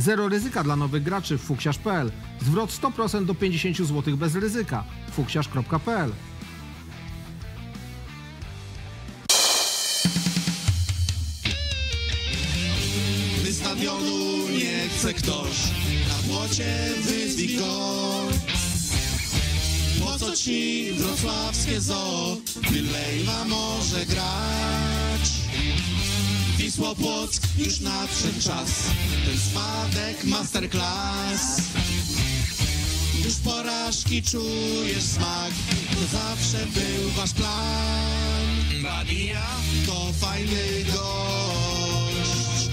Zero ryzyka dla nowych graczy w fuksiarz.pl. Zwrot 100% do 50 zł bez ryzyka. fuksiarz.pl Wystawionu nie chce ktoś, na płocie wyzwij go. Po co ci wrocławskie zoo, byle może grać? Wisło już nadszedł czas, ten spadek masterclass. Już porażki czujesz smak, to zawsze był wasz plan. Badia to fajny gość,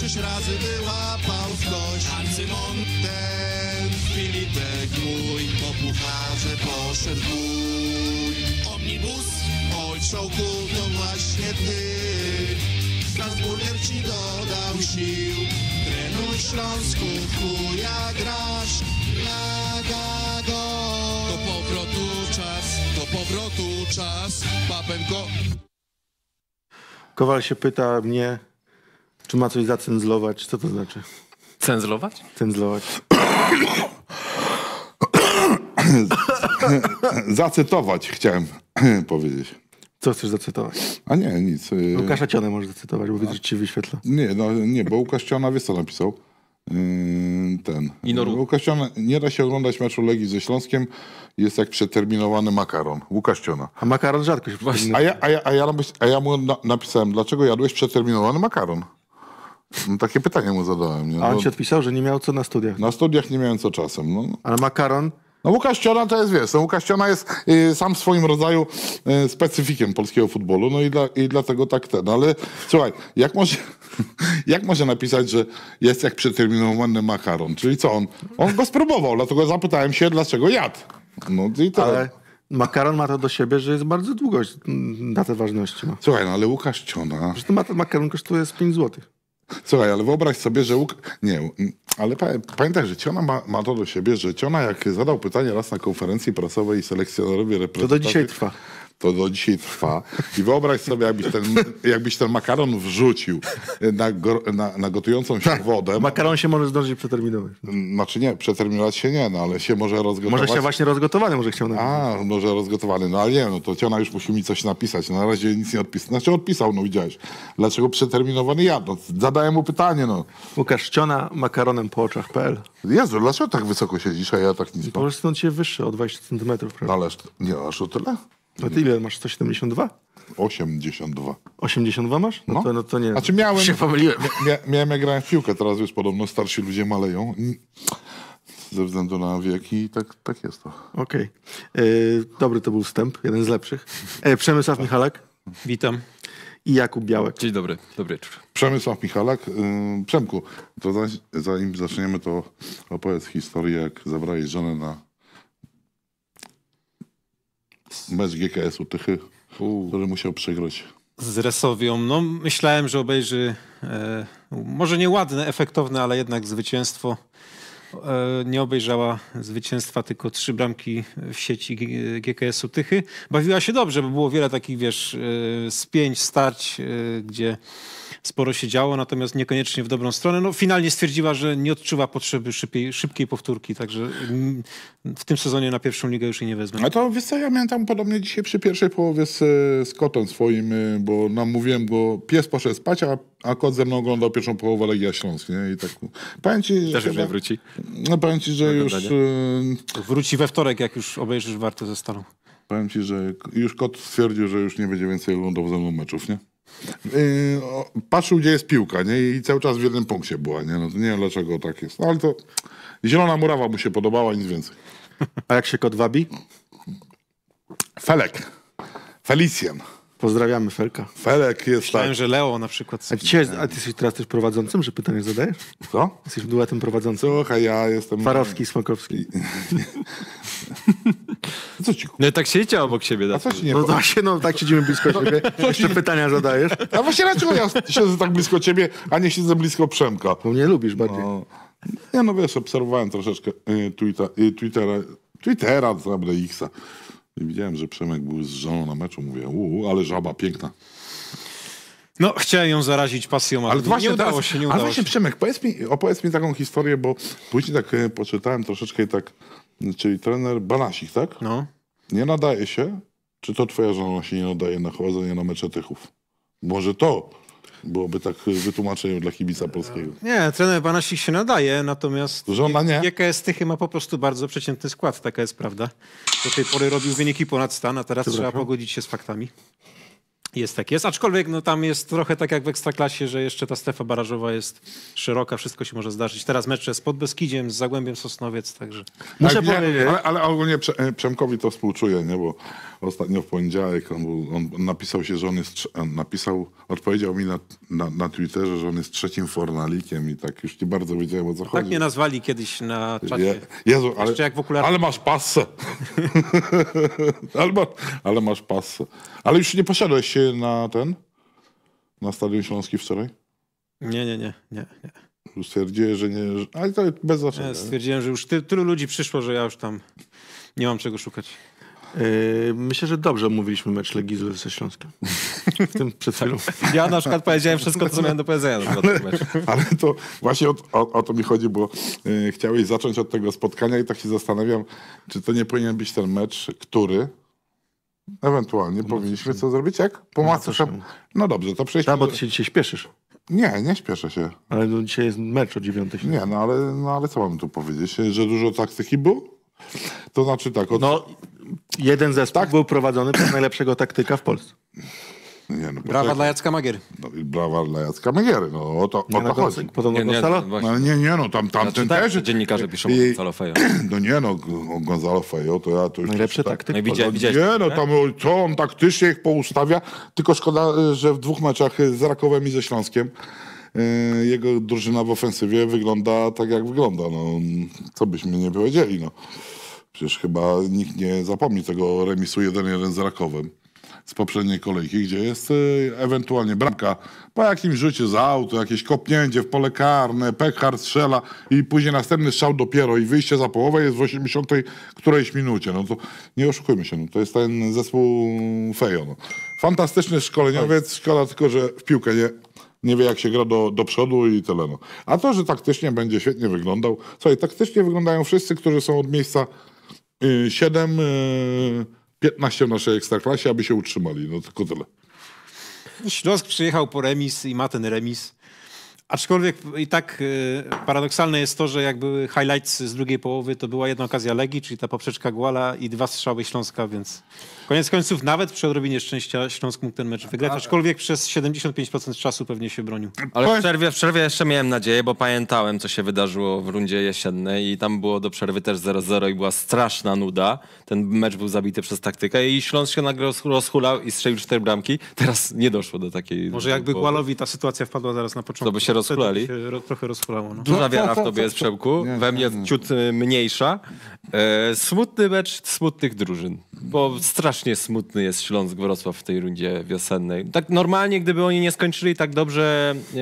sześć razy wyłapał w kość. Ancymon ten Filipek mój, po pucharze poszedł bój. Omnibus, oj czołku, to właśnie ty. Kurier ci dodał sił Trenuj Śląsku, chuja grasz Na gago Do powrotu czas, do powrotu czas papenko. Kowal się pyta mnie, czy ma coś zacenzlować. Co to znaczy? Cenzlować? Cenzlować. Zacytować chciałem powiedzieć. Co chcesz zacytować? A nie, nic. Y- Łukasza Ciona może zacytować, bo widzę, że ci wyświetla. Nie, no, nie, bo Łukasz Ciona, wiesz co napisał? Y, ten. Inoru. Łukasz Ciona, nie da się oglądać meczu Legii ze Śląskiem, jest jak przeterminowany makaron. Łukasz Ciona. A makaron rzadko się Właśnie. A ja, a, ja, a, ja, a ja mu na, napisałem, dlaczego jadłeś przeterminowany makaron? No, takie pytanie mu zadałem. Nie? No, a on no. ci odpisał, że nie miał co na studiach. Na studiach nie miałem co czasem. No. Ale makaron no Łukasz Ciona to jest, wiesz, no, Łukasz Ciona jest y, sam w swoim rodzaju y, specyfikiem polskiego futbolu, no i, dla, i dlatego tak ten, ale słuchaj, jak może, jak może napisać, że jest jak przeterminowany makaron? Czyli co, on, on go spróbował, dlatego zapytałem się, dlaczego jadł. No i tak. Ale makaron ma to do siebie, że jest bardzo długość, mm, na te ważności ma. No. Słuchaj, no ale Łukasz Ciona... ten makaron kosztuje z 5 złotych. Słuchaj, ale wyobraź sobie, że Łuk... Nie, mm, ale pamiętaj, że Ciona ma, ma, to do siebie, że Ciona jak zadał pytanie raz na konferencji prasowej i selekcjonerowi reprezentacji... To do dzisiaj trwa to do dzisiaj trwa. I wyobraź sobie, jakbyś ten, jakbyś ten makaron wrzucił na, na, na gotującą się tak. wodę. Makaron się może zdążyć przeterminować. Znaczy nie, przeterminować się nie, no ale się może rozgotować. Może się właśnie rozgotowany może chciał napisać. A, może rozgotowany, no ale nie, no to Ciona już musi mi coś napisać. No, na razie nic nie odpisał. Znaczy odpisał, no widziałeś. Dlaczego przeterminowany ja? No, zadaję mu pytanie, no. Łukasz Ciona makaronem po oczach.pl Jezu, dlaczego tak wysoko siedzisz, a ja tak nic Po prostu on cię wyższy o 20 centymetrów. No ależ, nie, aż o tyle? A ty ile masz? 172? 82. 82 masz? No, no. To, no to nie. Znaczy miałem, się pomyliłem. Mia, miałem jak grałem w piłkę, teraz już podobno starsi ludzie maleją ze względu na wiek i tak, tak jest to. Okej. Okay. E, dobry to był wstęp, jeden z lepszych. E, Przemysław Michalak. Witam. I Jakub Białek. Dzień dobry, dobry wieczór. Przemysław Michalak. E, Przemku, to zanim zaczniemy, to opowiedz historię, jak zabrałeś żonę na mecz GKS-u Tychy, który musiał przegrać z Resowią. No, myślałem, że obejrzy e, może nieładne, efektowne, ale jednak zwycięstwo. E, nie obejrzała zwycięstwa, tylko trzy bramki w sieci GKS-u Tychy. Bawiła się dobrze, bo było wiele takich, wiesz, e, spięć, starć, e, gdzie sporo się działo, natomiast niekoniecznie w dobrą stronę. No, finalnie stwierdziła, że nie odczuwa potrzeby szybkiej, szybkiej powtórki, także mm, w tym sezonie na pierwszą ligę już jej nie wezmę. A to wiesz co, ja miałem tam podobnie dzisiaj przy pierwszej połowie z, z Kotem swoim, y, bo nam mówiłem, bo pies poszedł spać, a kot ze mną oglądał pierwszą połowę Legia Śląsk, nie? I tak, powiem ci, że Też już nie wróci? No powiem ci, że już... Y, wróci we wtorek, jak już obejrzysz Wartę ze Stalą. Powiem ci, że już kot stwierdził, że już nie będzie więcej oglądał ze mną meczów, nie? Yy, patrzył, gdzie jest piłka, nie? I cały czas w jednym punkcie była, nie? No nie wiem, dlaczego tak jest. No ale to zielona murawa mu się podobała, nic więcej. A jak się kot wabi? Felek. Felicjan. Pozdrawiamy Felka. Felek jest Myślałem, tak. że Leo na przykład. A, a ty jesteś teraz też prowadzącym, że pytanie zadajesz? Co? Jesteś duetem prowadzącym? Słuchaj, ja jestem... Farowski, Smokowski. co ci... No tak siedzicie obok siebie. A co ci nie No właśnie, no tak siedzimy blisko siebie. Jeszcze pytania zadajesz. A właśnie dlaczego ja siedzę tak blisko ciebie, a nie siedzę blisko Przemka? Bo mnie lubisz bardziej. No. Ja no wiesz, obserwowałem troszeczkę y, Twittera, y, Twittera, Twittera, X'a. I widziałem, że Przemek był z żoną na meczu. Mówię, uuu, ale żaba piękna. No, chciałem ją zarazić pasją, ale, ale właśnie nie udało teraz, się, nie udało Ale właśnie, się. Przemek, powiedz mi, opowiedz mi taką historię, bo później tak e, poczytałem troszeczkę i tak, czyli trener Banasik, tak? No. Nie nadaje się? Czy to twoja żona się nie nadaje na chodzenie na mecze Tychów? Może to byłoby tak wytłumaczeniem dla kibica polskiego. Nie, trener Banasik się nadaje, natomiast Żona nie. jest Tychy ma po prostu bardzo przeciętny skład, taka jest prawda. Do tej pory robił wyniki ponad stan, a teraz trzeba pogodzić się z faktami. Jest tak, jest. Aczkolwiek no, tam jest trochę tak jak w Ekstraklasie, że jeszcze ta strefa barażowa jest szeroka, wszystko się może zdarzyć. Teraz mecze z Podbeskidziem, z Zagłębiem Sosnowiec, także... Muszę powiedzieć... Ale, ale ogólnie Przemkowi to współczuję, nie? Bo ostatnio w poniedziałek, on, był, on napisał się, że on jest, napisał, odpowiedział mi na, na, na, Twitterze, że on jest trzecim fornalikiem i tak już nie bardzo wiedziałem o co tak chodzi. Tak mnie nazwali kiedyś na czacie. Je, Jezu, ale, jak w ale masz pasę. ale, ale masz pasę. Ale już nie poszedłeś się na ten, na Stadion Śląski wczoraj? Nie, nie, nie, nie, nie. stwierdziłem, że nie, ale to bez znaczenia. stwierdziłem, że już tylu ludzi przyszło, że ja już tam nie mam czego szukać. Yy, myślę, że dobrze omówiliśmy mecz Legii ze Śląskiem. W tym przed chwilą. Ja na przykład powiedziałem wszystko, co miałem do powiedzenia na mecz. ale to właśnie o, o, o, to mi chodzi, bo y, chciałeś zacząć od tego spotkania i tak się zastanawiam, czy to nie powinien być ten mecz, który ewentualnie powinniśmy co zrobić, jak? Po macuszem. No, dobrze, to przejdźmy... Tak, bo ty się dzisiaj śpieszysz. Nie, nie śpieszę się. Ale dzisiaj jest mecz o dziewiątej. Nie, no ale, no ale co mam tu powiedzieć? Że dużo taktyki było? To znaczy tak. Od... No, jeden zespół tak? był prowadzony przez najlepszego taktyka w Polsce. Nie, no, brawa tak, dla Jacka Magiery. No, brawa dla Jacka Magiery, no o to, o no, to chodzi. Podobno nie, nie, Gonzalo? No, no, nie, nie, no tam, tam znaczy ten tak, też... Dziennikarze piszą i, o Gonzalo Fejo. No nie no, o Gonzalo Fejo to ja to już... Najlepszy tak, taktyk. No, widzia, no, nie no, tam co on taktycznie ich poustawia, tylko szkoda, że w dwóch meczach z Rakowem i ze Śląskiem Y, jego drużyna w ofensywie wygląda tak, jak wygląda. No, co byśmy nie powiedzieli. No. Przecież chyba nikt nie zapomni tego remisu 1-1 z Rakowem z poprzedniej kolejki, gdzie jest y, ewentualnie bramka po jakimś rzucie z auto, jakieś kopnięcie w pole karne, Pekhar strzela i później następny strzał dopiero i wyjście za połowę jest w 80 którejś minucie. No to nie oszukujmy się, no, to jest ten zespół Fejo. No. Fantastyczny szkoleniowiec, szkoda tylko, że w piłkę nie nie wie jak się gra do, do przodu i tyle. No. A to, że taktycznie będzie świetnie wyglądał, słuchaj, taktycznie wyglądają wszyscy, którzy są od miejsca 7, y, 15 y, w naszej ekstraklasie, aby się utrzymali. No tylko tyle. Śląsk przyjechał po remis i ma ten remis. Aczkolwiek i tak e, paradoksalne jest to, że jak były highlights z drugiej połowy, to była jedna okazja legi, czyli ta poprzeczka Guala i dwa strzały Śląska, więc koniec końców nawet przy odrobinie szczęścia Śląsk mógł ten mecz wygrać, aczkolwiek przez 75% czasu pewnie się bronił. Ale w przerwie, w przerwie jeszcze miałem nadzieję, bo pamiętałem, co się wydarzyło w rundzie jesiennej i tam było do przerwy też 0-0 i była straszna nuda. Ten mecz był zabity przez taktykę i Śląsk się nagle rozhulał i strzelił cztery bramki. Teraz nie doszło do takiej... Może jakby Gualowi ta sytuacja wpadła zaraz na początku. To by się rozchulali. Się ro, trochę rozchulało. No. Duża no, wiara no, w tobie jest, Przemku. We mnie ciut e, mniejsza. E, smutny mecz smutnych drużyn, bo strasznie smutny jest Śląsk Wrocław w tej rundzie wiosennej. Tak normalnie, gdyby oni nie skończyli tak dobrze e,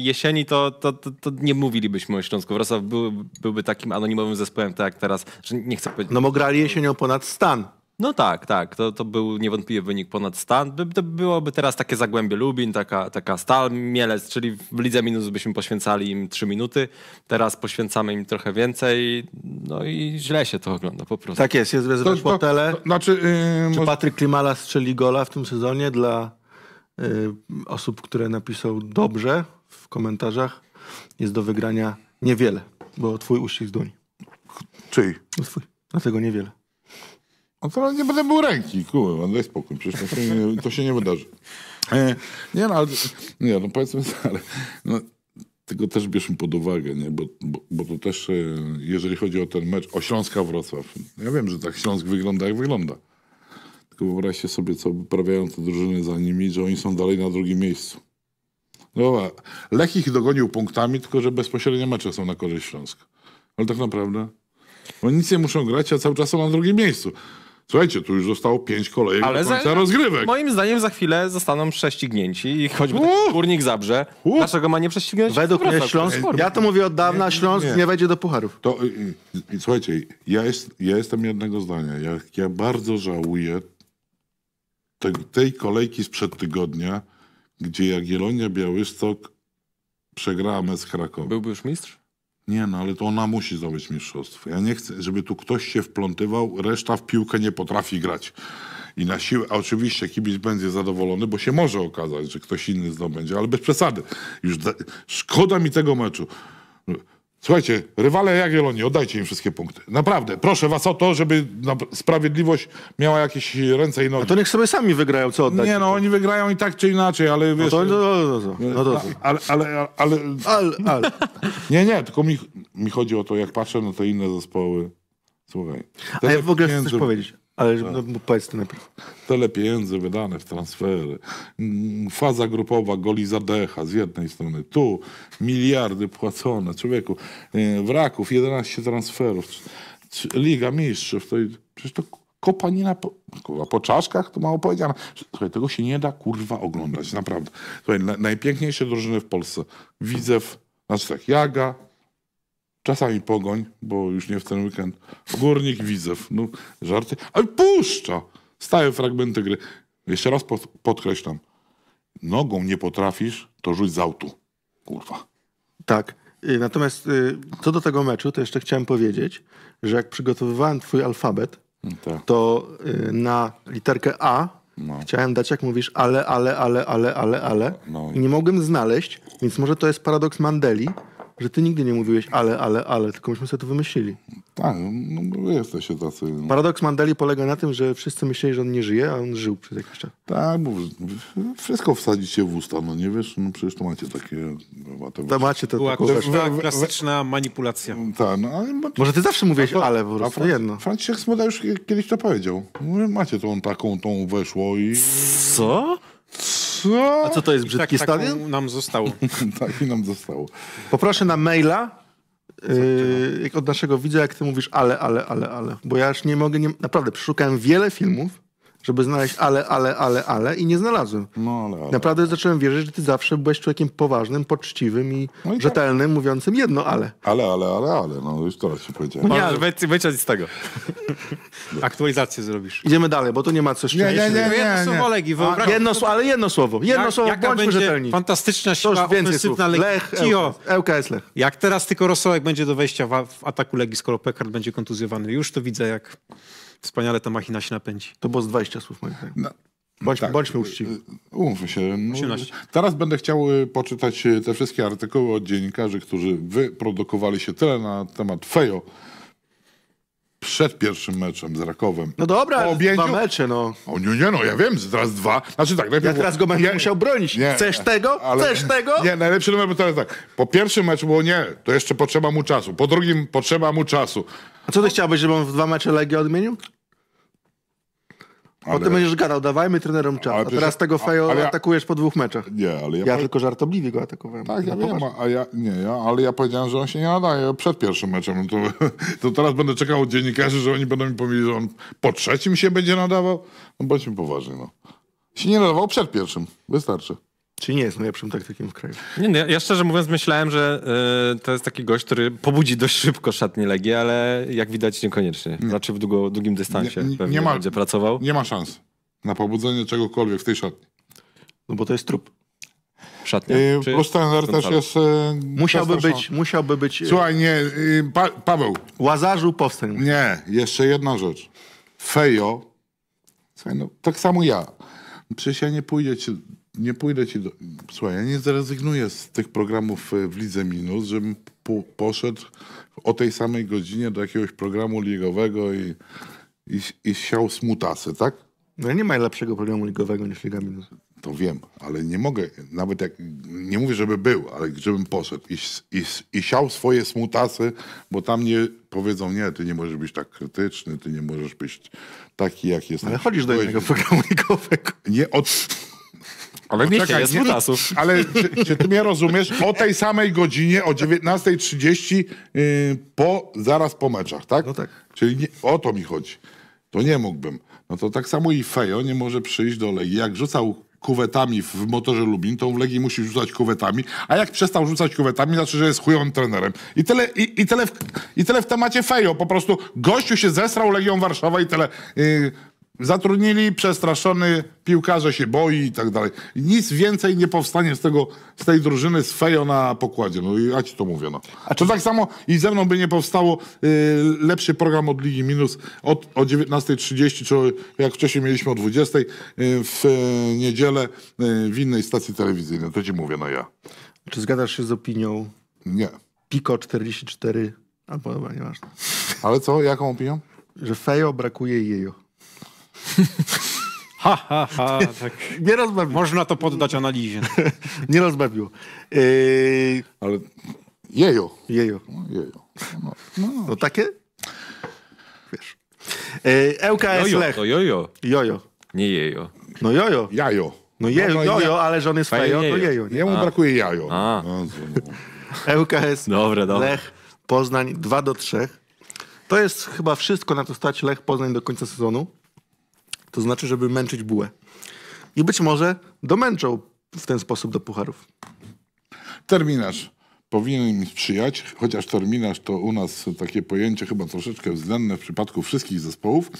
jesieni, to, to, to, to, nie mówilibyśmy o Śląsku Wrocław. Był, byłby takim anonimowym zespołem, tak jak teraz. Nie chcę powiedzieć. No bo grali jesienią ponad stan. No tak, tak. To, to był niewątpliwie wynik ponad stan. By, to byłoby teraz takie zagłębie Lubin, taka, taka stal Mielec, czyli w lidze minus byśmy poświęcali im 3 minuty. Teraz poświęcamy im trochę więcej. No i źle się to ogląda po prostu. Tak jest, jest wezwać fotele. Znaczy, yy, Czy Patryk Klimala strzeli gola w tym sezonie dla yy, osób, które napisał dobrze w komentarzach? Jest do wygrania niewiele, bo twój uścisk dłoni. Czyj? No twój. Dlatego niewiele. No to nie będę był ręki, kurwa, daj spokój, przecież to się nie, to się nie wydarzy. E, nie no, ale, nie, no powiedzmy ale tak, no, tego też bierzmy pod uwagę, nie? Bo, bo, bo to też, e, jeżeli chodzi o ten mecz, o Śląska-Wrocław, ja wiem, że tak Śląsk wygląda jak wygląda, tylko wyobraźcie sobie, co wyprawiają te drużyny za nimi, że oni są dalej na drugim miejscu. No, Lech ich dogonił punktami, tylko że bezpośrednie mecze są na korzyść Śląska. Ale tak naprawdę... Oni nic nie muszą grać, a cały czas są na drugim miejscu. Słuchajcie, tu już zostało pięć kolejek Ale do końca za, rozgrywek. Moim zdaniem za chwilę zostaną prześcignięci i choćby uh, górnik zabrze. Uh, Dlaczego ma nie prześcignąć? Według mnie Śląsk, ja to mówię od dawna, nie, Śląsk nie. nie wejdzie do pucharów. To, i, y, i, y, y, słuchajcie, ja, jest, ja jestem jednego zdania. Ja, ja bardzo żałuję te, tej kolejki sprzed tygodnia, gdzie Jagiellonia Białystok przegrała mecz z Krakowem. Byłby już mistrz? Nie, no ale to ona musi zdobyć mistrzostwo. Ja nie chcę, żeby tu ktoś się wplątywał, reszta w piłkę nie potrafi grać. I na siłę, a oczywiście kibic będzie zadowolony, bo się może okazać, że ktoś inny zdobędzie, ale bez przesady. Już szkoda mi tego meczu. Słuchajcie, rywale Jagiellonii, oddajcie im wszystkie punkty. Naprawdę, proszę was o to, żeby sprawiedliwość miała jakieś ręce i nogi. A to niech sobie sami wygrają, co oddać. Nie no, oni wygrają i tak czy inaczej, ale no wiesz... No to, to no, no, to... Tak, ale, ale, ale... ale, ale. Nie, nie, tylko mi, mi chodzi o to, jak patrzę na te inne zespoły. Słuchaj. A ja w ogóle chcę coś powiedzieć. Ale tak. no, powiedz to najpierw. Tyle pieniędzy wydane w transfery. Mm, faza grupowa goli zadecha z jednej strony. Tu miliardy płacone. Człowieku, e, wraków, 11 transferów. Liga Mistrzów. To, przecież to kopanina po, kurwa, po czaszkach, to mało powiedziane. Słuchaj, tego się nie da kurwa oglądać, naprawdę. Słuchaj, na, najpiękniejsze drużyny w Polsce. Widzew, znaczy tak, Jaga, Czasami pogoń, bo już nie w ten weekend. Górnik Widzew, no żarty. Ale puszcza! Staje fragmenty gry. Jeszcze raz podkreślam. Nogą nie potrafisz, to rzuć z autu. Kurwa. Tak. Y, natomiast y, co do tego meczu, to jeszcze chciałem powiedzieć, że jak przygotowywałem twój alfabet, mm, tak. to y, na literkę A no. Chciałem dać, jak mówisz, ale, ale, ale, ale, ale, ale. No. I nie mogłem znaleźć, więc może to jest paradoks Mandeli, że ty nigdy nie mówiłeś ale, ale, ale, tylko myśmy sobie to wymyślili. Tak, no wy jesteście tacy. No. no Paradoks Mandeli polega na tym, że wszyscy myśleli, że on nie żyje, a on żył przez jakiś czas. Tak, bo wszystko wsadzicie w usta, no nie wiesz, no przecież to macie takie... No, to macie to Była taką... Była klasyczna manipulacja. Mm, tak, no ale... Może ty zawsze mówiłeś to, ale po prostu, Fran jedno. Franciszek Smoda już kiedyś to powiedział. Mówię, macie tą taką, tą weszło i... Co? Co? A co to jest brzydkie brzydki tak, stadion? nam zostało. tak i nam zostało. Poproszę na maila yy, od naszego widza, jak ty mówisz ale, ale, ale, ale. Bo ja już nie mogę, nie... naprawdę, przeszukałem wiele filmów żeby znaleźć ale, ale, ale, ale i nie znalazłem. No, ale, ale. Naprawdę zacząłem wierzyć, że ty zawsze byłeś człowiekiem poważnym, poczciwym i, no i tak. rzetelnym, tak. mówiącym jedno ale. Ale, ale, ale, ale, no już to ci powiedziałem. Nie, ale wyciąć z tego. Aktualizację zrobisz. Idziemy dalej, bo tu nie ma co szczęścia. Nie, nie, nie, nie, jedno słowo Legii. Jedno, ale jedno słowo, jedno Jak, słowo, bądźmy rzetelni. fantastyczna siła ofensywna Legii. Lech, Cicho. LKS Lech. Jak teraz tylko Rosołek będzie do wejścia w, ataku Legii, skoro Pekard będzie kontuzjowany. Już to widzę, jak wspaniale ta machina się napędzi. To było z 20 słów moich. No, Bądź, tak, bądźmy uczciwi. Umówmy się. No, teraz będę chciał y, poczytać y, te wszystkie artykuły od dziennikarzy, którzy wyprodukowali się tyle na temat FEJO, przed pierwszym meczem z Rakowem. No dobra, po objęciu... dwa mecze, no. O, nie, nie, no, ja wiem, teraz dwa. Znaczy tak, najpierw... Ja teraz go będę nie, musiał bronić. Nie, Chcesz tego? Ale... Chcesz tego? Nie, najlepszy numer był teraz tak. Po pierwszym meczu było nie, to jeszcze potrzeba mu czasu. Po drugim potrzeba mu czasu. A co ty chciałbyś, żeby on w dwa mecze Legii odmienił? Ale... Potem będziesz gadał, dawajmy trenerom czas, a teraz tego Fejo ja... atakujesz po dwóch meczach. Nie, ale ja... Ja tylko żartobliwie go atakowałem. Tak, ja no, wiem, a ja, nie, ja, ale ja powiedziałem, że on się nie nadaje przed pierwszym meczem. To, to teraz będę czekał od dziennikarzy, że oni będą mi powiedzieli, że on po trzecim się będzie nadawał. No bądźmy poważni, no. Się nie nadawał przed pierwszym, wystarczy. Czy nie jest najlepszym taktykiem w kraju? Nie, no ja, ja szczerze mówiąc myślałem, że y, to jest taki gość, który pobudzi dość szybko szatnię Legii, ale jak widać niekoniecznie. Nie. Znaczy w długo, długim dystansie nie, nie, pewnie nie ma, będzie pracował. Nie ma szans na pobudzenie czegokolwiek w tej szatni. No bo to jest trup. Szatnia? Yy, e, plus ten też jest... E, musiałby, być, musiałby być... Słuchaj, nie, pa Paweł. Łazarzu, powstań. Nie, jeszcze jedna rzecz. Fejo, słuchaj, no, tak samo ja. Przecież ja nie pójdzie ci nie pójdę ci do... Słuchaj, ja nie zrezygnuję z tych programów e, w Lidze Minus, żebym po, poszedł o tej samej godzinie do jakiegoś programu ligowego i, i, i siał smutasy, tak? No nie ma lepszego programu ligowego niż Liga Minus. To wiem, ale nie mogę, nawet jak, nie mówię, żeby był, ale żebym poszedł i, i, i siał swoje smutasy, bo tam nie powiedzą, nie, ty nie możesz być tak krytyczny, ty nie możesz być taki, jak jest. Ale chodzisz do innego programu ligowego. Nie, od, ale nie nie, jest nie, butasów. Ale czy, czy, ty mnie rozumiesz? O tej samej godzinie, o 19.30 yy, po, zaraz po meczach, tak? No tak. Czyli nie, o to mi chodzi. To nie mógłbym. No to tak samo i Fejo nie może przyjść do Legii. Jak rzucał kuwetami w motorze Lubin, to w Legii musi rzucać kuwetami, a jak przestał rzucać kuwetami, znaczy, że jest chujem trenerem. I tyle, i, i, tyle, w, i tyle w temacie Fejo. Po prostu gościu się zesrał Legią Warszawa i tyle... Yy, Zatrudnili, przestraszony, piłkarze się boi i tak dalej. Nic więcej nie powstanie z tego, z tej drużyny z Fejo na pokładzie. No i ja ci to mówię. No. A czy tak samo i ze mną by nie powstało y, lepszy program od Ligi Minus od, o 19.30, czy jak wcześniej mieliśmy o 20.00 y, w y, niedzielę w innej stacji telewizyjnej. To ci mówię, no ja. Czy zgadzasz się z opinią? Nie. Pico 44, albo chyba nieważne. Ale co, jaką opinią? Że Fejo brakuje jejo. Ha, ha, ha. Tak. Nie Można to poddać analizie. nie rozbawił. Yy... Ale jejo, jejo, No, No, no. no takie? Wiesz. Yy, LKS jojo, Lech. To jojo. Jojo. Nie jejo. No jojo. Jajo. No jejo, no, no, jojo, ja... ale że swoje, to no jejo. Nie? Jemu A. brakuje jajo. A. No, LKS no. dobra, dobra. Lech Poznań 2 do 3. To jest chyba wszystko, na co stać Lech Poznań do końca sezonu. To znaczy, żeby męczyć bułę. I być może domęczą w ten sposób do pucharów. Terminarz powinien im sprzyjać, chociaż terminarz to u nas takie pojęcie chyba troszeczkę względne w przypadku wszystkich zespołów.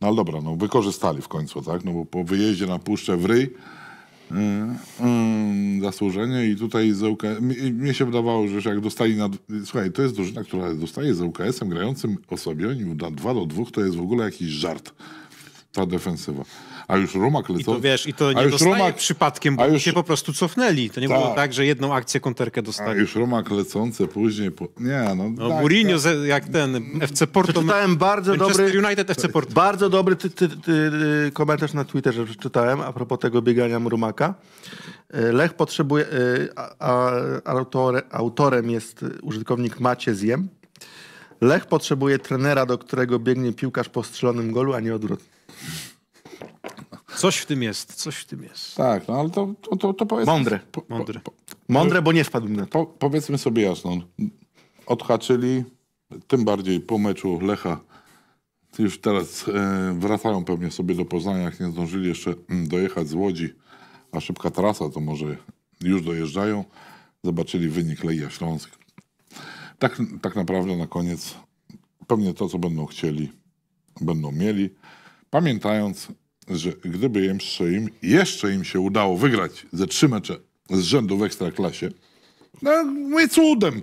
No ale dobra, no wykorzystali w końcu, tak? No bo po wyjeździe na puszczę w ryj yy, yy, zasłużenie i tutaj z UKS... Mnie się wydawało, że jak dostali na... Słuchaj, to jest drużyna, która dostaje z UKS-em grającym o na 2 do 2 to jest w ogóle jakiś żart ta defensywa. A już Romak Lecący... I to wiesz, i to nie dostaje Romak, przypadkiem, bo już, się po prostu cofnęli. To nie tak, było tak, że jedną akcję konterkę dostali. A już Romak lecące później... Po, nie, no... no tak, Mourinho tak. jak ten FC Porto... Czytałem bardzo Manchester dobry... United FC Porto. Bardzo dobry ty, ty, ty, y, komentarz na Twitterze przeczytałem a propos tego biegania Rumaka. Y, Lech potrzebuje... Y, a, a, autore, autorem jest użytkownik Macie Zjem. Lech potrzebuje trenera, do którego biegnie piłkarz po strzelonym golu, a nie odwrotnie. Coś w tym jest, coś w tym jest. Tak, no ale to, to, to, to powiedzmy... Mądre, po, mądre. Po, po, mądre, bo nie wpadłbym na to. powiedzmy sobie jasno, odhaczyli, tym bardziej po meczu Lecha już teraz e, wracają pewnie sobie do Poznania, jak nie zdążyli jeszcze mm, dojechać z Łodzi, a szybka trasa, to może już dojeżdżają. Zobaczyli wynik Leja Śląsk. Tak, tak naprawdę na koniec pewnie to, co będą chcieli, będą mieli. Pamiętając, że gdyby jeszcze im, jeszcze im się udało wygrać ze trzy mecze z rzędu w Ekstraklasie, no, my no cudem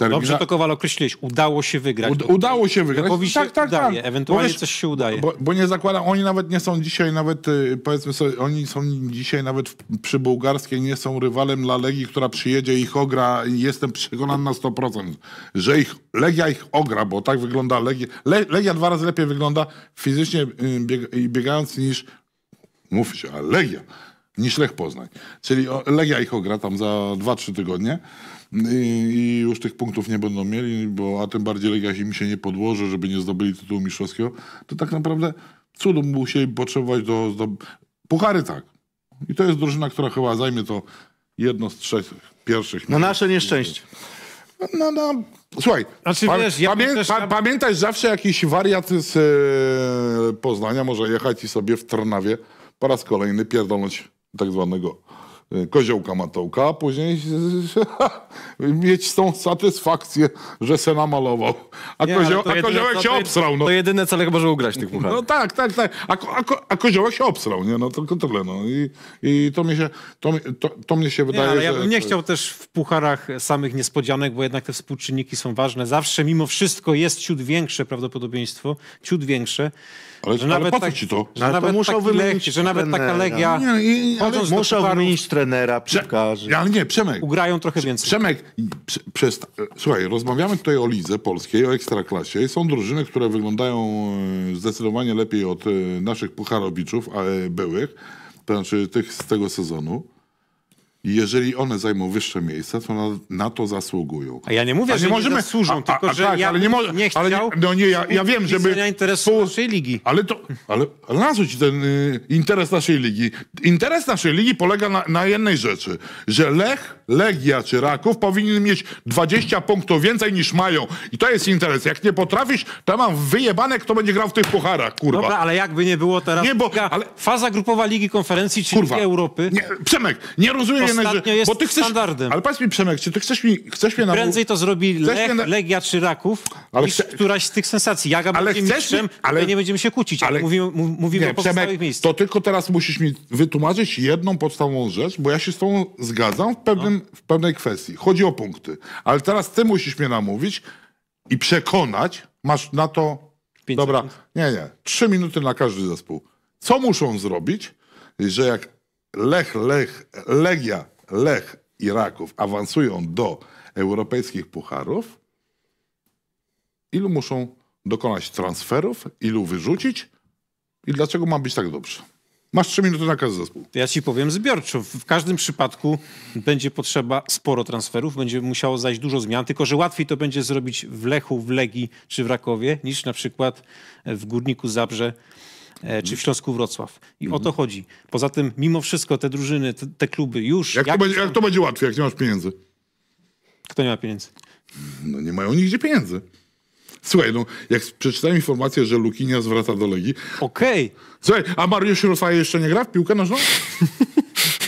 Termina... Dobrze to Kowal określiłeś, udało się wygrać. udało się wygrać. Się tak, tak, tak. udaje. tak. Ewentualnie coś się udaje. Bo, bo nie zakładam, oni nawet nie są dzisiaj nawet, y, powiedzmy sobie, oni są dzisiaj nawet przy bułgarskiej nie są rywalem dla Legii, która przyjedzie ich ogra. Jestem przekonany na 100%, że ich, Legia ich ogra, bo tak wygląda Legia. Le, Legia dwa razy lepiej wygląda fizycznie y, bieg, biegając niż, mówi się, ale Legia, niż Lech Poznań. Czyli Legia ich ogra tam za 2-3 tygodnie i już tych punktów nie będą mieli, bo a tym bardziej Legia im się nie podłoży, żeby nie zdobyli tytułu mistrzowskiego, to tak naprawdę cudu musieli potrzebować do, do... Puchary tak. I to jest drużyna, która chyba zajmie to jedno z trzech pierwszych. Na nasze nieszczęście. No, no, słuchaj, znaczy, pa, wiesz, ja pamię, też... pa, pamiętaj zawsze jakiś wariat z e, Poznania może jechać i sobie w Trnawie po raz kolejny pierdolnąć tak zwanego Y, koziołka matołka, a później mieć tą satysfakcję, że se namalował. A, nie, a jedyne, koziołek to, się obsrał. No. To jedyne cel, chyba, że ugrać tych pucharów. No tak, tak, tak. A, a, a koziołek się obsrał, nie? No tylko tyle, no. I, i to, mi się, to, to, to mnie się wydaje, nie, ale ja bym nie chciał też w pucharach samych niespodzianek, bo jednak te współczynniki są ważne. Zawsze mimo wszystko jest ciut większe prawdopodobieństwo, ciut większe. Ale, że ale po co tak- ci to? Że no nawet, muszą wymienić lech, że nawet taka Legia... Nie, i, ale muszą wymienić trenera, piłkarzy. Ale nie, Przemek. Ugrają trochę więcej. Przemek, prze, przez, słuchaj, rozmawiamy tutaj o lidze polskiej, o ekstraklasie. Są drużyny, które wyglądają e, zdecydowanie lepiej od e, naszych pucharowiczów, e, byłych, to znaczy tych z tego sezonu. I jeżeli one zajmą wyższe miejsca, to na, na, to zasługują. A ja nie mówię, a że nie możemy, nie zasłużą, tylko że tak, ja ale nie, może, nie chciał ale nie, no nie, ja, ja wiem, żeby... interesu po, naszej ligi. Ale to, ale, ale nazwać ten y, interes naszej ligi. Interes naszej ligi polega na, na, jednej rzeczy, że Lech, Legia czy Raków powinien mieć 20 punktów więcej niż mają. I to jest interes. Jak nie potrafisz, to mam wyjebane, kto będzie grał w tych pucharach, kurwa. Dobra, ale jakby nie było teraz... Nie, bo... Ale... Faza grupowa Ligi Konferencji czy kurwa, Ligi Europy... Nie, Przemek, nie rozumiem że, jest bo ty chcesz, standardem. Ale powiedz mi Przemek, czy ty chcesz mi, chcesz mnie namówić... Prędzej to zrobi Lech, Legia czy Raków ale niż któraś z tych sensacji. Jaga ale będzie mistrzem, ale... nie będziemy się kłócić, ale... mówimy, mówimy nie, o pozostałych miejscach. To tylko teraz musisz mi wytłumaczyć jedną podstawową rzecz, bo ja się z tą zgadzam w, pewnym, no. w pewnej kwestii. Chodzi o punkty. Ale teraz ty musisz mnie namówić i przekonać, masz na to... Dobra, nie, nie. Trzy minuty na każdy zespół. Co muszą zrobić, że jak Lech, Lech, Legia, Lech i Raków awansują do europejskich pucharów, ilu muszą dokonać transferów, ilu wyrzucić i dlaczego ma być tak dobrze? Masz trzy minuty na każdy zespół. Ja ci powiem zbiorczo. W każdym przypadku będzie potrzeba sporo transferów, będzie musiało zajść dużo zmian, tylko że łatwiej to będzie zrobić w Lechu, w Legii czy w Rakowie niż na przykład w Górniku Zabrze E, czy w Śląsku Wrocław. I mhm. o to mhm. chodzi. Poza tym, mimo wszystko, te drużyny, te, te kluby już... Jak, jak, to będzie, jak to będzie łatwiej, jak nie masz pieniędzy? Kto nie ma pieniędzy? No nie mają nigdzie pieniędzy. Słuchaj, no, jak przeczytałem informację, że Lukinia zwraca do Legii... Okej. Okay. Słuchaj, a Mariusz Rosaje jeszcze nie gra w piłkę nożną?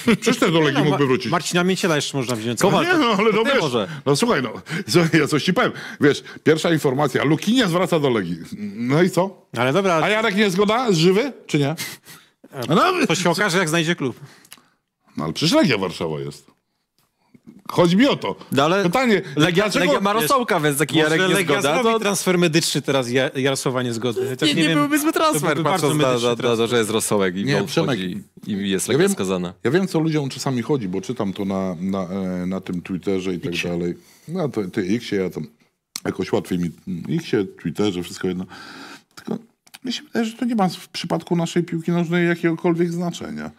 Przecież też do Legii no, mógłby wrócić. Marcina Mieciela jeszcze można wziąć. No Kowal, nie, no, ale no, wiesz, może. no słuchaj, no, ja coś ci powiem. Wiesz, pierwsza informacja, Lukinia zwraca do Legii. No i co? Ale dobra. A Jarek nie zgoda? Żywy czy nie? E, no, to się okaże, jak znajdzie klub. No ale przecież Legia Warszawa jest. Chodzi mi o to. No ale Pytanie, Legia, dlaczego... Legia ma rosołka, więc taki Jarek nie Legia zgoda. To... transfer medyczny teraz ja, Jarosława niezgodny. Chociaż nie, nie, nie wiem, byłby zły transfer, byłby patrząc że jest rosołek i nie, Przemek, i jest Legia ja wiem, skazana. Ja wiem, co ludziom czasami chodzi, bo czytam to na, na, e, na tym Twitterze i tak dalej. No to, ty się ja tam jakoś łatwiej mi... się Twitterze, wszystko jedno. Tylko że to nie ma w przypadku naszej piłki nożnej jakiegokolwiek znaczenia.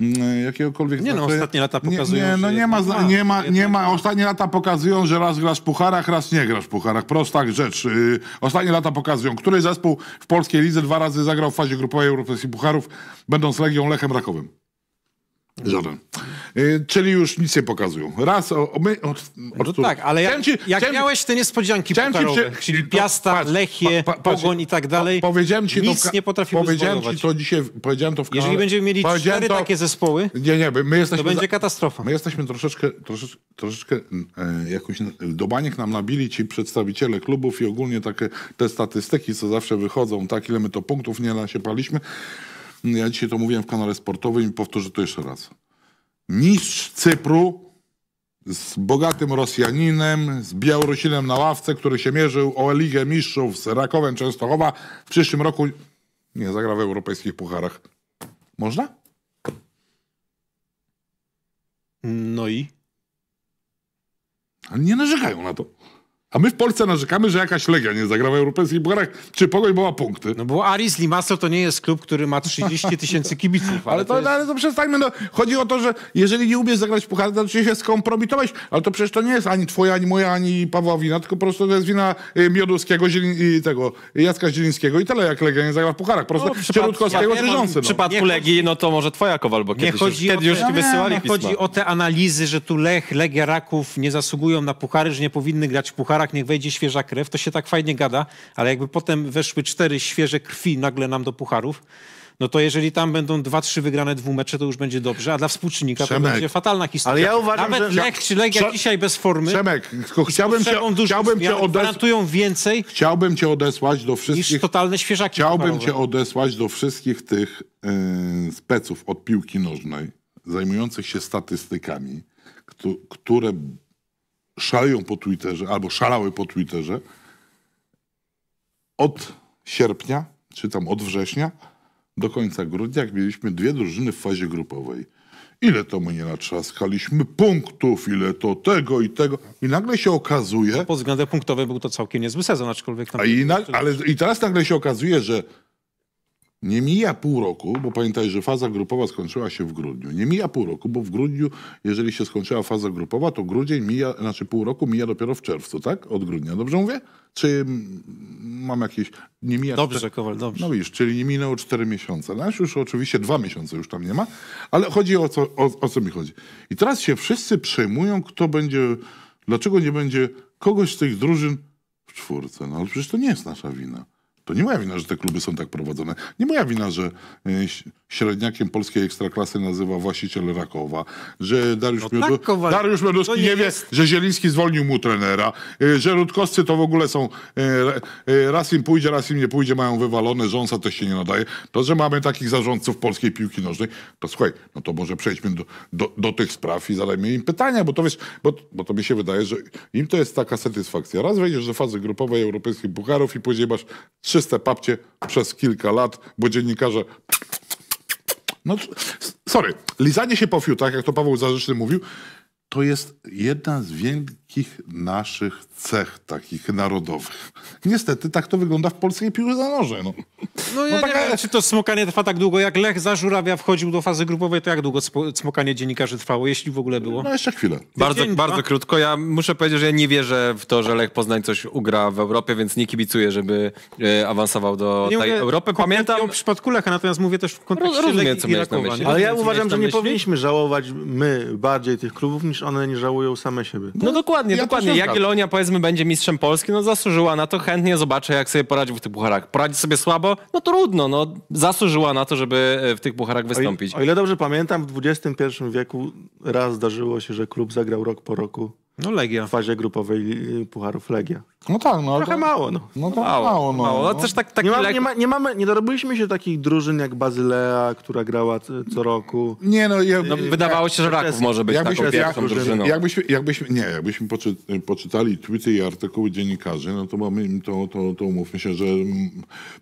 Y, jakiegokolwiek... Nie no, ostatnie lata pokazują, nie, nie, no nie ma, ma, nie ma, nie ma, ostatnie lata pokazują, że raz grasz w pucharach, raz nie grasz w pucharach. Prosta rzecz. Y, ostatnie lata pokazują, który zespół w polskiej lidze dwa razy zagrał w fazie grupowej Europejskich Pucharów, będąc Legią Lechem Rakowym. Żaden. Y, czyli już nic nie pokazują. Raz o, o my, no tak, ale jak, ci, jak chciałem, miałeś te niespodzianki pokarowe, czyli Piasta, patrz, Lechie, pa, pa, Pogoń i tak dalej, powiedziałem ci nic to, nie potrafimy Powiedziałem ci to dzisiaj, powiedziałem to w kanale. Jeżeli będziemy mieli cztery to, takie zespoły, nie, nie, my jesteśmy, to będzie katastrofa. My jesteśmy troszeczkę, troszeczkę, troszeczkę e, jakoś, nam nabili ci przedstawiciele klubów i ogólnie takie te statystyki, co zawsze wychodzą, tak ile my to punktów nie nasiepaliśmy. paliśmy. No, ja dzisiaj to mówiłem w kanale sportowym i powtórzę to jeszcze raz. Mistrz Cypru z bogatym Rosjaninem, z Białorusinem na ławce, który się mierzył o Ligę Mistrzów z Rakowem Częstochowa. W przyszłym roku nie zagra w europejskich pucharach. Można? No i? nie narzekają na to. A my w Polsce narzekamy, że jakaś Legia nie zagrała w europejskich pucharach, czy Pogoń była punkty. No bo Aris Limassol to nie jest klub, który ma 30 tysięcy kibiców. Ale, ale, to, to jest... ale to przestańmy, no, chodzi o to, że jeżeli nie umiesz zagrać w pucharach, to znaczy się skompromitować, ale to przecież to nie jest ani twoja, ani moja, ani Pawła wina, tylko po prostu to jest wina y, Mioduskiego, i tego, Jacka Zielińskiego i tyle, jak Legia nie zagrała w pucharach. Po prostu no, Sierutkowskiego ja tysiące. No. W przypadku Legii, no to może twoja Kowal, bo kiedyś nie chodzi już, o te, już nie, wysyłali nie, Chodzi o te analizy, że tu Lech, Legia Raków nie zasługują na puchary, że nie powinny grać w pucharach barak, niech wejdzie świeża krew, to się tak fajnie gada, ale jakby potem weszły cztery świeże krwi nagle nam do pucharów, no to jeżeli tam będą dwa, trzy wygrane dwumecze, to już będzie dobrze, a dla współczynnika Przemek. to będzie fatalna historia. Ale ja uważam, Nawet że... Lech czy Legia Prze... dzisiaj bez formy... Przemek, tylko chciałbym cię, chciałbym cię więcej... Chciałbym cię odesłać do wszystkich... Niż totalne świeżaki. Chciałbym cię odesłać do wszystkich tych yy, speców od piłki nożnej, zajmujących się statystykami, które szaleją po Twitterze, albo szalały po Twitterze, od sierpnia, czy tam od września do końca grudnia, jak mieliśmy dwie drużyny w fazie grupowej. Ile to my nie natrzaskaliśmy punktów, ile to tego i tego. I nagle się okazuje... No pod względem punktowym był to całkiem niezły sezon, aczkolwiek... Tam a i na, ale i teraz nagle się okazuje, że nie mija pół roku, bo pamiętaj, że faza grupowa skończyła się w grudniu. Nie mija pół roku, bo w grudniu, jeżeli się skończyła faza grupowa, to grudzień mija, znaczy pół roku mija dopiero w czerwcu, tak? Od grudnia. Dobrze mówię? Czy mm, mam jakieś... Nie mija dobrze, czter... Kowal, dobrze. No widzisz, czyli nie minęło cztery miesiące. No już oczywiście dwa miesiące już tam nie ma, ale chodzi o co, o, o co mi chodzi. I teraz się wszyscy przejmują, kto będzie... Dlaczego nie będzie kogoś z tych drużyn w czwórce? No ale przecież to nie jest nasza wina. To nie moja wina, że te kluby są tak prowadzone. Nie moja wina, że e, średniakiem polskiej ekstraklasy nazywa właściciel Rakowa, że Dariusz, no tak, Miodu... tak, Dariusz Miodowski nie, nie wie, że Zieliński zwolnił mu trenera, e, że Rutkowscy to w ogóle są e, raz im pójdzie, raz im nie pójdzie, mają wywalone, rząsa też się nie nadaje. To, że mamy takich zarządców polskiej piłki nożnej, to słuchaj, no to może przejdźmy do, do, do tych spraw i zadajmy im pytania, bo to wiesz, bo, bo to mi się wydaje, że im to jest taka satysfakcja. Raz wejdziesz do fazy grupowej europejskich pucharów i później masz trzy czyste papcie przez kilka lat, bo dziennikarze... No, sorry, lizanie się po fiutach, jak to Paweł Zarzeczny mówił, to jest jedna z wielkich naszych cech takich narodowych. Niestety tak to wygląda w polskiej piłce za noże. No. no, no ja taka... nie wiem, czy to smokanie trwa tak długo, jak Lech za Żurawia wchodził do fazy grupowej, to jak długo smokanie dziennikarzy trwało, jeśli w ogóle było? No jeszcze chwilę. Bardzo, Dzień, bardzo krótko, ja muszę powiedzieć, że ja nie wierzę w to, że Lech Poznań coś ugra w Europie, więc nie kibicuję, żeby e, awansował do nie tej Europy. Pamiętam... w przypadku Lecha, natomiast mówię też w kontekście Roz, rozumiem, Lech i Rakowa. Ale ja uważam, że nie powinniśmy żałować my bardziej tych klubów niż niż one nie żałują same siebie. No, no dokładnie, ja dokładnie. Jagiellonia powiedzmy będzie mistrzem Polski, no zasłużyła na to, chętnie zobaczę jak sobie poradził w tych pucharach. Poradzi sobie słabo? No trudno, no zasłużyła na to, żeby e, w tych pucharach wystąpić. O, o ile dobrze pamiętam, w XXI wieku raz zdarzyło się, że klub zagrał rok po roku no Legia. w fazie grupowej y, Pucharów Legia. No tak, no. Trochę to, mało, no. No to mało, mało, no. mało. No, no. też tak, tak nie, mamy, nie, ma, nie, mamy, nie dorobiliśmy się takich drużyn jak Bazylea, która grała co roku. Nie, no. Ja, no wydawało się, że Raków może być taką pierwszą jak, drużyną. Jakbyśmy, jakbyśmy, nie, jakbyśmy poczy, poczytali tweety i artykuły dziennikarzy, no to mamy, to, to, to umówmy się, że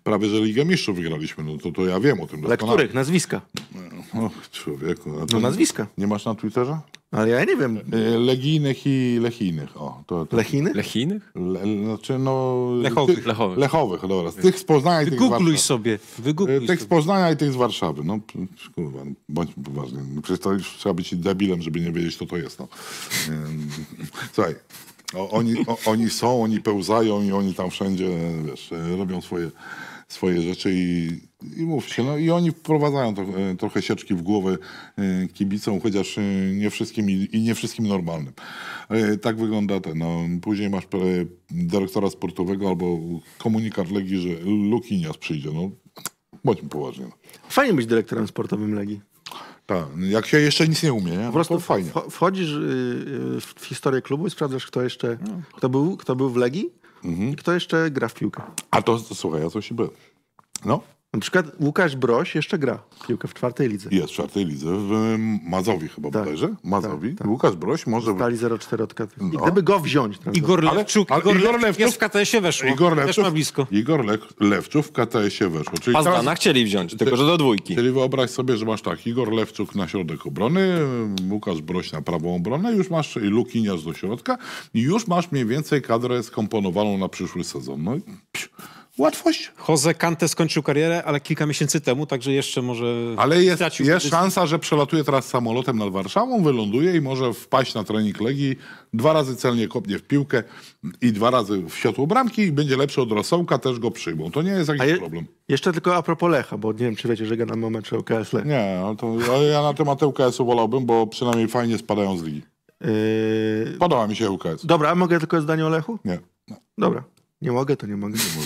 prawie, że Ligę Mistrzów wygraliśmy, no to, to ja wiem o tym. Dla których? Nazwiska? Och, no, człowieku. A no nazwiska. Nie masz na Twitterze? Ale ja nie wiem. E, legijnych i Lechijnych. O, to, to. Lechiny? Lechijnych? Le, znaczy no... Lechowych. Ty, lechowych. Lechowych, dobra. Z tych z Poznania i tych Wygoogluj z sobie. Wygoogluj e, tych z Poznania i tych z Warszawy. No kurwa, bądźmy poważni. No, przecież to już trzeba być debilem, żeby nie wiedzieć, co to jest. No. E, słuchaj, o, oni, o, oni są, oni pełzają i oni tam wszędzie, wiesz, e, robią swoje swoje rzeczy i, i mów się. No i oni wprowadzają to, e, trochę sieczki w głowę e, kibicom, chociaż e, nie wszystkim i, i nie wszystkim normalnym. Tak wygląda ten. No, później masz dyrektora sportowego albo komunikat Legii, że Lukinias przyjdzie. No, bądźmy poważni. No. Fajnie być dyrektorem sportowym Legii. Tak, jak się jeszcze nic nie umie, nie? No po prostu fajnie. Wchodzisz y, y, w historię klubu i sprawdzasz, kto jeszcze, no. kto, był, kto był w Legii Mhm. I kto jeszcze gra w piłkę? A to, to słuchaj, ja coś i byłem. No, na przykład Łukasz Broś jeszcze gra w piłkę w czwartej lidze. Jest w czwartej lidze, w Mazowie chyba tak, bodajże. Tak, Mazowi. Tak, tak. Łukasz Broś może... Stali 0,4 od No. I gdyby go wziąć. Igor Lewczuk, ale, ale Igor Lewczuk, Lewczuk jest w KTS-ie weszło. Igor Lewczuk, ma blisko. Igor Lewczuk w KTS-ie weszło. Czyli Pazdana teraz, chcieli wziąć, tylko że do dwójki. Czyli wyobraź sobie, że masz tak, Igor Lewczuk na środek obrony, Łukasz Broś na prawą obronę, już masz Lukiniarz do środka i już masz mniej więcej kadrę skomponowaną na przyszły sezon. No i... Psiu łatwość. Jose Kante skończył karierę, ale kilka miesięcy temu, także jeszcze może... Ale jest, jest szansa, że przelatuje teraz samolotem nad Warszawą, wyląduje i może wpaść na trening Legii, dwa razy celnie kopnie w piłkę i dwa razy w światło bramki i będzie lepszy od Rosołka, też go przyjmą. To nie jest jakiś je, problem. Jeszcze tylko a propos Lecha, bo nie wiem, czy wiecie, że gadamy o UKS Lech. Nie, ale, no to, ja na temat UKS-u wolałbym, bo przynajmniej fajnie spadają z ligi. Yy... Podoba mi się UKS. Dobra, a mogę tylko zdanie o Lechu? Nie. No. Dobra. Nie mogę, to nie mogę. Nie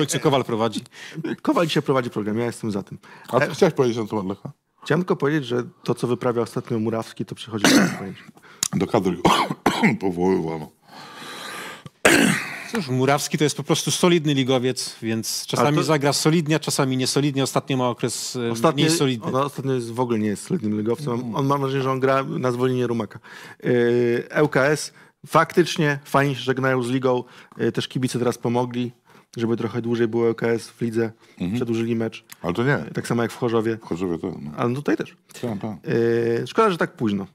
mogę. E, Kowal prowadzi. Kowal dzisiaj prowadzi program, ja jestem za tym. A co e... chciałeś powiedzieć na temat Lecha? Chciałem tylko powiedzieć, że to, co wyprawia ostatnio Murawski, to przychodzi do Do kadry powoływano. Cóż, Murawski to jest po prostu solidny ligowiec, więc czasami to... zagra solidnie, czasami niesolidnie. Ostatnio ma okres e, ostatnio, mniej solidny. On ostatnio jest, w ogóle nie jest solidnym ligowcem. Mm. On, on mam wrażenie, że on gra na zwolnienie Rumaka. Yy, faktycznie fajnie się żegnają z ligą. E, też kibice teraz pomogli, żeby trochę dłużej było ŁKS e w lidze. Mhm. Przedłużyli mecz. Ale to nie. E, tak samo jak w Chorzowie. W Chorzowie to. No. Ale no tutaj też. Tak, tak. szkoda, że tak późno.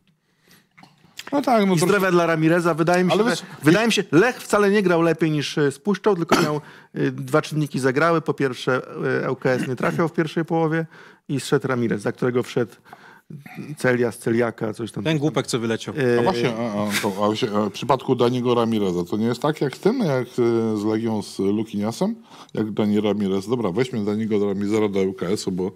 No tak, no I zdrowia dla Ramireza. Wydaje mi, się, Ale... że, wydaje mi się, Lech wcale nie grał lepiej niż spuszczał, tylko miał dwa czynniki zagrały. Po pierwsze, ŁKS nie trafiał w pierwszej połowie i zszedł Ramirez, za którego wszedł Celia z Celiaka, coś tam. Ten głupek, co wyleciał. A e, no właśnie, a, a, a, a w przypadku Daniego Ramireza, to nie jest tak jak tym, jak e, z Legią z Lukiniasem? Jak Dani Ramirez, dobra, weźmy Daniego Ramireza do UKS-u, bo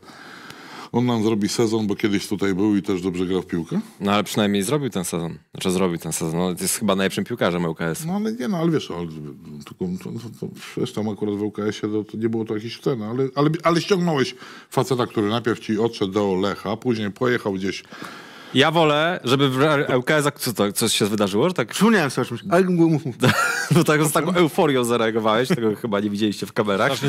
on nam zrobi sezon, bo kiedyś tutaj był i też dobrze grał w piłkę? No ale przynajmniej zrobił ten sezon. Znaczy zrobił ten sezon. No, jest chyba najlepszym piłkarzem ŁKS. No ale nie, no ale wiesz, tylko, no, to, to, tam akurat w ŁKS-ie to, to, nie było to jakieś ceny, ale, ale, ale ściągnąłeś faceta, który najpierw ci odszedł do Lecha, później pojechał gdzieś ja wolę, żeby w ŁKS co, to, coś się wydarzyło, że tak... Przypomniałem sobie o czymś, ale mów, mów. No tak, z taką euforią zareagowałeś, tego chyba nie widzieliście w kamerach.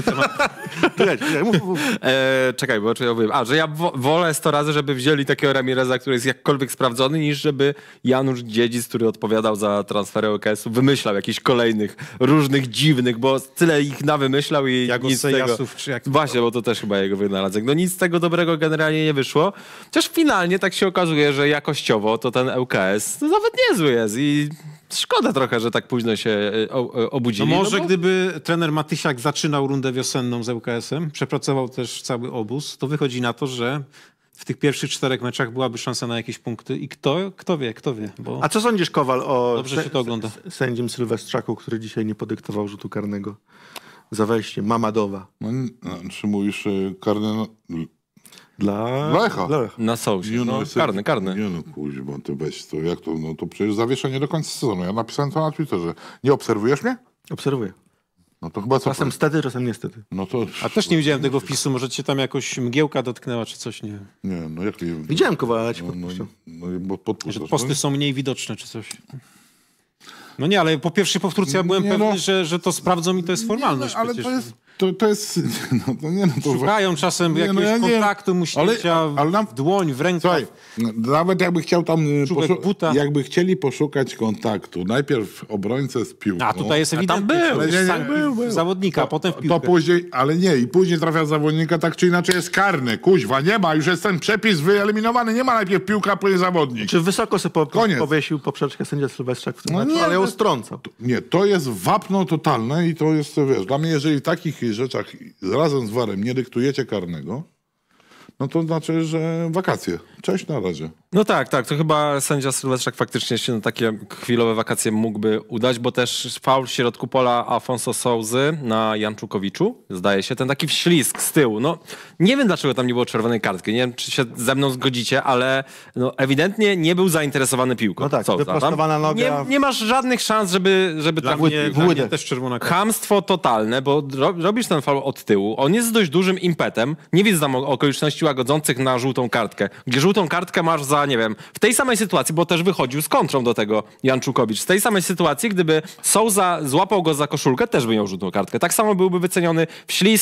E, czekaj, bo czy ja powiem. A, że ja wolę 100 razy, żeby wzięli takiego Ramireza, który jest jakkolwiek sprawdzony, niż żeby Janusz Dziedzic, który odpowiadał za transfery ŁKS-u, wymyślał jakichś kolejnych, różnych, dziwnych, bo tyle ich nawymyślał i jak nic Sejasów, tego... Czy jak Właśnie, bo to też chyba jego wynalazek. No nic z tego dobrego generalnie nie wyszło. Chociaż finalnie tak się okazuje, że jakościowo to ten ŁKS to no, nawet niezły jest i szkoda trochę, że tak późno się e, e, obudzili. No może no bo... gdyby trener Matysiak zaczynał rundę wiosenną z ŁKS-em, przepracował też cały obóz, to wychodzi na to, że w tych pierwszych czterech meczach byłaby szansa na jakieś punkty i kto, kto wie, kto wie. Bo... A co sądzisz, Kowal, o Dobrze się to ogląda. sędzim Sylwestrzaku, który dzisiaj nie podyktował rzutu karnego? Za wejście, Mamadowa. No, no czy mówisz y, karny dla Lecha. Dla Lecha. Na Sousie. no, no karny, karny. Nie no, kuźba, ty weź to, jak to, no to przecież zawieszenie do końca sezonu. Ja napisałem to na Twitterze. Nie obserwujesz mnie? Obserwuję. No to chyba co Czasem powiedz? stety, czasem niestety. No to... A też nie widziałem tego wpisu, może cię tam jakoś mgiełka dotknęła czy coś, nie Nie, no jak Widziałem kowala, ale ci No, no, no, bo Że posty no są mniej widoczne czy coś. No nie, ale po pierwszej powtórce ja byłem nie, pewny, no, że, że to sprawdzą i to jest formalność nie, no, ale To jest... To, to jest. No, to no nie, no to Szukają czasem nie, no, jakiegoś no ja kontaktu, musi ale, ale nam, w dłoń, w rękę. Słuchaj, nawet jakby chciał tam. Y, poszu- jakby chcieli poszukać kontaktu, najpierw obrońcę z piłką. A tutaj jest ewidentnie. Tam był, nie, nie, był, był. zawodnika, to, potem w piłkę. To później, ale nie, i później trafia zawodnika, tak czy inaczej jest karny. Kuźwa, nie ma, już jest ten przepis wyeliminowany, nie ma najpierw piłka, później zawodnik. Czy wysoko sobie po, powiesił poprzeczkę sędzia Sylwestrzak w tym no, meczu? Nie, ale to strącał. To, nie, to jest wapno totalne i to jest, wiesz, dla mnie jeżeli w takich rzeczach razem z warem nie dyktujecie karnego, no to znaczy, że wakacje. Cześć na razie. No tak, tak. To chyba sędzia Sylwestrzak faktycznie się na takie chwilowe wakacje mógłby udać, bo też faul w środku pola Afonso Souzy na Janczukowiczu, zdaje się, ten taki wślizg z tyłu. No, nie wiem, dlaczego tam nie było czerwonej kartki. Nie wiem, czy się ze mną zgodzicie, ale no, ewidentnie nie był zainteresowany piłką. No tak, Souza, wyprostowana noga. Nie, nie, masz żadnych szans, żeby, żeby dla tak... Mnie, dla mnie też czerwona kartka. totalne, bo robisz ten faul od tyłu. On jest z dość dużym impetem. Nie widzę tam okoliczności łagodzących na żółtą kartkę, gdzie żółty żółtą kartkę masz za, nie wiem, w tej samej sytuacji, bo też wychodził z kontrą do tego Janczukowicz. W tej samej sytuacji, gdyby Souza złapał go za koszulkę, też by miał żółtą kartkę. Tak samo byłby wyceniony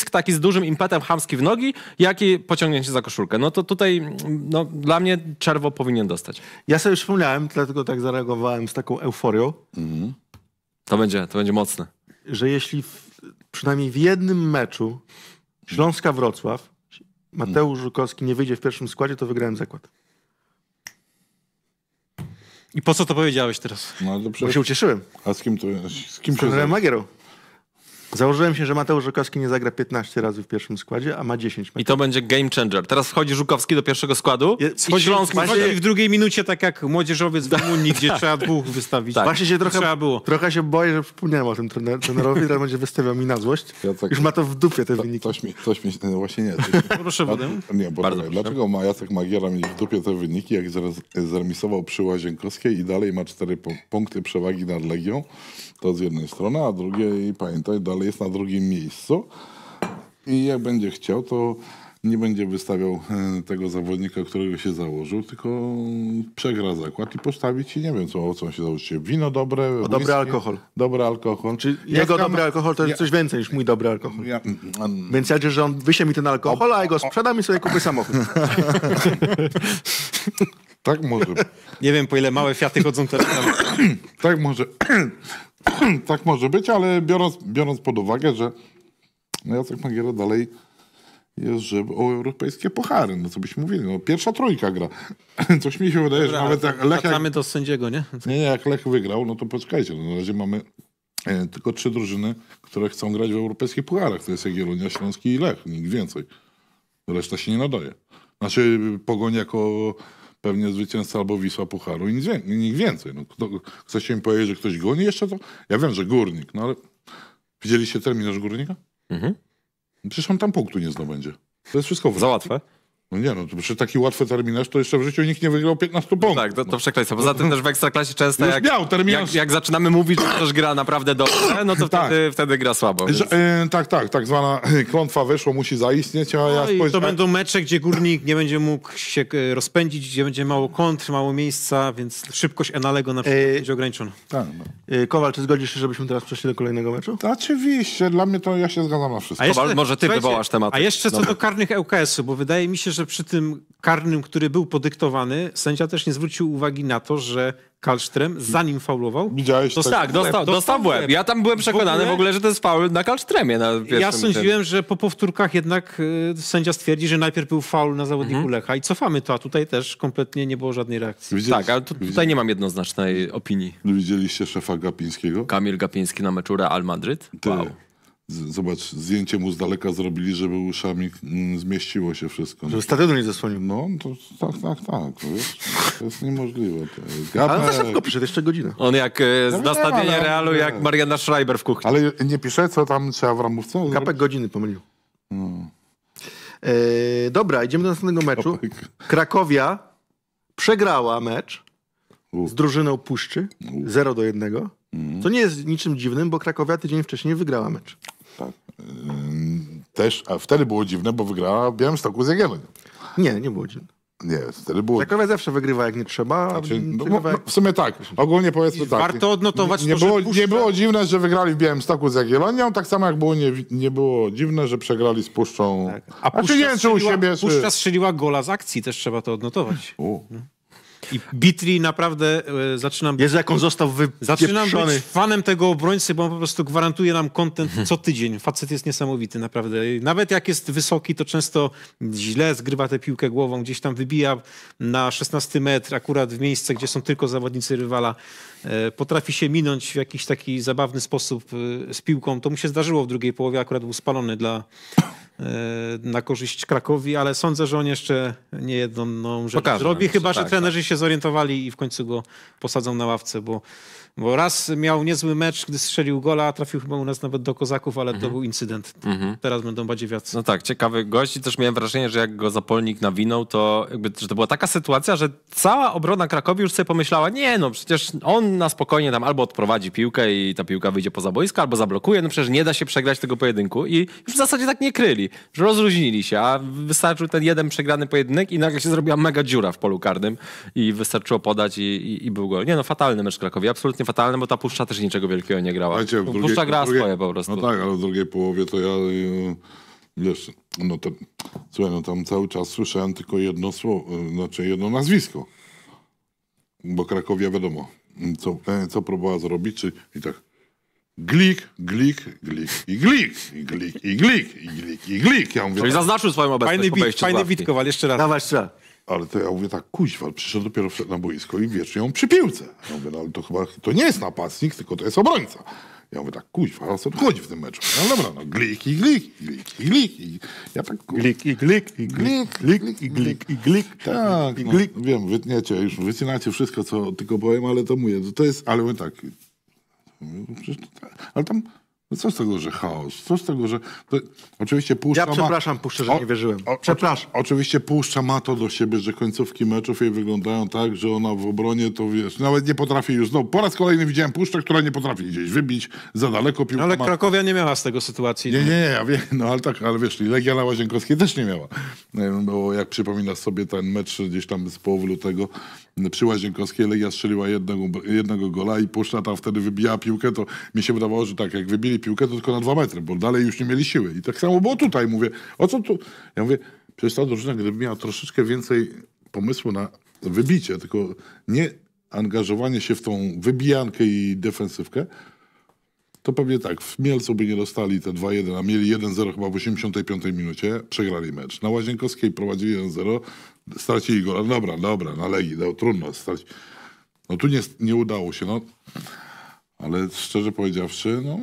w taki z dużym impetem hamski w nogi, jak i pociągnięcie za koszulkę. No to tutaj no, dla mnie czerwo powinien dostać. Ja sobie przypomniałem, dlatego tak zareagowałem z taką euforią. Mhm. To będzie, to będzie mocne. Że jeśli w, przynajmniej w jednym meczu Śląska-Wrocław Mateusz Żukowski nie wyjdzie w pierwszym składzie, to wygrałem zakład. I po co to powiedziałeś teraz? No, Bo się ucieszyłem. A z kim to... Z kim się... Z Magierą. Założyłem się, że Mateusz Żukowski nie zagra 15 razy w pierwszym składzie, a ma 10 meczów. I to będzie game changer. Teraz wchodzi Żukowski do pierwszego składu. Je, wchodzi, Śląsk w drugiej minucie, tak jak młodzieżowiec w Rumunii, gdzie tak. trzeba dwóch wystawić. Tak. Właśnie się trochę, trzeba było. trochę się boję, że wspomniałem o tym trener, trenerowi, teraz będzie wystawiał mi na złość. Ja tak, Już ma to w dupie te to, wyniki. Coś mi, coś mi, no właśnie nie. Proszę wodę. Nie, bo Bardzo tak, dlaczego ma Jacek Magiera mieć w dupie te wyniki, jak zremis, zremisował przy Łazienkowskiej i dalej ma 4 punkty przewagi nad Legią? To z jednej strony, a i pamiętaj, dalej jest na drugim miejscu. I jak będzie chciał, to nie będzie wystawiał e, tego zawodnika, którego się założył, tylko przegra zakład i postawi ci, nie wiem, co, co się założycie. Wino dobre, o, whisky, dobry alkohol. Dobry alkohol. Czy ja jego skam... dobry alkohol to jest ja... coś więcej niż mój dobry alkohol. Ja... Więc ja że on wysie mi ten alkohol, a jego sprzedam i sobie kupię samochód. tak może. Nie wiem, po ile małe Fiaty chodzą teraz. tak może. tak może być, ale biorąc, biorąc pod uwagę, że no Jacek Magiera dalej jest, że o europejskie pochary, no co byśmy mówili, no pierwsza trójka gra. Coś mi się wydaje, Dobra, że nawet jak Lech... Jak, do sędziego, nie? Nie, nie, jak Lech wygrał, no to poczekajcie, no na razie mamy e, tylko trzy drużyny, które chcą grać w europejskich pucharach. To jest Jagiellonia, Śląski i Lech, nikt więcej. Reszta się nie nadaje. Znaczy Pogoń jako pewnie zwycięzca albo Wisła Pucharu i nikt więcej. No, kto, chcecie mi powiedzieć, że ktoś goni jeszcze to? Ja wiem, że Górnik, no ale widzieliście terminarz Górnika? Mhm. Przecież on tam punktu nie zdobędzie. To jest wszystko w Za łatwe. No nie, no to przy taki łatwy terminarz to jeszcze w życiu nikt nie wygrał 15 punktów. Tak, to, to no. przekleństwo. Poza no. tym też w Ekstraklasie często jak, miał terminarz. Jak, jak zaczynamy mówić, że ktoś gra naprawdę dobrze, no to tak. wtedy, wtedy gra słabo. Więc... Że, e, tak, tak, tak zwana klątwa weszło, musi zaistnieć, a no ja to będą mecze, gdzie górnik nie będzie mógł się e, rozpędzić, gdzie będzie mało kontr, mało miejsca, więc szybkość Enalego na przykład e... będzie ograniczona. Tak, no. e, Kowal, czy zgodzisz się, żebyśmy teraz przeszli do kolejnego meczu? oczywiście, dla mnie to ja się zgadzam na wszystko. A jeszcze, Kowal, może ty wywołasz temat. A jeszcze co do karnych ŁKS-u, e bo wydaje mi się, że że przy tym karnym, który był podyktowany, sędzia też nie zwrócił uwagi na to, że Kalsztrem, zanim faulował... Widziałeś dostał, tak, dostał, dostał, dostał Ja tam byłem przekonany w ogóle, że to jest faul na Kalsztremie. Na ja sądziłem, że po powtórkach jednak y, sędzia stwierdzi, że najpierw był faul na zawodniku mhm. Lecha i cofamy to, a tutaj też kompletnie nie było żadnej reakcji. tak, ale tutaj nie mam jednoznacznej opinii. Widzieliście szefa Gapińskiego? Kamil Gapiński na meczu Real Madryt? Ty. Wow. Zobacz, zdjęcie mu z daleka zrobili, żeby uszami mm, zmieściło się wszystko. Żeby stadionu nie zasłonił. No, to tak, tak, tak. To, wiesz, to jest niemożliwe. To jest. Ale za szybko pisze, jeszcze godzinę. On jak e, no, na stadionie Realu, jak Mariana Schreiber w kuchni. Ale nie pisze, co tam trzeba w ramówce? Kapek godziny pomylił. No. E, dobra, idziemy do następnego meczu. Kapek. Krakowia przegrała mecz U. z drużyną Puszczy U. 0 do 1. Mm. To nie jest niczym dziwnym, bo Krakowia tydzień wcześniej wygrała mecz. Tak. Też, a wtedy było dziwne, bo wygrała w Białymstoku z Jagiellonią. Nie, nie było dziwne. Nie, wtedy było... Krakowie zawsze wygrywa jak nie trzeba. Znaczy, no, no, w sumie tak, ogólnie powiedzmy tak. Warto odnotować nie, nie to, było, Puszcza... Nie było dziwne, że wygrali w Białymstoku z Jagiellonią, tak samo jak było nie, nie było dziwne, że przegrali z Puszczą... Tak. A Puszcza, znaczy, nie, strzeliła, siebie, czy... Puszcza strzeliła gola z akcji, też trzeba to odnotować. U. No. I Bitri naprawdę e, zaczynam... Jezu, jak on został Zaczynam być fanem tego obrońcy, bo on po prostu gwarantuje nam kontent mhm. co tydzień. Facet jest niesamowity, naprawdę. Nawet jak jest wysoki, to często źle zgrywa tę piłkę głową, gdzieś tam wybija na 16 metr, akurat w miejsce, gdzie są tylko zawodnicy rywala. E, potrafi się minąć w jakiś taki zabawny sposób e, z piłką. To mu się zdarzyło w drugiej połowie, akurat był spalony dla, e, na korzyść Krakowi, ale sądzę, że on jeszcze nie jedną rzecz Pokażę, zrobi, chyba że tak, tak. trenerzy tak. się zorientowali i w końcu go posadzą na ławce, bo bo raz miał niezły mecz, gdy strzelił gola, trafił chyba u nas nawet do kozaków, ale mhm. to był incydent. Mhm. Teraz będą bardziej wiatr. No tak, ciekawy gość i też miałem wrażenie, że jak go zapolnik nawinął, to jakby że to była taka sytuacja, że cała obrona Krakowi już sobie pomyślała, nie no, przecież on na spokojnie tam albo odprowadzi piłkę i ta piłka wyjdzie poza boisko, albo zablokuje, no przecież nie da się przegrać tego pojedynku i już w zasadzie tak nie kryli, że rozluźnili się, a wystarczył ten jeden przegrany pojedynek i nagle się zrobiła mega dziura w polu karnym i wystarczyło podać i, i, i był gol. Nie no, fatalny mecz Krakowi, absolutnie absolutnie fatalne, bo ta puszcza też niczego wielkiego nie grała. Słuchajcie, drugiej, puszcza grała swoje po prostu. No tak, ale w drugiej połowie to ja... Y, wiesz, no to słuchaj, no tam cały czas słyszałem tylko jedno słowo, y, znaczy jedno nazwisko. Bo Krakowia wiadomo, co, e, co próbowała zrobić, czy, i tak Glik, glik, glik i glik, i glik, i glik, i glik, i glik. Ja mówię, Czyli zaznaczył swoją obecność Fajny, bit, fajny jeszcze raz. Dawaj, jeszcze raz. Ale to ja mówię tak, kuźwa, przyszedł dopiero na boisko i wiecznie ją przy piłce. Ja mówię, no ale to chyba, to nie jest napastnik, tylko to jest obrońca. Ja mówię tak, kuźwa, raz co chodzi w tym meczu? No dobra, no glik i glik, glik i glik. I ja tak, glik i glik, i glik, glik i glik, tak, tak, no, i glik. Tak, i glik. No, wiem, wytniecie, już wycinacie wszystko, co tylko powiem, ale to mówię, to jest, ale mówię tak, no, ale tam no co z tego, że chaos? Co z tego, że... To, oczywiście Puszcza Ja ma... przepraszam Puszczę, że o, nie wierzyłem. przepraszam. O, oczywiście Puszcza ma to do siebie, że końcówki meczów jej wyglądają tak, że ona w obronie to, wiesz, nawet nie potrafi już... No, po raz kolejny widziałem Puszczę, która nie potrafi gdzieś wybić, za daleko piłka no, ale ma... Krakowia nie miała z tego sytuacji. Nie, nie, nie, ja wiem, no ale tak, ale wiesz, Legia na Łazienkowskiej też nie miała. E, bo jak przypominasz sobie ten mecz gdzieś tam z połowy lutego, przy Łazienkowskiej Legia strzeliła jednego, jednego gola i Puszcza tam wtedy wybijała piłkę, to mi się wydawało, że tak, jak wybili piłkę, to tylko na dwa metry, bo dalej już nie mieli siły. I tak samo było tutaj. Mówię, o co tu? Ja mówię, przecież ta drużyna, gdyby miała troszeczkę więcej pomysłu na wybicie, tylko nie angażowanie się w tą wybijankę i defensywkę, to pewnie tak, w Mielcu by nie dostali te 2-1, a mieli 1-0 chyba w 85 minucie, przegrali mecz. Na Łazienkowskiej prowadzili 1-0, stracili go. No dobra, dobra, na Legii, no, trudno stracić. No tu nie, nie udało się, no. Ale szczerze powiedziawszy, no,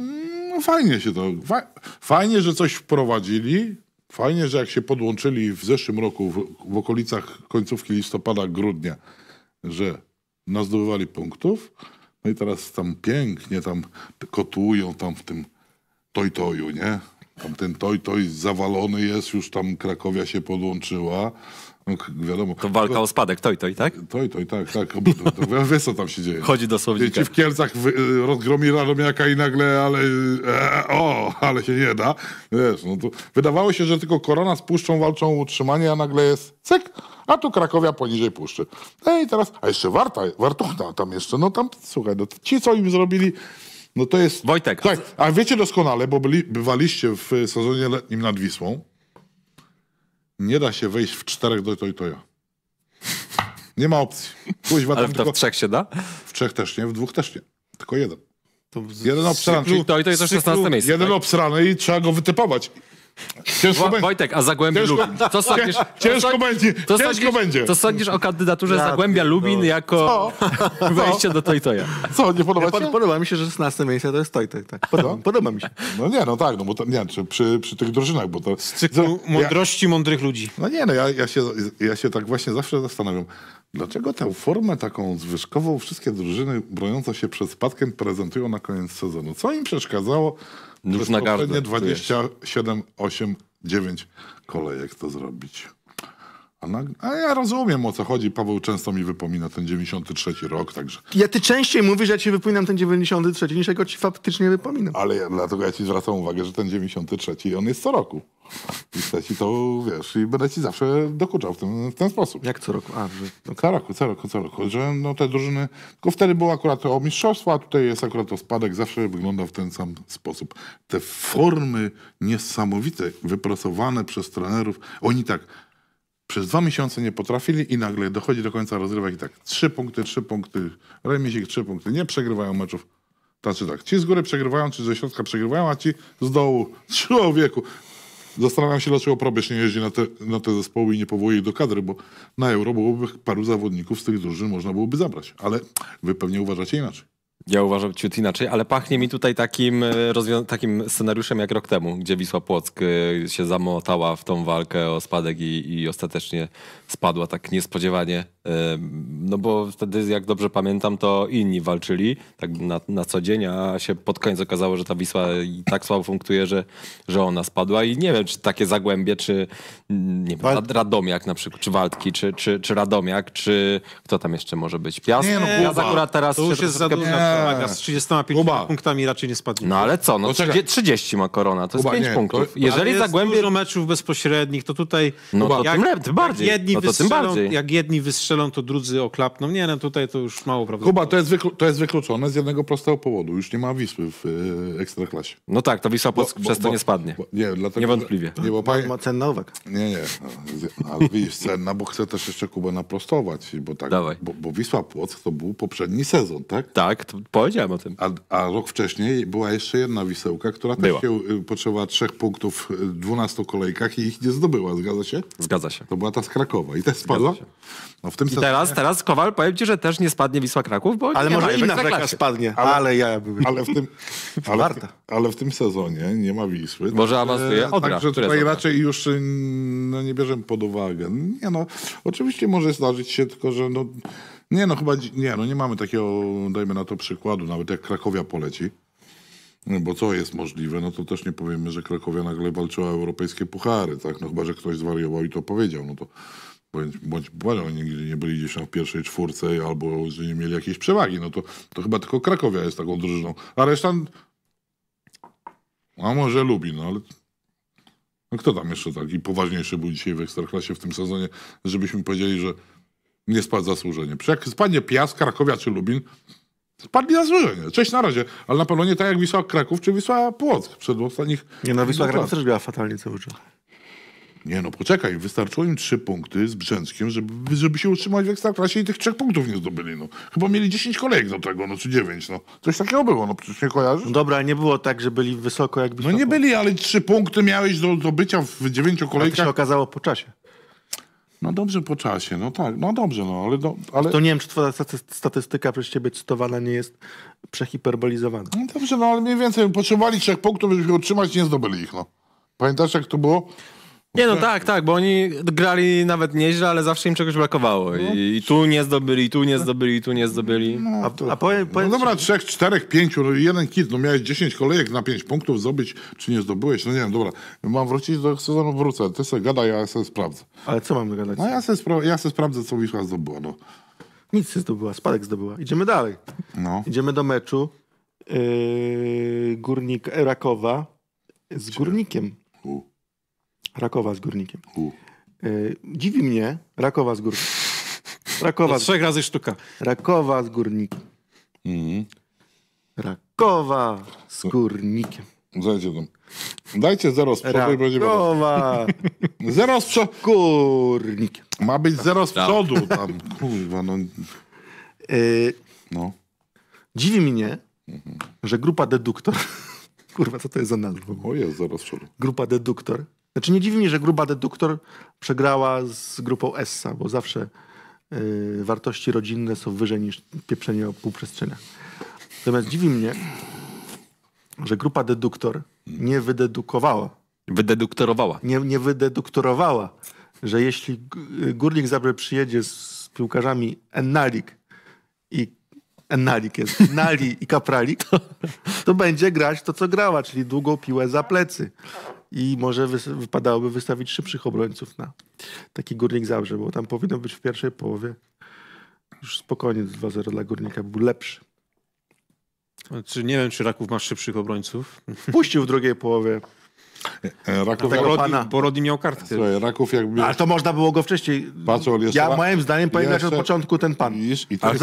no fajnie się to, fa fajnie, że coś wprowadzili, fajnie, że jak się podłączyli w zeszłym roku w, w okolicach końcówki listopada, grudnia, że nazdobywali punktów, no i teraz tam pięknie tam kotują tam w tym tojtoju, nie? Tam ten toj-toj zawalony jest, już tam Krakowia się podłączyła wiadomo. To walka to, o spadek, toj, toj, tak? Toj, toj, tak, tak. To, to, to wiesz, co tam się dzieje. Chodzi do słownika. Ci w Kielcach w, y, rozgromi Radomiaka i nagle, ale, y, e, o, ale się nie da. Wiesz, no to wydawało się, że tylko korona z puszczą walczą o utrzymanie, a nagle jest cyk, a tu Krakowia poniżej puszczy. No i teraz, a jeszcze Warta, Wartuchna tam jeszcze, no tam, słuchaj, no, ci, co im zrobili, no to jest... Wojtek. Tak, a wiecie doskonale, bo byli, bywaliście w sezonie letnim nad Wisłą, nie da się wejść w czterech do Toytoja. Nie ma opcji. Kuźwa, Ale w, tylko... w trzech się da? W trzech też nie, w dwóch też nie. Tylko jeden. To z... jeden obsrany. Czyli to, i to jest 16 miejsce. Jeden tak? obsrany i trzeba go wytypować. Ciężko Wojtek, a Zagłębie ciężko, Lubin. Co sądzisz, ciężko będzie, co ciężko sądzisz, będzie. Co sądzisz o kandydaturze ja, Zagłębia Lubin jako co? wejście co? do Toitoja? Co, nie podoba ci się? Podoba mi się, że 16 miejsce to jest Toitoj. Tak. Podoba, podoba, mi się. No nie, no tak, no bo to, nie, czy przy, przy tych drużynach, bo to... Z cyklu ja, mądrości mądrych ludzi. No nie, no ja, ja, się, ja się tak właśnie zawsze zastanawiam, dlaczego tę formę taką zwyżkową wszystkie drużyny broniące się przed spadkiem prezentują na koniec sezonu? Co im przeszkadzało? Nóż na gardle. 27, 8, 9 kolejek to zrobić. A, na, a, ja rozumiem o co chodzi. Paweł często mi wypomina ten 93 rok, także. Ja ty częściej mówisz, że ja ci wypominam ten 93 niż ja go ci faktycznie wypominam. Ale ja, dlatego ja ci zwracam uwagę, że ten 93 on jest co roku. I chcę ci to, wiesz, i będę ci zawsze dokuczał w ten, w ten sposób. Jak co roku? A, że... No. Co roku, co roku, co roku. Że no te drużyny, tylko wtedy było akurat o mistrzostwa, a tutaj jest akurat o spadek, zawsze wygląda w ten sam sposób. Te formy niesamowite, wypracowane przez trenerów, oni tak przez dwa miesiące nie potrafili i nagle dochodzi do końca rozrywek i tak trzy punkty, trzy punkty, remisik, trzy punkty. Nie przegrywają meczów. Tak czy tak. Ci z góry przegrywają, czy ze środka przegrywają, a ci z dołu. Człowieku. Zastanawiam się, dlaczego Probierz nie jeździ na te, na te zespoły i nie powołuje do kadry, bo na Euro byłoby paru zawodników z tych drużyn można byłoby zabrać. Ale wy pewnie uważacie inaczej. Ja uważam ciut inaczej, ale pachnie mi tutaj takim, e, takim scenariuszem jak rok temu, gdzie Wisła Płock e, się zamotała w tą walkę o spadek i, i ostatecznie spadła tak niespodziewanie no bo wtedy, jak dobrze pamiętam, to inni walczyli tak na, na co dzień, a się pod koniec okazało, że ta Wisła i tak słabo funkcjonuje, że, że ona spadła. I nie wiem, czy takie Zagłębie, czy mm, nie wiem, Wal- Radomiak na przykład, czy Waltki, czy, czy, czy Radomiak, czy kto tam jeszcze może być? Piast? Nie, no, Piast akurat teraz... To już jest za duża przewaga. Z 35 Kuba. punktami raczej nie spadnie. No ale co, no 30, no 30 ma Korona, to jest Kuba, 5 nie, punktów. To, Jeżeli jest Zagłębie... dużo meczów bezpośrednich, to tutaj... No to jak, tym bardziej. Jak jedni no to tym bardziej. wystrzelą to drudzy oklapną. Nie, no tutaj to już mało prawdopodobne. Kuba, to jest, to jest wykluczone z jednego prostego powodu. Już nie ma Wisły w e, Ekstraklasie. No tak, to Wisła bo, przez bo, to nie spadnie. nie, dlatego, Niewątpliwie. Nie, bo pani... Ma cenna owek. Nie, nie. No, ale widzisz, cenna, bo chcę też jeszcze Kubę naprostować. Bo, tak, Dawaj. bo, bo Wisła Płock to był poprzedni sezon, tak? Tak, to powiedziałem o tym. A, a rok wcześniej była jeszcze jedna Wisełka, która była. też się, y, potrzeba trzech punktów w y, dwunastu kolejkach i ich nie zdobyła, zgadza się? Zgadza się. To była ta z Krakowa i też spadła? No w tym I teraz, teraz Kowal, powiem ci, że też nie spadnie Wisła Kraków, bo Ale nie może ma inna Ekstraklasie. spadnie. Ale, ale ja bym... Ale w, tym, ale, w, ale w tym sezonie nie ma Wisły. Tak? Może także- awansuje e, Odra, Także które tutaj są? raczej już y, no, nie bierzemy pod uwagę. Nie no, oczywiście może zdarzyć się, tylko że no... Nie no, chyba nie, no, nie mamy takiego, dajmy na to przykładu, nawet jak Krakowia poleci. Bo co jest możliwe, no to też nie powiemy, że Krakowia nagle walczyła o europejskie puchary, tak? No chyba, że ktoś zwariował i to powiedział, no to bądź, bądź powiedział, nigdy nie byli gdzieś tam w pierwszej czwórce albo że nie mieli jakiejś przewagi, no to, to chyba tylko Krakowia jest taką drużyną. A reszta, a może lubi, no ale no kto tam jeszcze taki poważniejszy był dzisiaj w Ekstraklasie w tym sezonie, żebyśmy powiedzieli, że nie spadł zasłużenie. Przecież jak spadnie Piast, Krakowia czy Lubin, Spadli zasłużenie. Cześć na razie, ale na pewno nie tak jak Wisła Kraków czy Wisła Płock przed ostatnich... Nie, no Wisła Kraków też była fatalnie cały czas. Nie no, poczekaj, wystarczyło im trzy punkty z Brzęckiem, żeby, żeby się utrzymać w Ekstraklasie i tych trzech punktów nie zdobyli, no. Chyba mieli 10 kolejek do tego, no czy 9, no. Coś takiego było, no przecież nie kojarzysz? No dobra, nie było tak, że byli wysoko jakby... No nie byli, ale trzy punkty miałeś do zdobycia w dziewięciu kolejkach. To się okazało po czasie. No dobrze po czasie, no tak, no dobrze, no ale... Do, ale... To nie wiem, czy twoja statystyka przez ciebie cytowana nie jest przehiperbolizowana. No dobrze, no ale mniej więcej potrzebowali trzech punktów, żeby się utrzymać, nie zdobyli ich, no. Pamiętasz, jak to było? Nie no tak, tak, bo oni grali nawet nieźle, ale zawsze im czegoś brakowało. No. I, i tu nie zdobyli, tu nie zdobyli, tu nie zdobyli. No, a, to, a powiem, powiem no dobra, trzech, czterech, pięciu, no jeden kit, no miałeś 10 kolejek na 5 punktów zdobyć, czy nie zdobyłeś, no nie wiem, dobra. Mam wrócić do sezonu, wrócę, ty se gadaj, ja sobie sprawdzę. Ale co mam gadać? No ja sobie, spra ja sprawdzę, co Wisła zdobyła, no. Nic się zdobyła, spadek zdobyła. Idziemy dalej. No. Idziemy do meczu yy, Górnik Rakowa z Górnikiem. U. Rakowa z Górnikiem. U. Y, dziwi mnie Rakowa z Górnikiem. Rakowa z... trzech razy sztuka. Rakowa z Górnikiem. Mhm. Rakowa z Górnikiem. Zajdzie tam. Dajcie zero sprzedu i będzie Rakowa Zero z przodu. Górnikiem. Ma być zero z no. przodu tam. Kurwa, no. Y, no. Dziwi mnie, mhm. że grupa deduktor Kurwa, co to jest za nazwa? O jest, z przodu. Grupa Deduktor znaczy nie dziwi mnie, że gruba deduktor przegrała z grupą ESSA, bo zawsze yy, wartości rodzinne są wyżej niż pieprzenie o półprzestrzeniach. Natomiast dziwi mnie, że grupa deduktor nie wydedukowała. Wydeduktorowała. Nie, nie wydeduktorowała, że jeśli y, Górnik zabry przyjedzie z piłkarzami Ennalik i Ennalik jest, Nali i Kapralik, to będzie grać to, co grała, czyli długą piłę za plecy i może wypadałoby wystawić szybszych obrońców na taki Górnik Zabrze, bo tam powinno być w pierwszej połowie już spokojnie 2-0 dla Górnika, był lepszy. Czy nie wiem, czy Raków ma szybszych obrońców? Puścił w drugiej połowie. E, Raków, tego porodi, pana. miał kartkę. Słuchaj, Raków jakby... Ale to można było go wcześniej. Patrol jest ja moim zdaniem powinien jeszcze... od początku ten pan. Widzisz, i tak,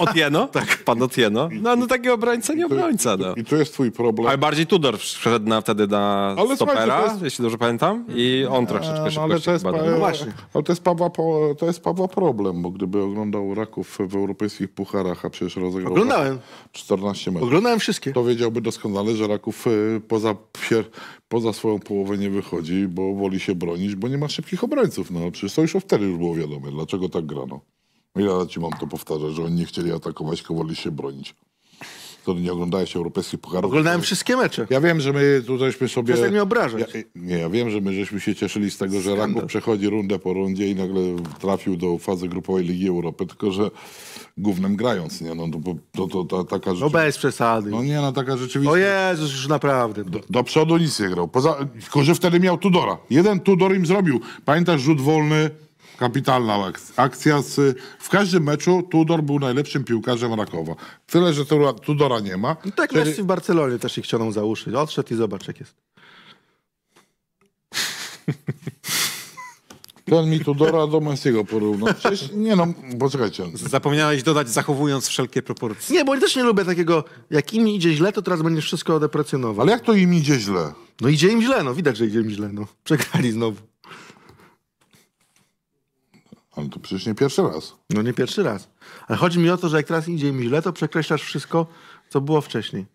od, Jeno? Tak. Pan od Jeno? No, no taki obrońca, nie obrońca. No. I to jest twój problem. Ale bardziej Tudor wszedł na, wtedy na ale stopera, jest... jeśli dobrze pamiętam. I on troszeczkę no, szybko ale to jest, no właśnie. Ale to jest, Pawła, to jest Pawła problem, bo gdyby oglądał Raków w europejskich pucharach, a przecież rozegrał Oglądałem. 14 metrów. Oglądałem wszystkie. To wiedziałby doskonale, że Raków y, poza... Pier... Po poza swoją połowę nie wychodzi, bo woli się bronić, bo nie ma szybkich obrońców. No przecież to już wtedy już było wiadome, dlaczego tak grano. Ile ja ci mam to powtarzać, że oni nie chcieli atakować, tylko woli się bronić który nie oglądałeś europejskich pucharów. Oglądałem wszystkie mecze. Ja wiem, że my tutajśmy sobie... Przestań mnie obrażać. Ja, nie, ja wiem, że my żeśmy się cieszyli z tego, że Raków przechodzi rundę po rundzie i nagle trafił do fazy grupowej Ligi Europy, tylko że głównym grając, nie? No, no to, to, to taka no, rzeczywistość. No bez przesady. No nie, no taka rzeczywistość. O Jezus, już naprawdę. Do, do przodu nic nie grał. Poza... Tylko, że wtedy miał Tudora. Jeden Tudor im zrobił. Pamiętasz rzut wolny Kapitalna akcja. w każdym meczu Tudor był najlepszym piłkarzem Rakowa. Tyle, że Tudora nie ma. No tak czyli... Messi w Barcelonie też ich chciano załuszyć. Odszedł i zobacz jak jest. Ten mi Tudora do Messiego porównał. Przecież nie no, poczekajcie. Zapomniałeś dodać, zachowując wszelkie proporcje. Nie, bo ja też nie lubię takiego, jak im idzie źle, to teraz będziesz wszystko deprecjonował. Ale jak to im idzie źle? No idzie im źle, no widać, że idzie im źle, no. Przegrali znowu. Ale to przecież nie pierwszy raz. No nie pierwszy raz. Ale chodzi mi o to, że jak teraz idzie mi źle, to przekreślasz wszystko, co było wcześniej.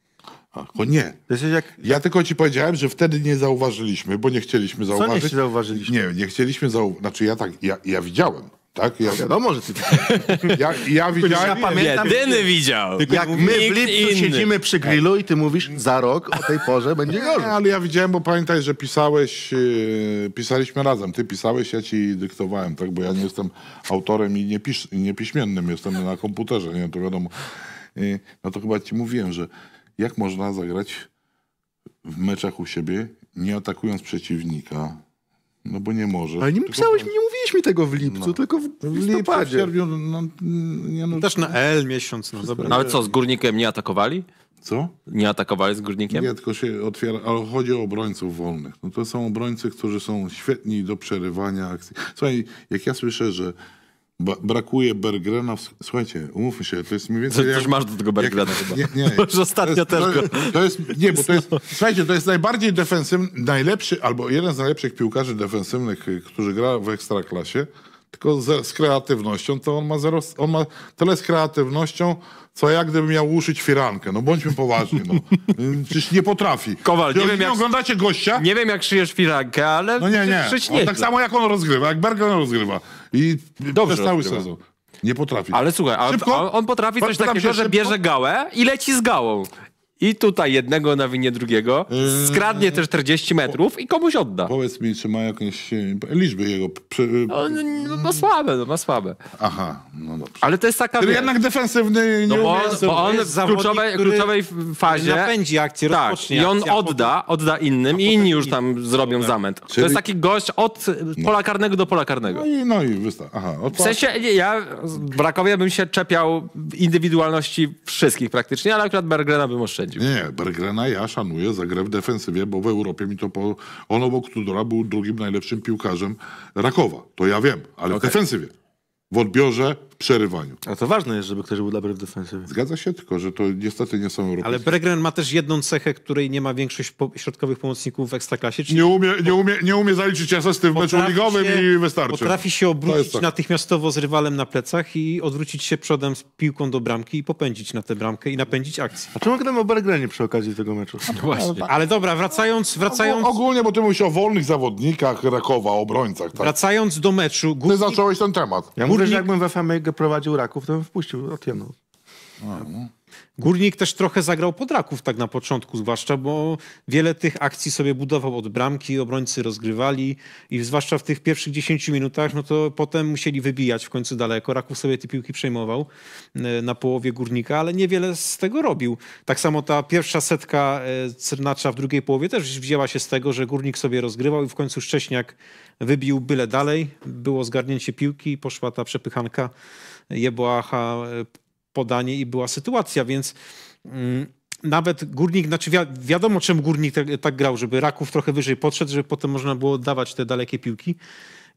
Ach, O nie. Jak... Ja tylko ci powiedziałem, że wtedy nie zauważyliśmy, bo nie chcieliśmy zauważyć. Co nie zauważyliśmy? Nie, nie chcieliśmy zauważyć. Znaczy ja tak, ja, ja widziałem. Tak, ja, no wiadomo, że ty. Ja, ja widziałem. Ja pamiętam, Jedyny widział. jak my w lipcu siedzimy przy grillu i ty mówisz, za rok o tej porze będzie gorzej. ale ja widziałem, bo pamiętaj, że pisałeś, yy, pisaliśmy razem. Ty pisałeś, ja ci dyktowałem, tak? Bo ja nie jestem autorem i, niepiśmiennym, jestem na komputerze, nie, to wiadomo. No to chyba ci mówiłem, że jak można zagrać w meczach u siebie, nie atakując przeciwnika, no bo nie może. Ale nie pisałeś, mi nie mi tego w lipcu, no. tylko w, w listopadzie. W sierpniu, no, nie, no, Też na L miesiąc, no dobra. Ale co, z górnikiem nie atakowali? Co? Nie atakowali z górnikiem? Nie, tylko się otwiera, ale chodzi o obrońców wolnych. No to są obrońcy, którzy są świetni do przerywania akcji. Słuchaj, jak ja słyszę, że Ba brakuje Bergrena. W... Słuchajcie, umówmy się, to jest mniej więcej... Ty jak... masz do tego Bergrena jak... chyba. Nie, nie. Już ostatnio też To jest, nie, bo to jest... No. Słuchajcie, to jest najbardziej defensywny, najlepszy, albo jeden z najlepszych piłkarzy defensywnych, y, który gra w Ekstraklasie, tylko z, z kreatywnością, to on ma zero... On ma tyle z kreatywnością, co ja gdybym miał uszyć firankę. No bądźmy poważni, no. Przecież nie potrafi. Kowal, nie, wiem jak, oglądacie gościa... Nie wiem jak szyjesz firankę, ale... No nie, nie. nie tak samo jak on rozgrywa, jak Bergen rozgrywa. I Dobrze przez cały sezon. Nie potrafi. Ale słuchaj, a, on potrafi coś takiego, że bierze gałę i leci z gałą i tutaj jednego na winie drugiego, yy, skradnie te 40 metrów i komuś odda. Powiedz mi, czy ma jakieś e, liczby jego... Przy... E, on no, no, no, ma słabe, no, ma słabe. Aha, no dobrze. Ale to jest taka... Czyli jednak defensywny nie no bo on, bo on w kluczowej, kluczowej fazie... Napędzi akcję, tak, akcję, i on odda, odda innym i inni już tam zrobią tak. zamęt. Czyli... To jest taki gość od pola karnego do pola karnego. No i, no i wystarczy. Aha, od... W sensie ja w bym się czepiał indywidualności wszystkich praktycznie, ale akurat Bergrena bym oszczędził. Nie, Bergrena ja szanuję za grę w defensywie, bo w Europie mi to po... On obok Tudora był drugim najlepszym piłkarzem Rakowa. To ja wiem, ale okay. w defensywie. W odbiorze przerywaniu. A to ważne jest, żeby ktoś był dobry w defensywie. Zgadza się, tylko że to niestety nie są Europejczycy. Ale Bregren ma też jedną cechę, której nie ma większość po środkowych pomocników w Ekstraklasie. Nie umie, nie, umie, nie umie zaliczyć asysty w meczu ligowym się, i wystarczy. Potrafi się obrócić tak. natychmiastowo z rywalem na plecach i odwrócić się przodem z piłką do bramki i popędzić na tę bramkę i napędzić akcję. A czemu gramy o Bregrenie przy okazji tego meczu? No właśnie. Ale dobra, wracając... wracając... Ogólnie, bo ty mówisz o wolnych zawodnikach Rakowa, obrońcach. Tak? Wracając do meczu... Górnik... Ty zacząłeś ten temat. Ja mówię, górnik... że jakbym w FMA prowadził raków, to bym wpuścił Otienu. No. Górnik też trochę zagrał pod Raków tak na początku, zwłaszcza, bo wiele tych akcji sobie budował od bramki, obrońcy rozgrywali i zwłaszcza w tych pierwszych 10 minutach, no to potem musieli wybijać w końcu daleko. Raków sobie te piłki przejmował e, na połowie Górnika, ale niewiele z tego robił. Tak samo ta pierwsza setka e, Cernacza w drugiej połowie też wzięła się z tego, że Górnik sobie rozgrywał i w końcu Szcześniak wybił byle dalej. Było zgarnięcie piłki, poszła ta przepychanka Jeboacha e, podanie i była sytuacja, więc mm, nawet górnik, znaczy wiadomo czym górnik tak, tak, grał, żeby raków trochę wyżej podszedł, żeby potem można było dawać te dalekie piłki.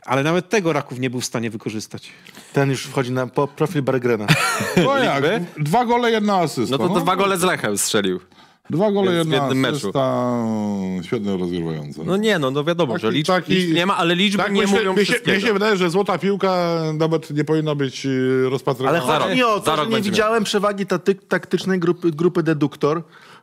Ale nawet tego Raków nie był w stanie wykorzystać. Ten już wchodzi na profil Bergrena. No jak? Dwa gole, jedna asysta. No to, to no. dwa gole z Lechem strzelił. Dwa gole, Więc jedna w jednym meczu. asysta, mm, świetne rozgrywające. No. no nie, no, no wiadomo, taki, że liczb, taki, liczb nie ma, ale liczby tak nie mówią mi się, mi się wydaje, że złota piłka nawet nie powinna być y, rozpatrywana. Ale chodzi mi o to, że nie widziałem miał. przewagi taty, taktycznej grupy, grupy deduktor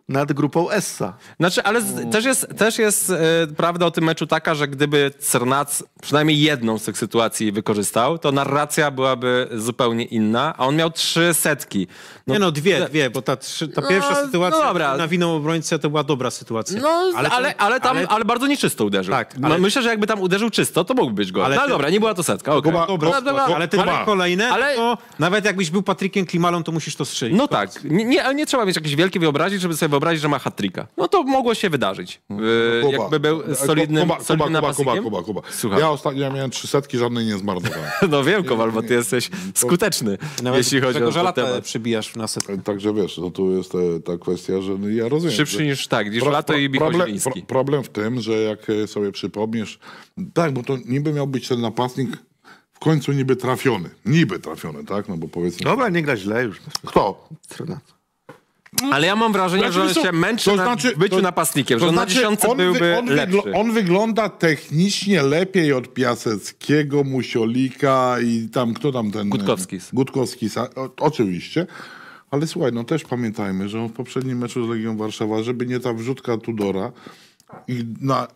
nad grupą Essa. Znaczy, ale z, też jest, też jest y, prawda o tym meczu taka, że gdyby Cernac przynajmniej jedną z tych sytuacji wykorzystał, to narracja byłaby zupełnie inna, a on miał trzy setki. No, nie no, dwie, dwie, bo ta, trzy, ta pierwsza no, no sytuacja no dobra. na winą obrońcę to była dobra sytuacja. No, ale, ale, ale tam, ale... ale... bardzo nieczysto uderzył. Tak, no, ale... Myślę, że jakby tam uderzył czysto, to mógłby być go. Ale, no, ty... dobra, nie była to setka. Okay. dobra, dobra, ale ty dwa kolejne, ale... to nawet jakbyś był Patrykiem Klimalą, to musisz to strzelić. No tak, nie, ale nie trzeba mieć jakiejś wielkiej wyobraźni, żeby sobie wyobrazić, że ma hat -tricka. No to mogło się wydarzyć. Yy, Jakby był solidny, Kuba, Kuba, Kuba, Kuba, Kuba, Kuba. Ja ostatnio miałem trzy setki, żadnej nie zmarnowałem. no wiem, Kowal, bo ty jesteś skuteczny, jeśli chodzi o ten temat. przybijasz na setkę. Także wiesz, no tu jest ta kwestia, że no ja rozumiem. Szybszy niż tak, niż pro, lato pro, i problem, pro, problem w tym, że jak e, sobie przypomnisz, tak, bo to niby miał być ten napastnik w końcu niby trafiony. Niby trafiony, tak? No bo powiedzmy... Dobra, nie gra źle już. Kto? Trenator. Ale ja mam wrażenie, znaczy, że on się męczy to znaczy, na byciu to, napastnikiem, to że znaczy, na dziesiątce byłby on lepszy. on wygląda technicznie lepiej od Piaseckiego, Musiolika i tam, kto tam ten... Gutkowski. Gutkowski, oczywiście. Ale słuchaj, no też pamiętajmy, że on w poprzednim meczu z Legią Warszawa, żeby nie ta wrzutka Tudora i na,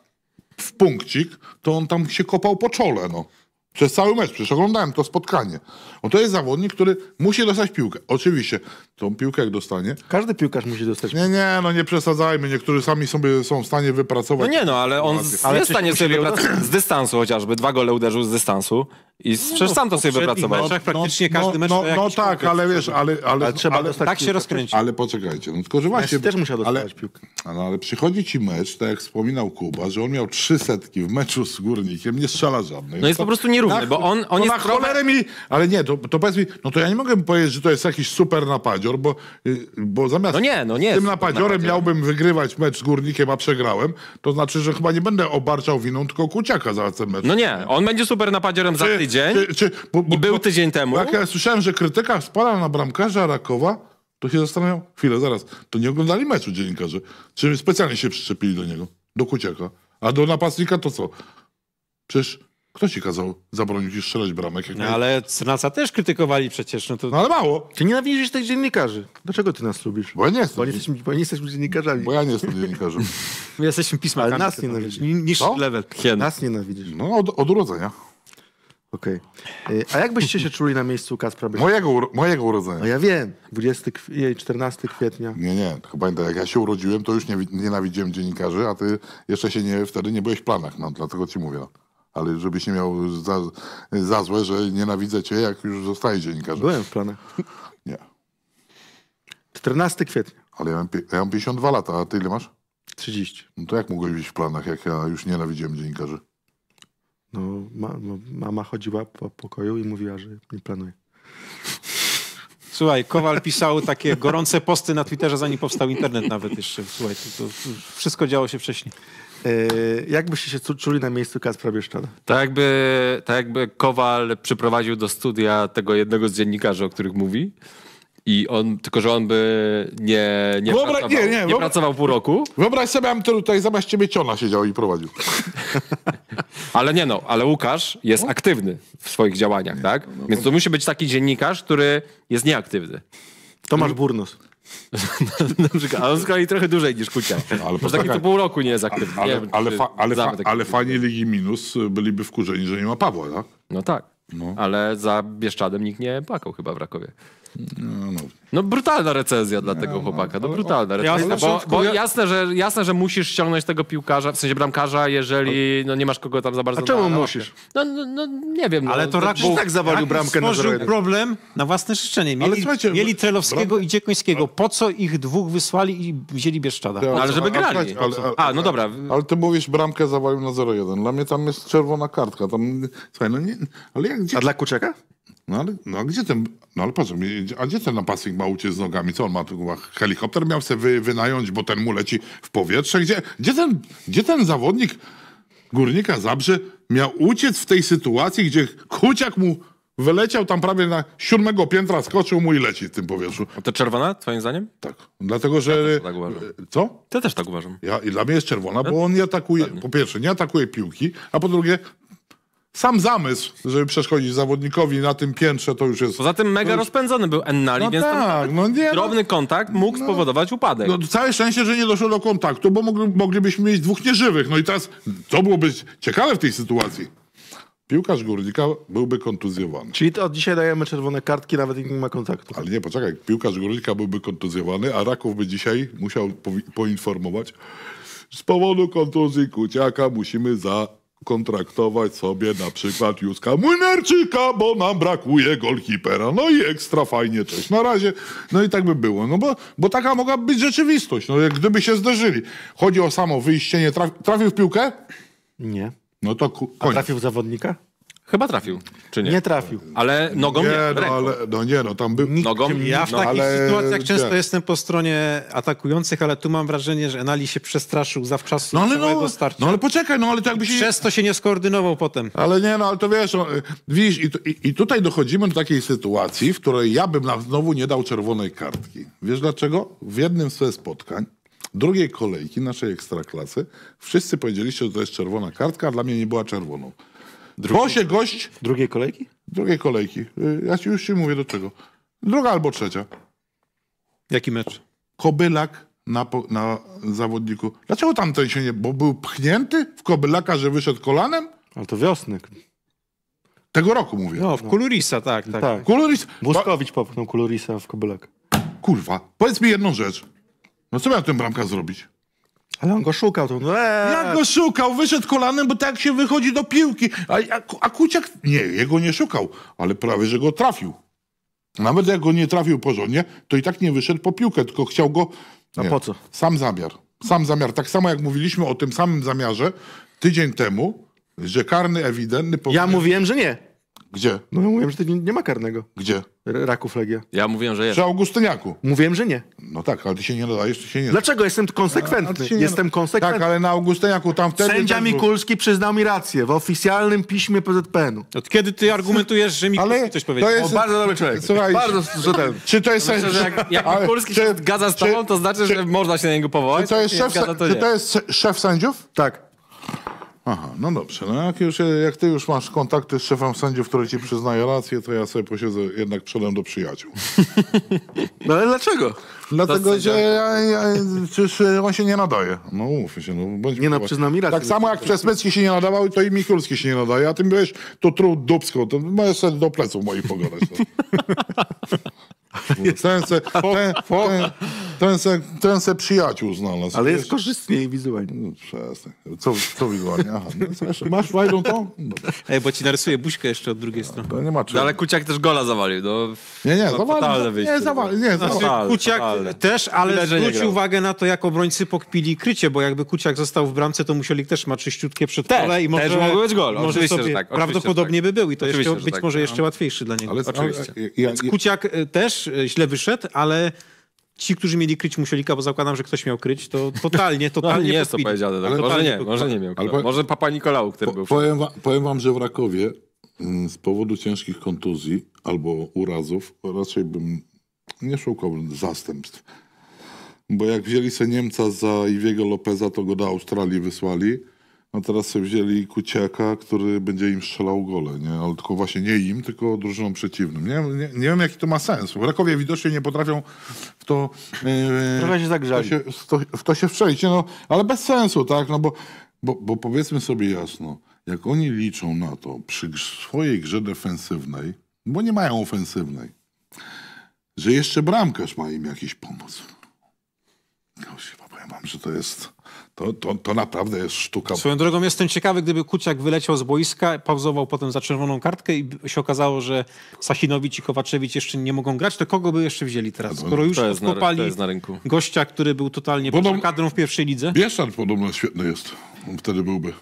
w punkcik, to on tam się kopał po czole, no. Przez cały mecz, przecież oglądałem to spotkanie. No to jest zawodnik, który musi dostać piłkę. Oczywiście, tą piłkę jak dostanie. Każdy piłkarz musi dostać piłkę. Nie, nie, no nie przesadzajmy. Niektórzy sami sobie są w stanie wypracować. No nie, no ale on jest w stanie sobie wypracować z dystansu chociażby. Dwa gole uderzył z dystansu. I przecież no, sam to sobie wypracował. No, praktycznie no, każdy no, mecz No, no tak, ale wiesz, ale... ale, ale tak trzeba ale, Tak się rozkręcił. Ale poczekajcie, no tylko że właśnie... też musiał dostać ale, piłkę. No, ale przychodzi ci mecz, tak jak wspominał Kuba, że on miał trzy setki w meczu z Górnikiem, nie strzela żadnej. No jest to, po prostu nierówny, na, tak, bo on, on jest... na cholerę mi... Ale nie, to, to powiedz mi, no to ja nie mogę powiedzieć, że to jest jakiś super napadzior, bo, y, bo zamiast... No nie, no nie. tym napadziorem miałbym wygrywać mecz z Górnikiem, a przegrałem, to znaczy, że chyba nie będę obarczał winą tylko Kuciaka za ten mecz. No nie, on będzie super napadziorem za tydzień cały dzień czy, czy, bo, bo, i był tydzień temu. Tak, ja słyszałem, że krytyka spada na bramkarza Rakowa, to się zastanawiam, chwilę, zaraz, to nie oglądali meczu dziennikarze. Czy specjalnie się przyczepili do niego, do Kuciaka? A do napastnika to co? Przecież kto ci kazał zabronić i strzelać bramek? Jak no, ale Cnaca też krytykowali przecież. No, to... no ale mało. Ty nienawidzisz tych dziennikarzy. Dlaczego ty nas lubisz? Bo ja nie jestem. Bo nie jesteśmy, bo nie jesteśmy dziennikarzami. Bo ja nie jestem dziennikarzem. My jesteśmy pismakami. Ale nas nienawidzisz. Niż level. Nas nienawidzisz. No od, od urodzenia. Okej. Okay. A jak byście się czuli na miejscu Kacpra Mojego, mojego urodzenia. No ja wiem. 20 kwietnia, 14 kwietnia. Nie, nie. Tylko pamiętaj, jak ja się urodziłem, to już nie, nienawidziłem dziennikarzy, a ty jeszcze się nie, wtedy nie byłeś w planach. No, dlatego ci mówię. Ale żebyś nie miał za, za złe, że nienawidzę cię, jak już zostaje dziennikarzem. Byłem w planach. Nie. 14 kwietnia. Ale ja mam, ja mam 52 lata, a ty ile masz? 30. No to jak mogłeś być w planach, jak ja już nienawidziłem dziennikarzy? No, ma, no, mama chodziła po pokoju i mówiła, że nie planuje. Słuchaj, Kowal pisał takie gorące posty na Twitterze, zanim powstał internet nawet jeszcze. Słuchaj, to, to wszystko działo się wcześniej. Yy, e, jak byście się czuli na miejscu Kacpra Bieszczada? Tak jakby, tak jakby Kowal przyprowadził do studia tego jednego z dziennikarzy, o których mówi. I on, tylko że on by nie, nie, pracował, nie, nie, nie pracował pół roku. Wyobraź sobie, bym tutaj zamiast ciebie ciona siedział i prowadził. ale nie no, ale Łukasz jest no. aktywny w swoich działaniach, tak? No, no, Więc to musi być taki dziennikarz, który jest nieaktywny. Tomasz Burnus. Na przykład, ale on z kolei trochę dłużej niż Kuciak. Ale Może taki pół roku nie jest aktywny. Ale, fajnie ale, ale, fa, ale fani Ligi Minus y, byliby wkurzeni, że nie ma Pawła, tak? No tak. No. Ale za Bieszczadem nikt nie płakał chyba w Rakowie. No, no. no brutalna recenzja dla no, tego no. chłopaka, no, no brutalna recenzja. Jasne, bo, bo jasne, że, jasne, że musisz ściągnąć tego piłkarza, w sensie bramkarza, jeżeli no, nie masz kogo tam za bardzo... A czemu na, musisz? No, no, no, nie wiem. Ale to raczej tak zawalił bramkę na stworzył problem na własne życzenie. Mieli, ale mieli Trelowskiego i Dziekońskiego. Po co ich dwóch wysłali i wzięli Bieszczada? No, ale żeby grali. Ale, ale, A, no dobra. Ale ty mówisz bramkę zawalił na 0-1. Dla mnie tam jest czerwona kartka. Tam, słuchaj, no nie, ale jak... A dla Kuczeka? No ale, no, a gdzie ten, no ale patrz, a gdzie ten napastnik ma uciec z nogami? Co on ma tu? Helikopter miał sobie wy, wynająć, bo ten mu leci w powietrze. Gdzie, gdzie, ten, gdzie ten zawodnik górnika Zabrze miał uciec w tej sytuacji, gdzie kuciak mu wyleciał tam prawie na siódmego piętra, skoczył mu i leci w tym powietrzu. A to czerwona, twoim zdaniem? Tak. Dlatego, że... Ja tak uważam. Co? Ty też tak uważam. Ja, I dla mnie jest czerwona, bo on nie atakuje, Pewnie. po pierwsze, nie atakuje piłki, a po drugie sam zamysł, żeby przeszkodzić zawodnikowi na tym piętrze, to już jest... Poza tym mega już... rozpędzony był Ennali, no więc tak, no nie, no- drobny no, kontakt mógł no, spowodować upadek. No całe szczęście, że nie doszło do kontaktu, bo moglibyśmy mieć dwóch nieżywych. No i teraz, co byłoby ciekawe w tej sytuacji? Piłkarz Górnika byłby kontuzjowany. Czyli od dzisiaj dajemy czerwone kartki, nawet jak nie ma kontaktu. Ale nie, poczekaj. Piłkarz Górnika byłby kontuzjowany, a Raków by dzisiaj musiał poinformować, z powodu kontuzji Kuciaka musimy za kontraktować sobie na przykład Józka Młynarczyka, bo nam brakuje golkipera. No i ekstra fajnie, cześć. Na razie, no i tak by było. No bo, bo taka mogłaby być rzeczywistość, no jak gdyby się zderzyli. Chodzi o samo wyjście, nie traf... trafił w piłkę? Nie. No to ku... A trafił zawodnika? Chyba trafił, czy nie? Nie trafił. Ale nogą nie, nie no, ale, no nie, no tam był... Nogą, ja w no, takich ale... sytuacjach często nie. jestem po stronie atakujących, ale tu mam wrażenie, że Enali się przestraszył zawczasu no, ale no, starcia. No ale poczekaj, no ale to jakby się... Przez to się nie skoordynował potem. Ale nie, no ale to wiesz, no, widzisz, i, i, i, tutaj dochodzimy do takiej sytuacji, w której ja bym nam znowu nie dał czerwonej kartki. Wiesz dlaczego? W jednym ze spotkań drugiej kolejki naszej ekstraklasy wszyscy powiedzieliście, że to jest czerwona kartka, a dla mnie nie była czerwoną. Drugi, bo się gość... Drugiej kolejki? Drugiej kolejki. Y, ja ci już nie mówię do czego. Druga albo trzecia. Jaki mecz? Kobylak na, na zawodniku. Dlaczego tamten się nie... Bo był pchnięty w Kobylaka, że wyszedł kolanem? Ale to wiosny. Tego roku mówię. No, w no. Kulurisa, tak. tak. tak. Kuluris... Błyskowicz popchnął Kulurisa w Kobylak. Kurwa, powiedz mi jedną rzecz. No co miał ten bramka zrobić? Ale on go szukał. To... Eee. Jak go szukał? Wyszedł kolanem, bo tak się wychodzi do piłki. A, a, a Kuciak... Nie, jego nie szukał, ale prawie, że go trafił. Nawet jak go nie trafił porządnie, to i tak nie wyszedł po piłkę, tylko chciał go... Nie, a po co? Sam zamiar. Sam zamiar. Tak samo jak mówiliśmy o tym samym zamiarze tydzień temu, że karny ewidentny... Powinien... Ja mówiłem, że nie. Gdzie? No ja mówiłem, że ty nie, nie ma karnego. Gdzie? R- Raków Legia. Ja mówiłem, że jest. Przy Augustyniaku. Mówiłem, że nie. No tak, ale ty się nie dodajesz, ty się nie... Dlaczego? Jestem konsekwentny. a Jestem konsekwentny. Tak, ale na Augustyniaku tam wtedy... Sędzia też był- Mikulski przyznał mi rację w oficjalnym piśmie PZPN-u. Od kiedy ty argumentujesz, że mi Ale coś powiedział? to jest... bardzo dobry człowiek. Słuchaj, Bardzo rzetelny. czy to jest... Myślę, że jak, jak ale Mikulski się zgadza z tobą, to znaczy, że można się na niego powołać. Czy to jest, szef, zgadza, to czy to jest szef sędziów? Tak. Aha, no dobrze. No jak, już, jak ty już masz kontakty z szefem sędziów, który ci przyznaje rację, to ja sobie posiedzę, jednak przodem do przyjaciół. No ale dlaczego? Dlatego, że ja, ja, czyż e, on się nie nadaje. No mówmy się, no bądźmy Nie no, przyznam mi rację. Tak samo jak Przesmycki się nie nadawał, to i Mikulski się nie nadaje, a ty mówisz to trud dupsko, to możesz sobie do pleców moich pogadać. No. Ten se, ten, ten, ten, se, ten se przyjaciół znalazł. Ale jest korzystniej wizualnie. No, Co, co wizualnie? Aha, no, masz fajną tą? No. Ej, bo ci narysuję buźkę jeszcze od drugiej strony. To nie ma czego. No, ale Kuciak też gola zawalił. No, nie, nie, zawalił. Nie, zawalił. Nie, zawalił. Znaczy, Kuciak totalne. też, ale zwróć uwagę na to, jak obrońcy pokpili krycie, bo jakby Kuciak został w bramce, to musieli też ma czyściutkie przed pole i może... Też mógł być gol. Może oczywiście, sobie, tak. prawdopodobnie tak. by był i to jeszcze, być tak, może no. jeszcze łatwiejszy dla niego. Ale, oczywiście. Kuciak y, też E, źle wyszedł, ale ci, którzy mieli kryć musielika, bo zakładam, że ktoś miał kryć, to totalnie, totalnie. No, nie jest to powiedziane, tak? może nie, może nie miał. Albo... Może papa Nikolał, który po, był. Powiem, powiem wam, że w Rakowie mm, z powodu ciężkich kontuzji albo urazów raczej bym nie szukał zastępstw. Bo jak wzięli sobie Niemca za Iwiego Lopeza, to go do Australii wysłali a teraz sobie wzięli kuciaka, który będzie im strzelał gole, nie? Ale tylko właśnie nie im, tylko drużynom przeciwnym. Nie, nie, nie wiem, jaki to ma sens. Rakowie widocznie nie potrafią w to... Yy, Trochę się zagrzali. W to się, w to, w to się wstrzelić, no, ale bez sensu, tak? No bo, bo, bo powiedzmy sobie jasno, jak oni liczą na to przy swojej grze defensywnej, bo nie mają ofensywnej, że jeszcze bramkarz ma im jakiś pomóc. No, się powiem wam, że to jest... To, to, to naprawdę jest sztuka. Swoją drogą jestem ciekawy, gdyby Kuciak wyleciał z boiska, pauzował potem za czerwoną kartkę i się okazało, że Sachinowicz i Kowaczewicz jeszcze nie mogą grać, to kogo by jeszcze wzięli teraz? Skoro już kopali gościa, który był totalnie pod kadrą w pierwszej lidze. Bieszczad podobno świetny jest. On wtedy byłby.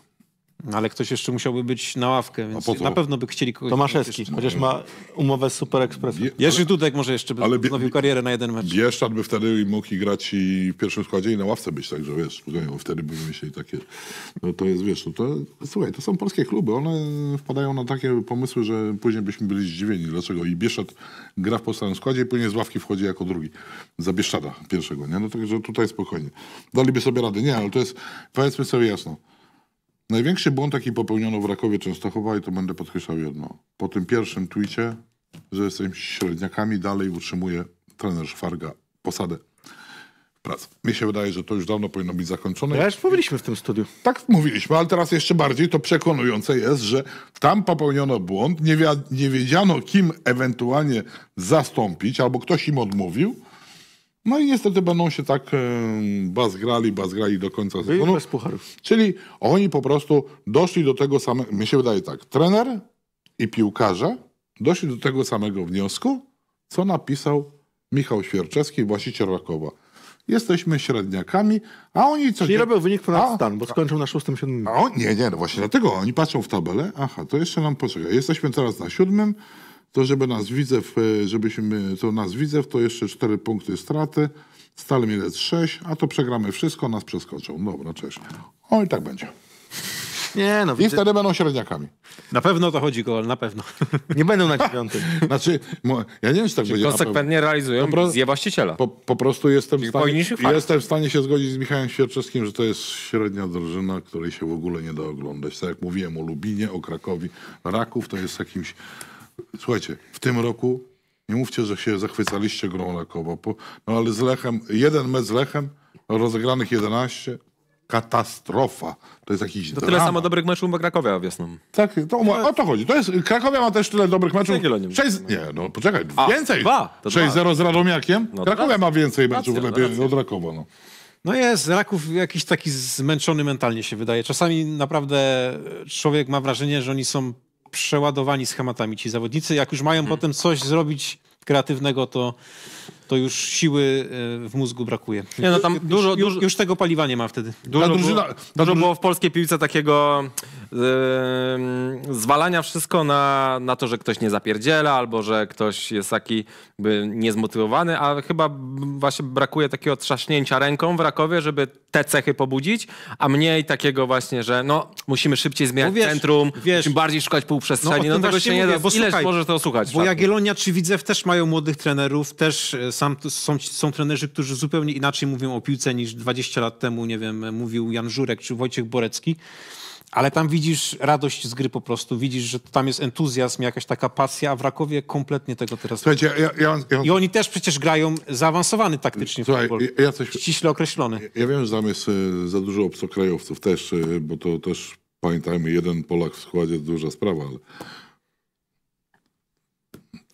Ale ktoś jeszcze musiałby być na ławkę, no, więc na pewno by chcieli kogoś... Tomaszewski, jeszcze... chociaż ma umowę z Super Express. Bie... Jerzy Dudek może jeszcze by ale bie... karierę na jeden mecz. Bieszczad by wtedy mógł i grać i w pierwszym składzie i na ławce być, także wiesz, no wtedy by myśleli takie... No to jest, wiesz, no to, słuchaj, to są polskie kluby, one wpadają na takie pomysły, że później byśmy byli zdziwieni, dlaczego i Bieszczad gra w podstawowym składzie i później z ławki wchodzi jako drugi, za Bieszczada pierwszego, nie? No także tutaj spokojnie. Daliby sobie rady, nie, ale to jest, powiedzmy sobie jasno, Największy błąd, jaki popełniono w Rakowie Częstochowa, i to będę podkreślał jedno. Po tym pierwszym twicie, że jestem średniakami, dalej utrzymuje trener Szwarga posadę pracy. Mi się wydaje, że to już dawno powinno być zakończone. Ja już mówiliśmy w tym studiu. Tak mówiliśmy, ale teraz jeszcze bardziej to przekonujące jest, że tam popełniono błąd, nie, nie wiedziano kim ewentualnie zastąpić, albo ktoś im odmówił no i niestety będą się tak bazgrali, bazgrali do końca sezonu. Bez pucharów. Czyli oni po prostu doszli do tego samego, mi się wydaje tak, trener i piłkarze doszli do tego samego wniosku, co napisał Michał Świerczewski, właściciel Rakowa. Jesteśmy średniakami, a oni co... Czyli robią wynik ponad a, stan, bo skończą na szóstym, siódmym. A on, nie, nie, no właśnie dlatego oni patrzą w tabelę, aha, to jeszcze nam poczeka. Jesteśmy teraz na siódmym, to żeby nas Widzew, e, żebyśmy, to nas Widzew, to jeszcze 4 punkty straty, Stal Mielec 6, a to przegramy wszystko, nas przeskoczą. Dobra, cześć. O i tak będzie. Nie, no, I wiecie... wtedy będą średniakami. Na pewno to chodzi, Kool, na pewno. Nie będą na dziewiątym. znaczy, ja nie wiem, czy tak Czyli będzie. konsekwentnie realizują po, wizję właściciela. Po, po prostu jestem w, stanie, jestem w stanie się zgodzić z Michałem Świerczewskim, że to jest średnia drużyna, której się w ogóle nie da oglądać. Tak jak mówiłem o Lubinie, o Krakowi. Raków to jest jakimś Słuchajcie, w tym roku nie mówcie, że się zachwycaliście grą Lekowa, no ale z Lechem, jeden mecz z Lechem, rozegranych 11, katastrofa. To jest jakiś To tyle samo dobrych meczów ma Krakowia wiosną. Tak, to, o to chodzi. To jest, Krakowia ma też tyle dobrych meczów. Nie, 6, nie no poczekaj, A, więcej. 6-0 z Radomiakiem. No, Krakowia ma więcej meczów racja, lepiej racja. od Rakowa. No. No jest, Raków jakiś taki zmęczony mentalnie się wydaje. Czasami naprawdę człowiek ma wrażenie, że oni są przeładowani schematami ci zawodnicy. Jak już mają hmm. potem coś zrobić kreatywnego, to to już siły e, w mózgu brakuje. Nie, no tam dużo, już, dużo, już tego paliwa nie ma wtedy. Dużo, drużyna, było, dużo było w polskiej piłce takiego yy, zwalania wszystko na, na to, że ktoś nie zapierdziela albo że ktoś jest taki by niezmotywowany, a chyba właśnie brakuje takiego trzaśnięcia ręką w Rakowie, żeby te cechy pobudzić, a mniej takiego właśnie, że no musimy szybciej zmieniać no wiesz, centrum, wiesz, musimy bardziej szukać no, półprzestrzeni. No, no tego się nie da. Ile możesz to słuchać? Bo Jagielonia czy Widzew też mają młodych trenerów, też Y, sam, są, są trenerzy, którzy zupełnie inaczej mówią o piłce niż 20 lat temu, nie wiem, mówił Jan Żurek czy Wojciech Borecki. Ale tam widzisz radość z gry po prostu, widzisz, że tam jest entuzjazm, jakaś taka pasja, a w Rakowie kompletnie tego teraz nie ja, ja, ja... I oni też przecież grają zaawansowany taktycznie Słuchaj, futbol, ja coś... ściśle określony. Ja, wiem, że tam jest y, za dużo obcokrajowców też, y, bo to też, pamiętajmy, jeden Polak w składzie to duża sprawa, ale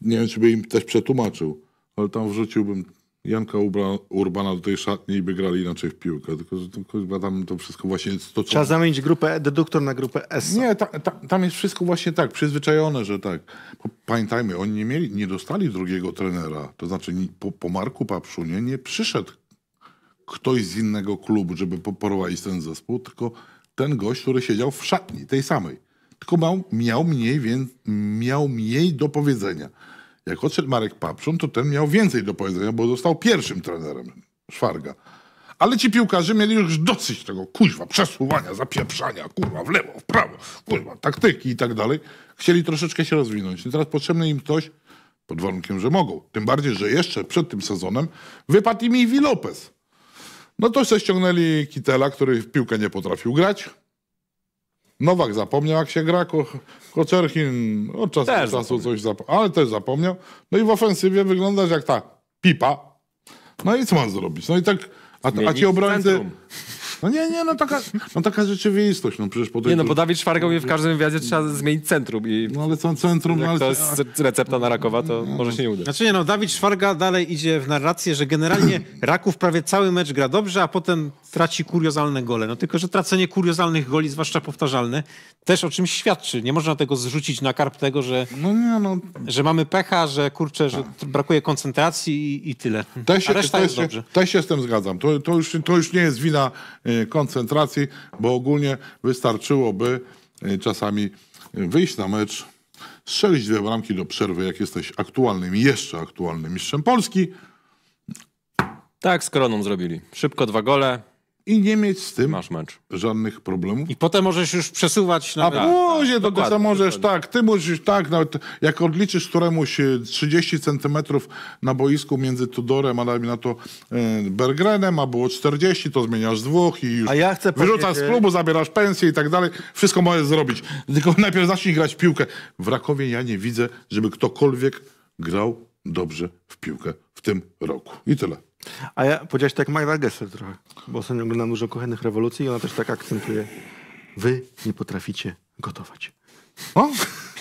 nie wiem, czy by im też przetłumaczył ale tam wrzuciłbym Janka Urbana do tej szatni i by grali inaczej w piłkę. Tylko, że to, tam to wszystko właśnie to, Trzeba zamienić grupę e, deduktor na grupę S. Nie, ta, ta, tam jest wszystko właśnie tak, przyzwyczajone, że tak. Pamiętajmy, oni nie mieli, nie dostali drugiego trenera. To znaczy po, po Marku Papszunie nie przyszedł ktoś z innego klubu, żeby poprowadzić ten zespół, tylko ten gość, który siedział w szatni, tej samej. Tylko miał, miał, mniej, więc miał mniej do powiedzenia. Jak odszedł Marek Papszun, to ten miał więcej do powiedzenia, bo został pierwszym trenerem Szwarga. Ale ci piłkarze mieli już dosyć tego, kuźwa, przesuwania, zapieprzania, kurwa, w lewo, w prawo, kurwa, taktyki i tak dalej. Chcieli troszeczkę się rozwinąć. I teraz potrzebny im ktoś, pod warunkiem, że mogą. Tym bardziej, że jeszcze przed tym sezonem wypadł im Iwi Lopez. No to se ściągnęli Kitela, który w piłkę nie potrafił grać. Nowak zapomniał, jak się gra. Ko od czasu do czasu coś zapomniał, ale też zapomniał. No i w ofensywie wyglądasz jak ta pipa. No i co mam zrobić? No i tak, a, a ci obrońcy... Centrum. No nie, nie, no taka, no taka rzeczywistość. No przecież po tej... Nie no, bo Dawid Szwargał w każdym wywiadzie trzeba zmienić centrum i... No ale co centrum... Jak no, to jest recepta na rakowa, to no, może no. się nie uda. Znaczy nie, no Dawid Szwarga dalej idzie w narrację, że generalnie Raków prawie cały mecz gra dobrze, a potem traci kuriozalne gole. No tylko, że tracenie kuriozalnych goli, zwłaszcza powtarzalne, też o czymś świadczy. Nie można tego zrzucić na karp tego, że, no nie, no. że mamy pecha, że kurczę, że tak. brakuje koncentracji i, i tyle. Też, a reszta jest dobrze. Też się z tym zgadzam. To, to, już, to już nie jest wina Y, koncentracji, bo ogólnie wystarczyłoby y, czasami wyjść na mecz, strzelić dwie bramki do przerwy, jak jesteś aktualnym, jeszcze aktualnym mistrzem Polski. Tak, z koroną zrobili. Szybko dwa gole, i nie mieć z tym Masz mecz. żadnych problemów. I potem możesz już przesuwać na... A później tak, do tego możesz, tak, ty musisz, tak, nawet jak odliczysz któremuś 30 e, centymetrów na boisku między Tudorem, a na to e, Bergrenem, a było 40, to zmieniasz dwóch i już a ja chcę wyrzucasz z klubu, zabierasz pensję i tak dalej. Wszystko możesz zrobić. Tylko najpierw zacznij grać piłkę. W Rakowie ja nie widzę, żeby ktokolwiek grał dobrze w piłkę w tym roku. I tyle. A ja powiedziałeś tak Magda Gessler trochę, bo ostatnio oglądam dużo kochanych rewolucji i ona też tak akcentuje. Wy nie potraficie gotować. O?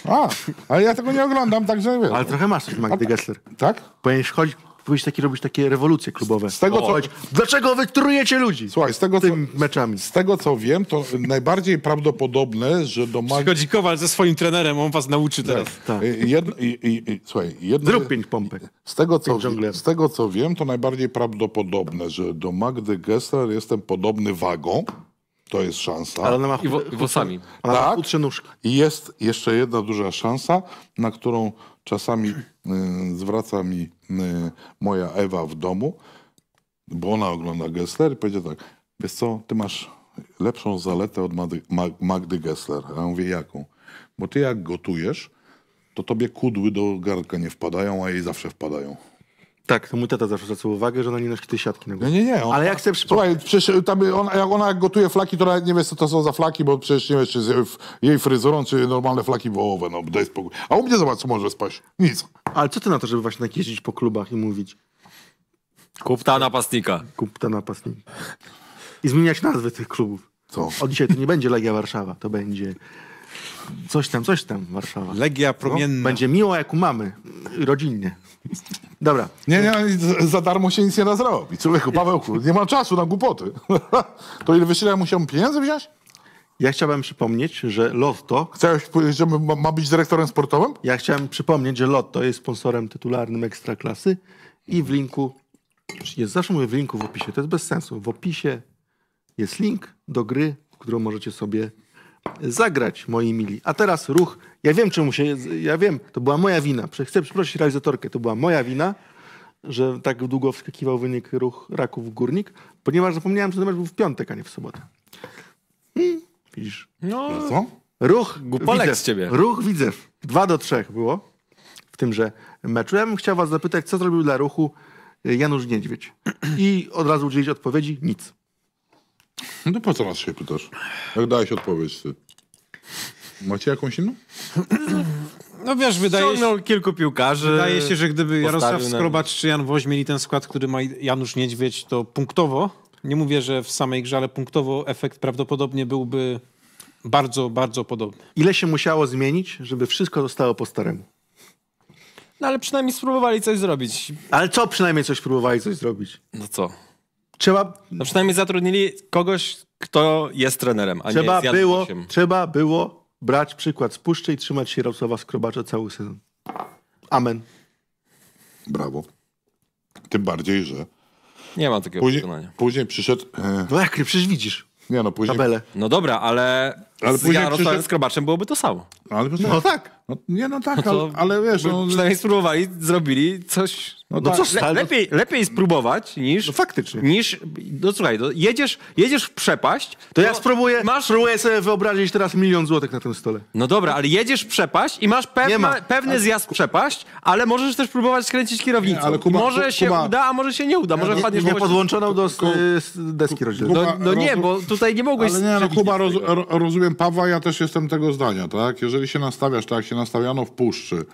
A, ale ja tego nie oglądam, także wiesz. Ale trochę masz Magdy Magda Gessler. Tak? Powinieneś chodzić, powinieneś taki robić takie rewolucje klubowe. Z tego, co... dlaczego wy trujecie ludzi Słuchaj, z tego, tym co, meczami? Z tego co wiem, to najbardziej prawdopodobne, że do Magii... Przychodzi Kowal ze swoim trenerem, on was nauczy teraz. Tak. tak. Y, jedno, i, i, i, słuchaj, jedno... Zrób pięć pompek. Z tego, co, z tego co wiem, to najbardziej prawdopodobne, że do Magdy Gessler jestem podobny wagą. To jest szansa. Ale ona ma I włosami. Tak. I jest jeszcze jedna duża szansa, na którą Czasami y, zwraca mi y, moja Ewa w domu, bo ona ogląda Gessler i powiedzie tak, wiesz co, ty masz lepszą zaletę od Magdy, Gessler. A ja mówię, jaką? Bo ty jak gotujesz, to tobie kudły do garka nie wpadają, a jej zawsze wpadają. Tak, to mój tata zawsze zwracał uwagę, że ona nie nosi tej siatki na głowie. No nie, nie, nie. Ale tak- jak chcę przypomnieć... Słuchaj, przecież y, tam, y, ona, jak ona gotuje flaki, to nawet nie wiesz, co to są za flaki, bo przecież nie wiesz, czy jest jej fryzurą, czy normalne flaki wołowe, no daj spokój. A u mnie zobacz, co może spać. Nic. Ale co ty na to, żeby właśnie tak jeździć po klubach i mówić? Kup ta napastnika. Kup ta napastnika. I zmieniać nazwy tych klubów. Co? Od dzisiaj to nie będzie Legia Warszawa, to będzie Coś tam, coś tam, Warszawa. Legia no, promienna. No, będzie miło, jak u mamy, rodzinnie. Dobra. Nie, nie, za darmo się nic nie da zrobić. Człowieku, Pawełku, nie ma czasu na głupoty. to ile wysiłek musiałem pieniędzy wziąć? Ja chciałbym przypomnieć, że Lotto... Chciałeś powiedzieć, że ma być dyrektorem sportowym? Ja chciałem przypomnieć, że Lotto jest sponsorem tytularnym Ekstraklasy i w linku... Jest, zawsze mówię w linku w opisie, to jest bez sensu. W opisie jest link do gry, którą możecie sobie zagrać, moi mili. A teraz ruch. Ja wiem, czemu się. Ja wiem, to była moja wina. Chcę przeprosić realizatorkę, to była moja wina, że tak długo wskakiwał wynik ruch raków górnik, ponieważ zapomniałem, że ten mecz był w piątek, a nie w sobotę. Hmm, widzisz. No, no co? Ruch. Głupolek z ciebie. Ruch widzę. Dwa do trzech było w tymże meczu. Ja bym chciał was zapytać, co zrobił dla ruchu Janusz Niedźwiedź. I od razu udzielić odpowiedzi nic. No po co masz się pytasz? Jak dałeś odpowiedź ty? Macie jakąś inną? No wiesz, wydaje się, Ściągnął kilku piłkarzy. wydaje się, że gdyby Jarosław postawił Skrobacz czy Jan Woź mieli ten skład, który ma Janusz Niedźwiedź, to punktowo, nie mówię, że w samej grze, ale punktowo efekt prawdopodobnie byłby bardzo, bardzo podobny. Ile się musiało zmienić, żeby wszystko zostało po staremu? No ale przynajmniej spróbowali coś zrobić. Ale co przynajmniej coś próbowali coś zrobić? No co? trzeba... No przynajmniej zatrudnili kogoś, kto jest trenerem, a trzeba nie było, Trzeba było brać przykład z Puszczy i trzymać się Jarosława Skrobacza cały sezon. Amen. Brawo. Tym bardziej, że... Nie mam takiego później, przekonania. Później przyszedł... E... No jak, przecież widzisz. Nie no, później... Tabelę. No dobra, ale ale z później Jarosławem krobaczem, Skrobaczem byłoby to samo. No, ale no, no tak. No, nie, no tak, no ale, ale, wiesz... No, przynajmniej spróbowali, zrobili coś... No, no tak. cóż, le no lepiej, lepiej spróbować niż... No faktycznie. Niż, no słuchaj, no, jedziesz, jedziesz w przepaść... To, ja no, spróbuję, masz... spróbuję sobie wyobrazić teraz milion złotych na tym stole. No dobra, ale jedziesz w przepaść i masz pewny ale... zjazd w przepaść, ale możesz też próbować skręcić kierownicę. ale Kuba, może Kuba, się Kuba... uda, a może się nie uda. Może nie, wpadniesz... Nie, nie podłączoną do y, deski rozdzielnej. No, nie, bo tutaj nie mogłeś... Ale nie, no Kuba rozumiem słowem Pawła ja też jestem tego zdania, tak? Jeżeli się nastawiasz tak, się nastawiano w puszczy,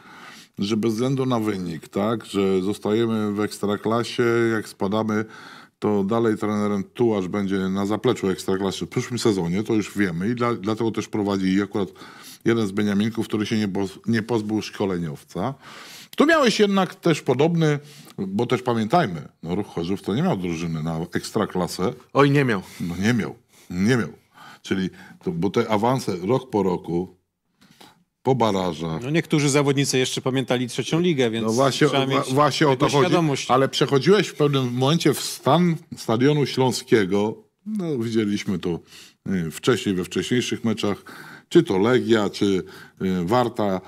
że bez względu na wynik, tak, że zostajemy w ekstraklasie, jak spadamy, to dalej trenerem Tułacz będzie na zapleczu ekstraklasy w przyszłym sezonie, to już wiemy i dla, dlatego też prowadzi akurat jeden z Beniaminków, który się nie, poz, nie pozbył szkoleniowca. Tu miałeś jednak też podobny, bo też pamiętajmy, no Ruch Chorzów to nie miał drużyny na ekstraklasę. Oj, nie miał. No nie miał, nie miał. Czyli bo te awanse rok po roku, po barażach. No niektórzy zawodnicy jeszcze pamiętali trzecią ligę, więc. No właśnie, właśnie o to chodzi. Świadomość. Ale przechodziłeś w pewnym momencie w stan stadionu śląskiego. No, widzieliśmy to y, wcześniej, we wcześniejszych meczach. Czy to Legia, czy y, Warta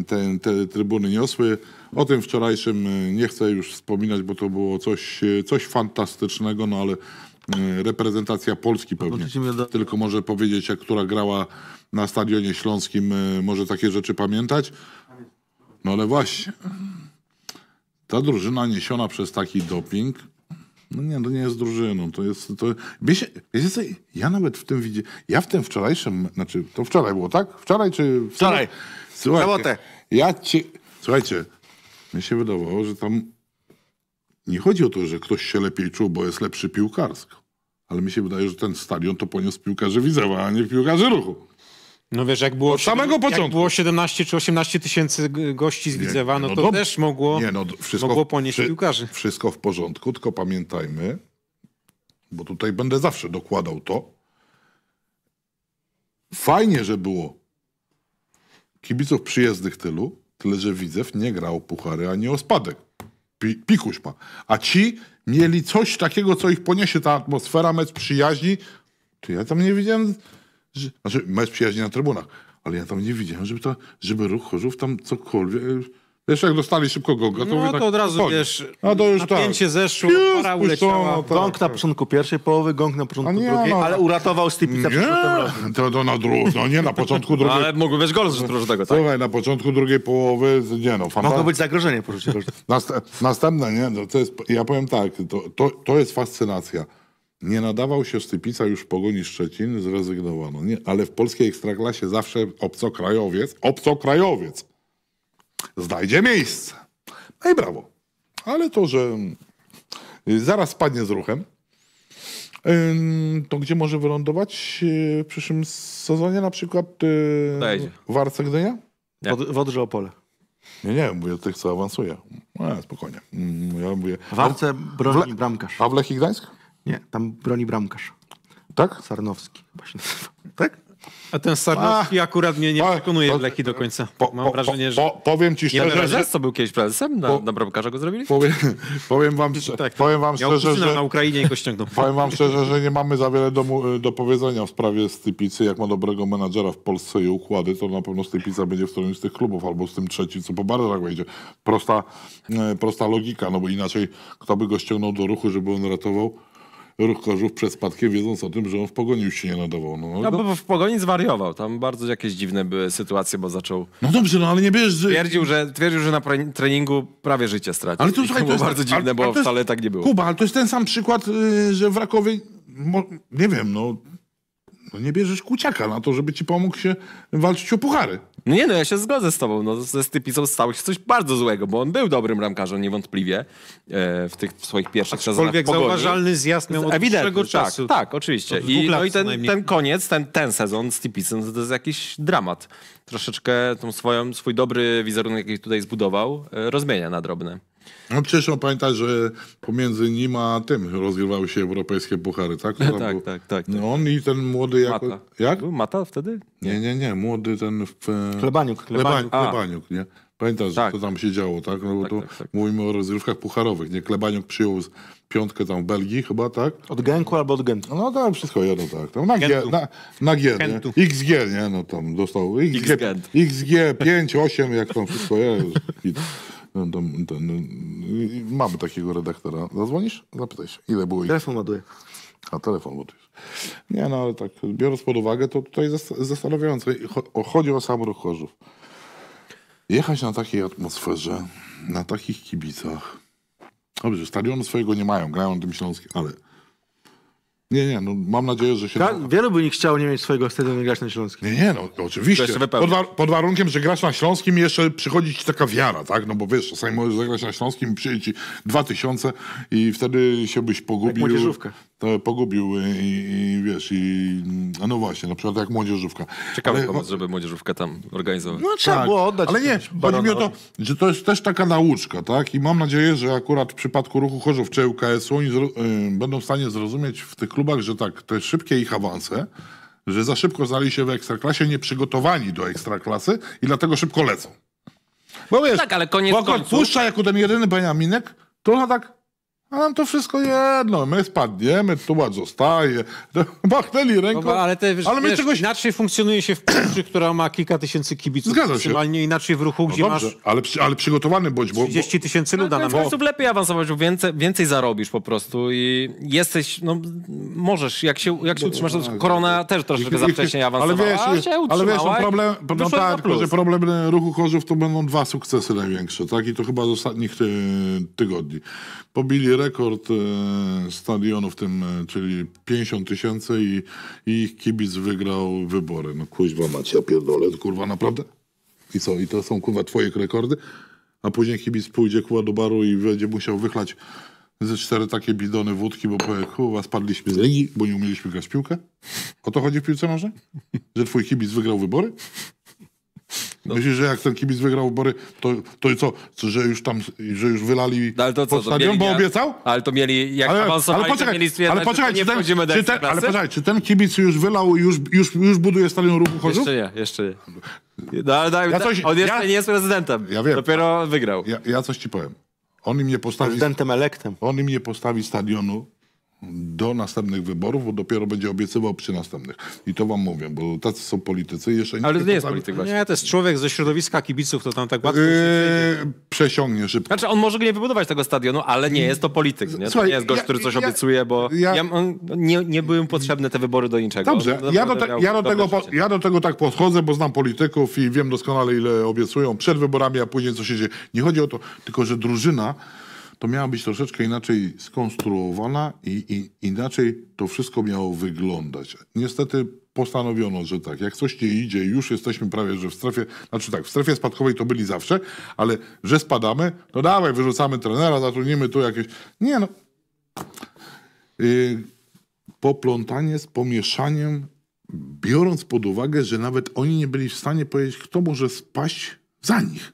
y, te, te trybuny niosły. O tym wczorajszym nie chcę już wspominać, bo to było coś, coś fantastycznego, no ale E, reprezentacja Polski pewnie. Tylko może powiedzieć, jak która grała na Stadionie Śląskim, e, może takie rzeczy pamiętać. No ale właśnie, ta drużyna niesiona przez taki doping, no nie, to nie jest drużyną, to jest... To, wiecie, wiecie co, ja nawet w tym widzę, ja w tym wczorajszym, znaczy to wczoraj było, tak? Wczoraj czy... Wczoraj, Słuchajcie, ja ci, Słuchajcie, mi się wydawało, że tam nie chodzi o to, że ktoś się lepiej czuł, bo jest lepszy piłkarsko. Ale mi się wydaje, że ten stadion to poniósł piłkarze Widzewa, a nie piłkarze Ruchu. No wiesz, jak było, Od samego siedem, początku. Jak było 17 czy 18 tysięcy gości z Widzewa, no, no, to też mogło, nie, no, wszystko, mogło ponieść przy, piłkarzy. Wszystko w porządku, tylko pamiętajmy, bo tutaj będę zawsze dokładał to. Fajnie, że było kibiców przyjezdnych tylu, tyle że Widzew nie grał puchary ani o spadek pikuś ma. A ci mieli coś takiego, co ich poniesie ta atmosfera mecz przyjaźni. To ja tam nie widziałem, że, znaczy mecz przyjaźni na trybunach, ale ja tam nie widziałem, żeby, to, żeby ruch Chorzów tam cokolwiek Wiesz, jak dostali szybko goga, to No tak, to od razu, koniec. wiesz, no, to już tak. napięcie tak. zeszło, para uleciała. No, tak, gąk na tak. początku pierwszej połowy, gąk na początku nie, drugiej, no, ale tak. uratował Stipica Nie, to, to na drugi, no nie, na początku drugiej. ale mógł być gol z różnego, tak? Słuchaj, na początku drugiej połowy, nie no. Fanta... Mogło być zagrożenie po prostu. Nast Następne, nie, no, to jest, ja powiem tak, to, to, to jest fascynacja. Nie nadawał się Stypica już w Pogoni Szczecin, zrezygnowano. Nie, ale w polskiej ekstraklasie zawsze obcokrajowiec, obcokrajowiec, znajdzie miejsce. No i brawo. Ale to, że y, zaraz spadnie z ruchem, to gdzie może wylądować y, w przyszłym sezonie? Na przykład y, w Warce Gdynia? Nie. Wodrze Opole. Nie, nie, mówię o tych, co awansuje. A, no, spokojnie. Mm, ja mówię, Warce broni Wle bramkarz. A w Lechii Gdańsk? Nie, tam broni bramkarz. Tak? Sarnowski. Właśnie. Tak? A ten Sarnowski akurat mnie nie a, przekonuje to, do końca. Po, Mam wrażenie, że... Po, powiem ci szczerze, nie że... co był kiedyś prezesem? Na, po, na bramkarza go zrobili? Powiem, powiem wam, tak, tak. Powiem wam Miał szczerze, że... na Ukrainie i go ściągnął. Powiem wam szczerze, że nie mamy za wiele do, do powiedzenia w sprawie Stypicy. Jak ma dobrego menadżera w Polsce i układy, to na pewno Stypica będzie w stronę z tych klubów albo z tym trzecim, co po tak wejdzie. Prosta, e, prosta logika, no bo inaczej kto by go ściągnął do ruchu, żeby on ratował Ruch Kożów przez Patkę, wiedząc o tym, że on w Pogoni już się nie nadawał. No, no, no bo w Pogoni zwariował. Tam bardzo jakieś dziwne były sytuacje, bo zaczął... No dobrze, no ale nie bierz... Twierdził, że, twierdził, że na treningu prawie życie stracił. Ale to, słuchaj, to było jest, bardzo dziwne, bo jest, wcale tak nie było. Kuba, ale to jest ten sam przykład, y, że w Rakowie... Nie wiem, no... No nie bierzesz kuciaka na to, żeby ci pomógł się walczyć o puchary. No nie no, ja się zgodzę z tobą. No, ze Stypicą stało się coś bardzo złego, bo on był dobrym ramkarzem niewątpliwie e, w tych swoich pierwszych sezonach pogoni. zauważalny zjazd miał od Ewidentny, tak, czasu. Tak, oczywiście. I, no i ten, ten koniec, ten, ten sezon z Tipicem to jest jakiś dramat. Troszeczkę tą swoją, swój dobry wizerunek, jaki tutaj zbudował, e, rozmienia na drobne. No przecież on że pomiędzy nim a tym rozgrywały się europejskie puchary, tak? tak, tak, tak, tak. No on i ten młody jako... Mata. Jak? Był Mata wtedy? Nie, nie, nie. Młody ten... W... Klebaniuk. E, Klebaniuk, nie? Pamiętasz, tak. co tam się działo, tak? No bo tak, tak, tak, mówimy o rozgrywkach pucharowych, nie? Klebaniuk przyjął piątkę tam w Belgii chyba, tak? Od Genku albo od Gentu. No tam wszystko jedno, tak. Tam na, G, na, na G, nie? XG, nie? No tam dostał XG, XG, XG 5, 8, jak tam wszystko jest. No, no, mamy takiego redaktora. Zadzwonisz? Zapytaj się, ile było ich? Telefon ładuje. A telefon ładuje. Nie, no ale tak, biorąc pod uwagę, to tutaj zastanawiające. Chodzi o sam ruch Chorzów. Jechać na takiej atmosferze, na takich kibicach. Dobrze, stadionu swojego nie mają, grają tym Śląskim, ale nie, nie, no mam nadzieję, że się... Ka- wielu by nie chciało nie mieć swojego stadionu grać na Śląskim. Nie, nie, no oczywiście. Pod, war- pod, warunkiem, że grasz na Śląskim i jeszcze przychodzi ci taka wiara, tak? No bo wiesz, czasami możesz zagrać na Śląskim i przyjdzie ci dwa tysiące i wtedy się byś pogubił. Jak to pogubił e, i, i, wiesz, i no właśnie, na przykład jak młodzieżówka. Ciekawy ale, no, pomysł, żeby młodzieżówkę tam organizować. No trzeba tak, było oddać. Ale nie, chodzi mi o to, że to jest też taka nauczka, tak? I mam nadzieję, że akurat w przypadku ruchu Chorzów czy UKS-u oni e, będą w stanie zrozumieć w tych klubach, że tak, te szybkie ich awanse, że za szybko znali się w ekstraklasie, nie przygotowani do ekstraklasy i dlatego szybko lecą. Bo wiesz, tak, ale koniec bo końców... puszcza jako ten jedyny Beniaminek, to ona tak a nam to wszystko jedno. My spadniemy, tuła zostaje. Machnęli no, ręką. No, ale te, ale wiesz, czegoś... inaczej funkcjonuje się w Polsce, która ma kilka tysięcy kibiców. Zgadza się. inaczej w ruchu, no gdzie dobrze, masz... Ale, przy, ale przygotowany bądź, bo... 30 tysięcy ludzi no, luda no, na bo... sposób lepiej awansować, bo więcej, więcej zarobisz po prostu i jesteś, no możesz, jak się, jak się no, utrzymasz, to korona też troszeczkę za wcześnie awansowała, ale wiesz, się ale wiesz, no problem, no tak, że problem ruchu Chorzów to będą dwa sukcesy największe, tak? I to chyba z ostatnich ty, tygodni. Pobili rekord e, stadionu w tym, e, czyli 50 tysięcy i, i ich kibic wygrał wybory. No kuźwa macie, ja pierdolę, kurwa, naprawdę? I co, i to są kurwa twoje rekordy? A później kibic pójdzie kurwa do baru i będzie musiał wychlać ze cztery takie bidony wódki, bo powie, kurwa, spadliśmy z ligi, bo nie umieliśmy grać w piłkę? O to chodzi w piłce może? Że twój kibic wygrał wybory? No. Myślisz, że jak ten kibic wygrał wybory, to, to co, że już tam, że już wylali no, ale to co, pod stadion, bo obiecał? Ale to mieli, jak ale, awansowali, ale poczekaj, mieli stwierdzać, ale poczekaj, czy ten, czy ten, Ale poczekaj, czy ten kibic już wylał, już, już, już buduje stadion ruchu Chorzów? Jeszcze nie, jeszcze nie. No, ale daj, ja coś, on jeszcze ja, nie jest prezydentem. Ja wiem. Dopiero wygrał. Ja, ja coś ci powiem. On im nie postawi... Prezydentem elektem. On im nie postawi stadionu do następnych wyborów, bo dopiero będzie obiecywał przy następnych. I to wam mówię, bo tacy są politycy jeszcze nie Ale to nie jest polityk właśnie. Nie, to jest człowiek ze środowiska kibiców, to tam tak łatwo... Yy, przesiągnie szybko. Znaczy on może nie wybudować tego stadionu, ale nie jest to polityk. Nie, Słuchaj, to nie jest gość, ja, który coś ja, obiecuje, bo ja, ja no, nie, nie były potrzebne te wybory do niczego. Dobrze, do, do tego, po, ja do, tego, tak podchodzę, bo znam polityków i wiem doskonale ile obiecują przed wyborami, a później co się dzieje. Nie chodzi o to, tylko że drużyna to miała być troszeczkę inaczej skonstruowana i, i inaczej to wszystko miało wyglądać. Niestety postanowiono, że tak, jak coś nie idzie, już jesteśmy prawie, że w strefie, znaczy tak, w strefie spadkowej to byli zawsze, ale że spadamy, to dawaj, wyrzucamy trenera, zatrudnimy tu jakieś. Nie no. Yy, poplątanie z pomieszaniem, biorąc pod uwagę, że nawet oni nie byli w stanie powiedzieć, kto może spaść za nich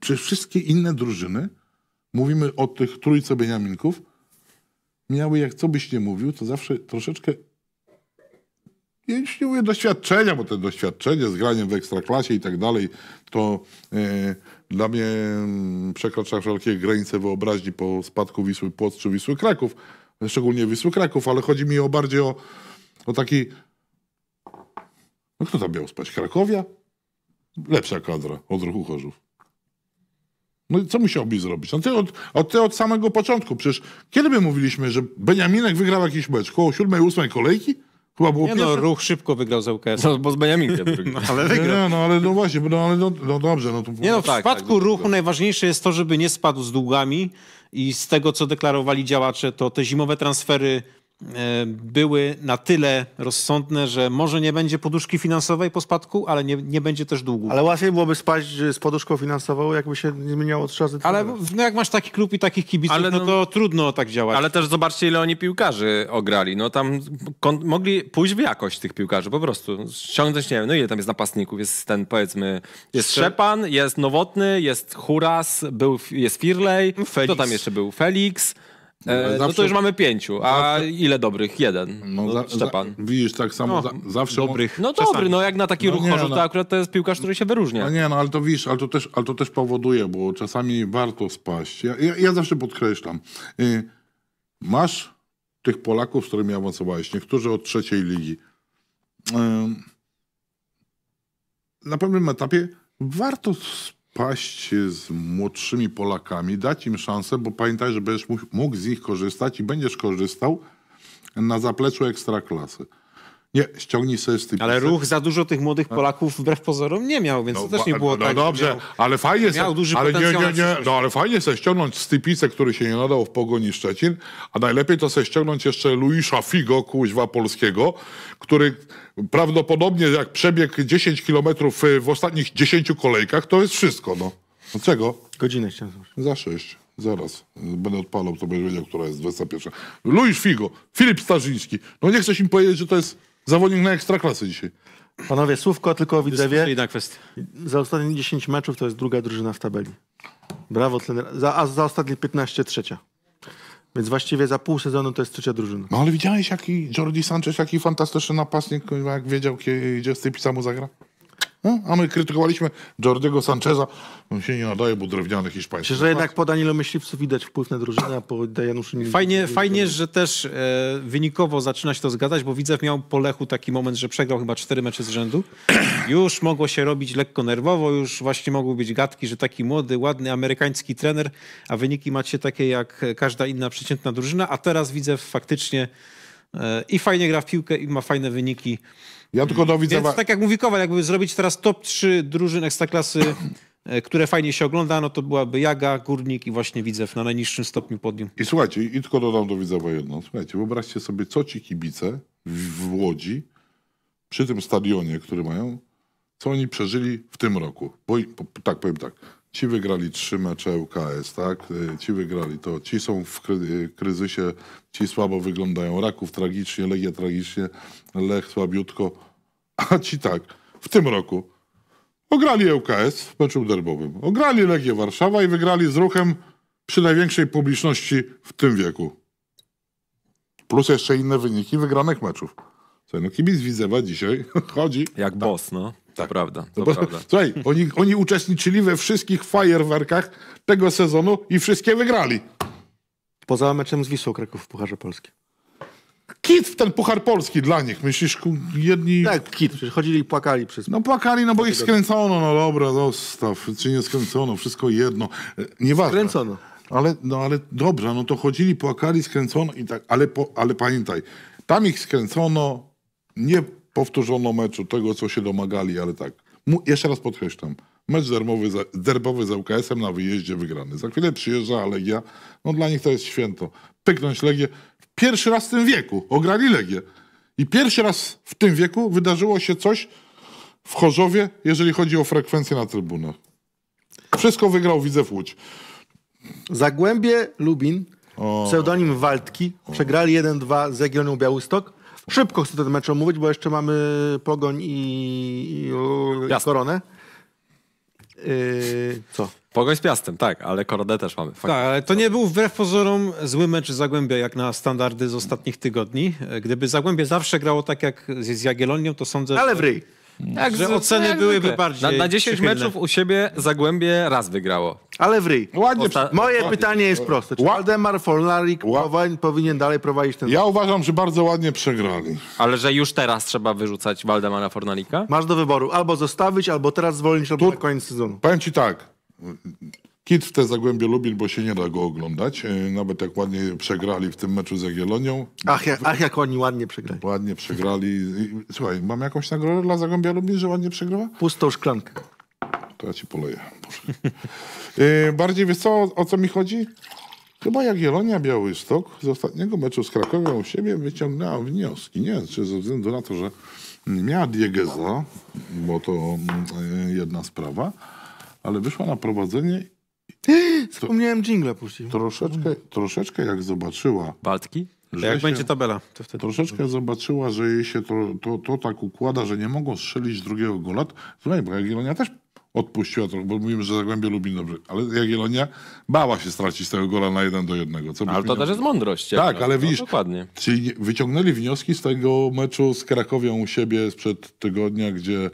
przez wszystkie inne drużyny, mówimy o tych trójce Beniaminków, miały, jak co byś nie mówił, to zawsze troszeczkę, ja już nie mówię doświadczenia, bo te doświadczenie z graniem w ekstraklasie i tak dalej, to e, dla mnie mm, przekracza wszelkie granice wyobraźni po spadku Wisły Płock czy Wisły Kraków, szczególnie Wisły Kraków, ale chodzi mi o bardziej o, o taki... No kto tam miał spać? Krakowia? Lepsza kadra od ruchu Chorzów. No i co musiałbyś zrobić? No ty od, od, ty od samego początku. Przecież kiedy my mówiliśmy, że Beniaminek wygrał jakiś mecz? Koło siódmej, ósmej kolejki? Chyba było nie no, ruch szybko wygrał z UKS, no bo z Benjaminkiem no, ale wygrał. Nie, no ale no właśnie, no, ale no, no dobrze. No, to... nie no, w tak, przypadku tak, ruchu tak. najważniejsze jest to, żeby nie spadł z długami i z tego, co deklarowali działacze, to te zimowe transfery E, były na tyle rozsądne, że może nie będzie poduszki finansowej po spadku, ale nie, nie będzie też długu. Ale łatwiej byłoby spaść e, z poduszką finansową, jakby się nie zmieniało trzy razy. Ale no jak masz taki klub i takich kibiców, no, no, to trudno tak działać. Ale też zobaczcie, ile oni piłkarzy ograli. No tam mogli pójść w jakość tych piłkarzy po prostu. Ściągnąć, nie wiem, no ile tam jest napastników. Jest ten, powiedzmy, jest Szczepan, jest Nowotny, jest Huras, był, jest Firlej. Felix. Kto tam jeszcze był? Felix zawsze... No to już mamy pięciu, a zawsze... ile dobrych? Jeden. No, no za, Szczepan. Za, widzisz, tak samo no, zawsze... Dobrych. No dobry, no jak na taki no, ruch nie, chorzu, no, to akurat to jest piłkarz, który się wyróżnia. No nie, no ale to widzisz, ale to też, ale to też powoduje, bo czasami warto spaść. Ja, ja, ja zawsze podkreślam. Y, masz tych Polaków, z którymi awansowałeś, niektórzy od trzeciej ligi. na pewnym etapie warto spaść paść z młodszymi Polakami, dać im szansę, bo pamiętaj, że będziesz mógł, z nich korzystać i będziesz korzystał na zapleczu ekstraklasy. klasy. Nie, ściągnij sobie z tej Ale ruch za dużo tych młodych no. Polaków wbrew pozorom nie miał, więc no, to też nie no, było no, tak. No dobrze, miał, ale fajnie miał duży ale nie, nie, nie, no ale fajnie sobie ściągnąć z Typice, który się nie nadał w Pogoni Szczecin, a najlepiej to sobie ściągnąć jeszcze Luisza Figo, kuźwa polskiego, który prawdopodobnie jak przebieg 10 kilometrów y, w ostatnich 10 kolejkach, to jest wszystko, no. no czego? Godzinę chciałem. Za 6. Zaraz, będę odpalał, to będzie wiedział, która jest 21. Luisz Figo, Filip Starzyński. No nie chcesz im powiedzieć, że to jest Zawodnik na ekstraklasy dzisiaj. Panowie, słówko tylko o Widzewie. Inna kwestia. Za ostatnie 10 meczów to jest druga drużyna w tabeli. Brawo, trener. Za, a za ostatnie 15 trzecia. Więc właściwie za pół sezonu to jest trzecia drużyna. No ale widziałeś jaki Jordi Sanchez, jaki fantastyczny napastnik, jak wiedział, kiedy, idzie z tej pisa zagra? No, a my krytykowaliśmy Jordiego Sancheza. On się nie nadaje, bo drewniany hiszpański. Myślę, że jednak po Danielu Myśliwcu widać wpływ na drużynę, a po Januszu nie Fajnie, nie fajnie że też e, wynikowo zaczyna się to zgadzać, bo widzę, miał po Lechu taki moment, że przegrał chyba cztery mecze z rzędu. już mogło się robić lekko nerwowo, już właśnie mogły być gadki, że taki młody, ładny amerykański trener, a wyniki macie takie jak każda inna przeciętna drużyna, a teraz widzę faktycznie e, i fajnie gra w piłkę i ma fajne wyniki. Ja tylko do Widzewa... Więc tak jak mówi Kowal, jakby zrobić teraz top 3 drużyn Ekstraklasy, e, które fajnie się ogląda, no to byłaby Jaga, Górnik i właśnie Widzew na najniższym stopniu podium. I słuchajcie, i tylko dodam do Widzewa jedno. Słuchajcie, wyobraźcie sobie, co ci kibice w, w Łodzi przy tym stadionie, który mają, co oni przeżyli w tym roku. Bo, tak, powiem tak ci wygrali trzy mecze ŁKS, tak? Y, ci wygrali to. Ci są w y, kryzysie, ci słabo wyglądają. Raków tragicznie, Legia tragicznie, Lech słabiutko. A ci tak, w tym roku ograli ŁKS w meczu derbowym. Ograli Legię Warszawa i wygrali z ruchem przy największej publiczności w tym wieku. Plus jeszcze inne wyniki wygranych meczów. Słuchaj, no kibic Widzewa dzisiaj chodzi... Jak tak. boss, no. Tak. To prawda, to no bo, prawda. Słuchaj, oni, oni uczestniczyli we wszystkich fajerwerkach tego sezonu i wszystkie wygrali. Poza meczem z Wisłą Kraków w Pucharze Polskim. Kit w ten Puchar Polski dla nich. Myślisz, jedni... Tak, kit. Przecież chodzili i płakali przez... No płakali, no bo ich skręcono. No dobra, zostaw. Czy nie skręcono, wszystko jedno. E, nieważne. Skręcono. Ale, no ale dobrze, no to chodzili, płakali, skręcono i tak. Ale, po, ale pamiętaj, tam ich skręcono, nie powtórzono meczu tego, co się domagali, ale tak. Mu, jeszcze raz podkreślam. Mecz dermowy, za, derbowy z UKS-em na wyjeździe wygrany. Za chwilę przyjeżdża Legia. No dla nich to jest święto. Pyknąć Legię. Pierwszy raz w tym wieku ograli Legię. I pierwszy raz w tym wieku wydarzyło się coś w Chorzowie, jeżeli chodzi o frekwencję na trybunach. Wszystko wygrał Widzew Łódź. Zagłębie Lubin, o. pseudonim Waldki, przegrali 1-2 z Jagiellonią Białystok. Szybko chcę ten mecz omówić, bo jeszcze mamy Pogoń i, i, i Koronę. Yy, co? Pogoń z Piastem, tak, ale Koronę też mamy. Tak, ale to nie był wbrew pozorom zły mecz Zagłębia, jak na standardy z ostatnich tygodni. Gdyby Zagłębie zawsze grało tak jak z Jagiellonią, to sądzę... Ale w ryj. Tak, że oceny tak byłyby zwykle. bardziej. Na, na 10 przychylne. meczów u siebie Zagłębie raz wygrało. Ale w ryj. Ładnie. Osta... Moje ładnie. pytanie jest proste. Czy Waldemar Forlarik powinien dalej prowadzić ten... Ja uważam, że bardzo ładnie przegrali. Ale że już teraz trzeba wyrzucać Waldemara Fornalika? Masz do wyboru. Albo zostawić, albo teraz zwolnić, albo tu... na koniec sezonu. Powiem ci tak. Kit w te Zagłębie Lubin, bo się nie da go oglądać. E, nawet jak ładnie przegrali w tym meczu z Jagiellonią. Ach, jak, ach, jak oni ładnie przegrali. Ładnie przegrali. Słuchaj, mam jakąś nagrodę dla Zagłębia Lubin, że ładnie przegrywa? Pustą szklankę. To ja ci poleję. E, bardziej wiesz co, o co mi chodzi? Chyba Jagiellonia Białystok z ostatniego meczu z Krakowem u siebie wyciągnęła wnioski. Nie czy ze względu na to, że miała Diegeza, bo to mm, e, jedna sprawa, ale wyszła na prowadzenie Wspomniałem jingle puścić. Troszeczkę, troszeczkę jak zobaczyła. Batki? Że jak się, będzie tabela, to wtedy. Troszeczkę zobaczyła, że jej się to, to, to tak układa, że nie mogą strzelić drugiego gola. Słuchaj, bo Jagiellonia też odpuściła trochę, bo mówimy, że Zagłębie lubi dobrze, ale Jagiellonia bała się stracić tego gola na jeden do jednego. Co ale to też jest mądrość. Tak, ale no, widzisz, dokładnie. czyli wyciągnęli wnioski z tego meczu z Krakowią u siebie sprzed tygodnia, gdzie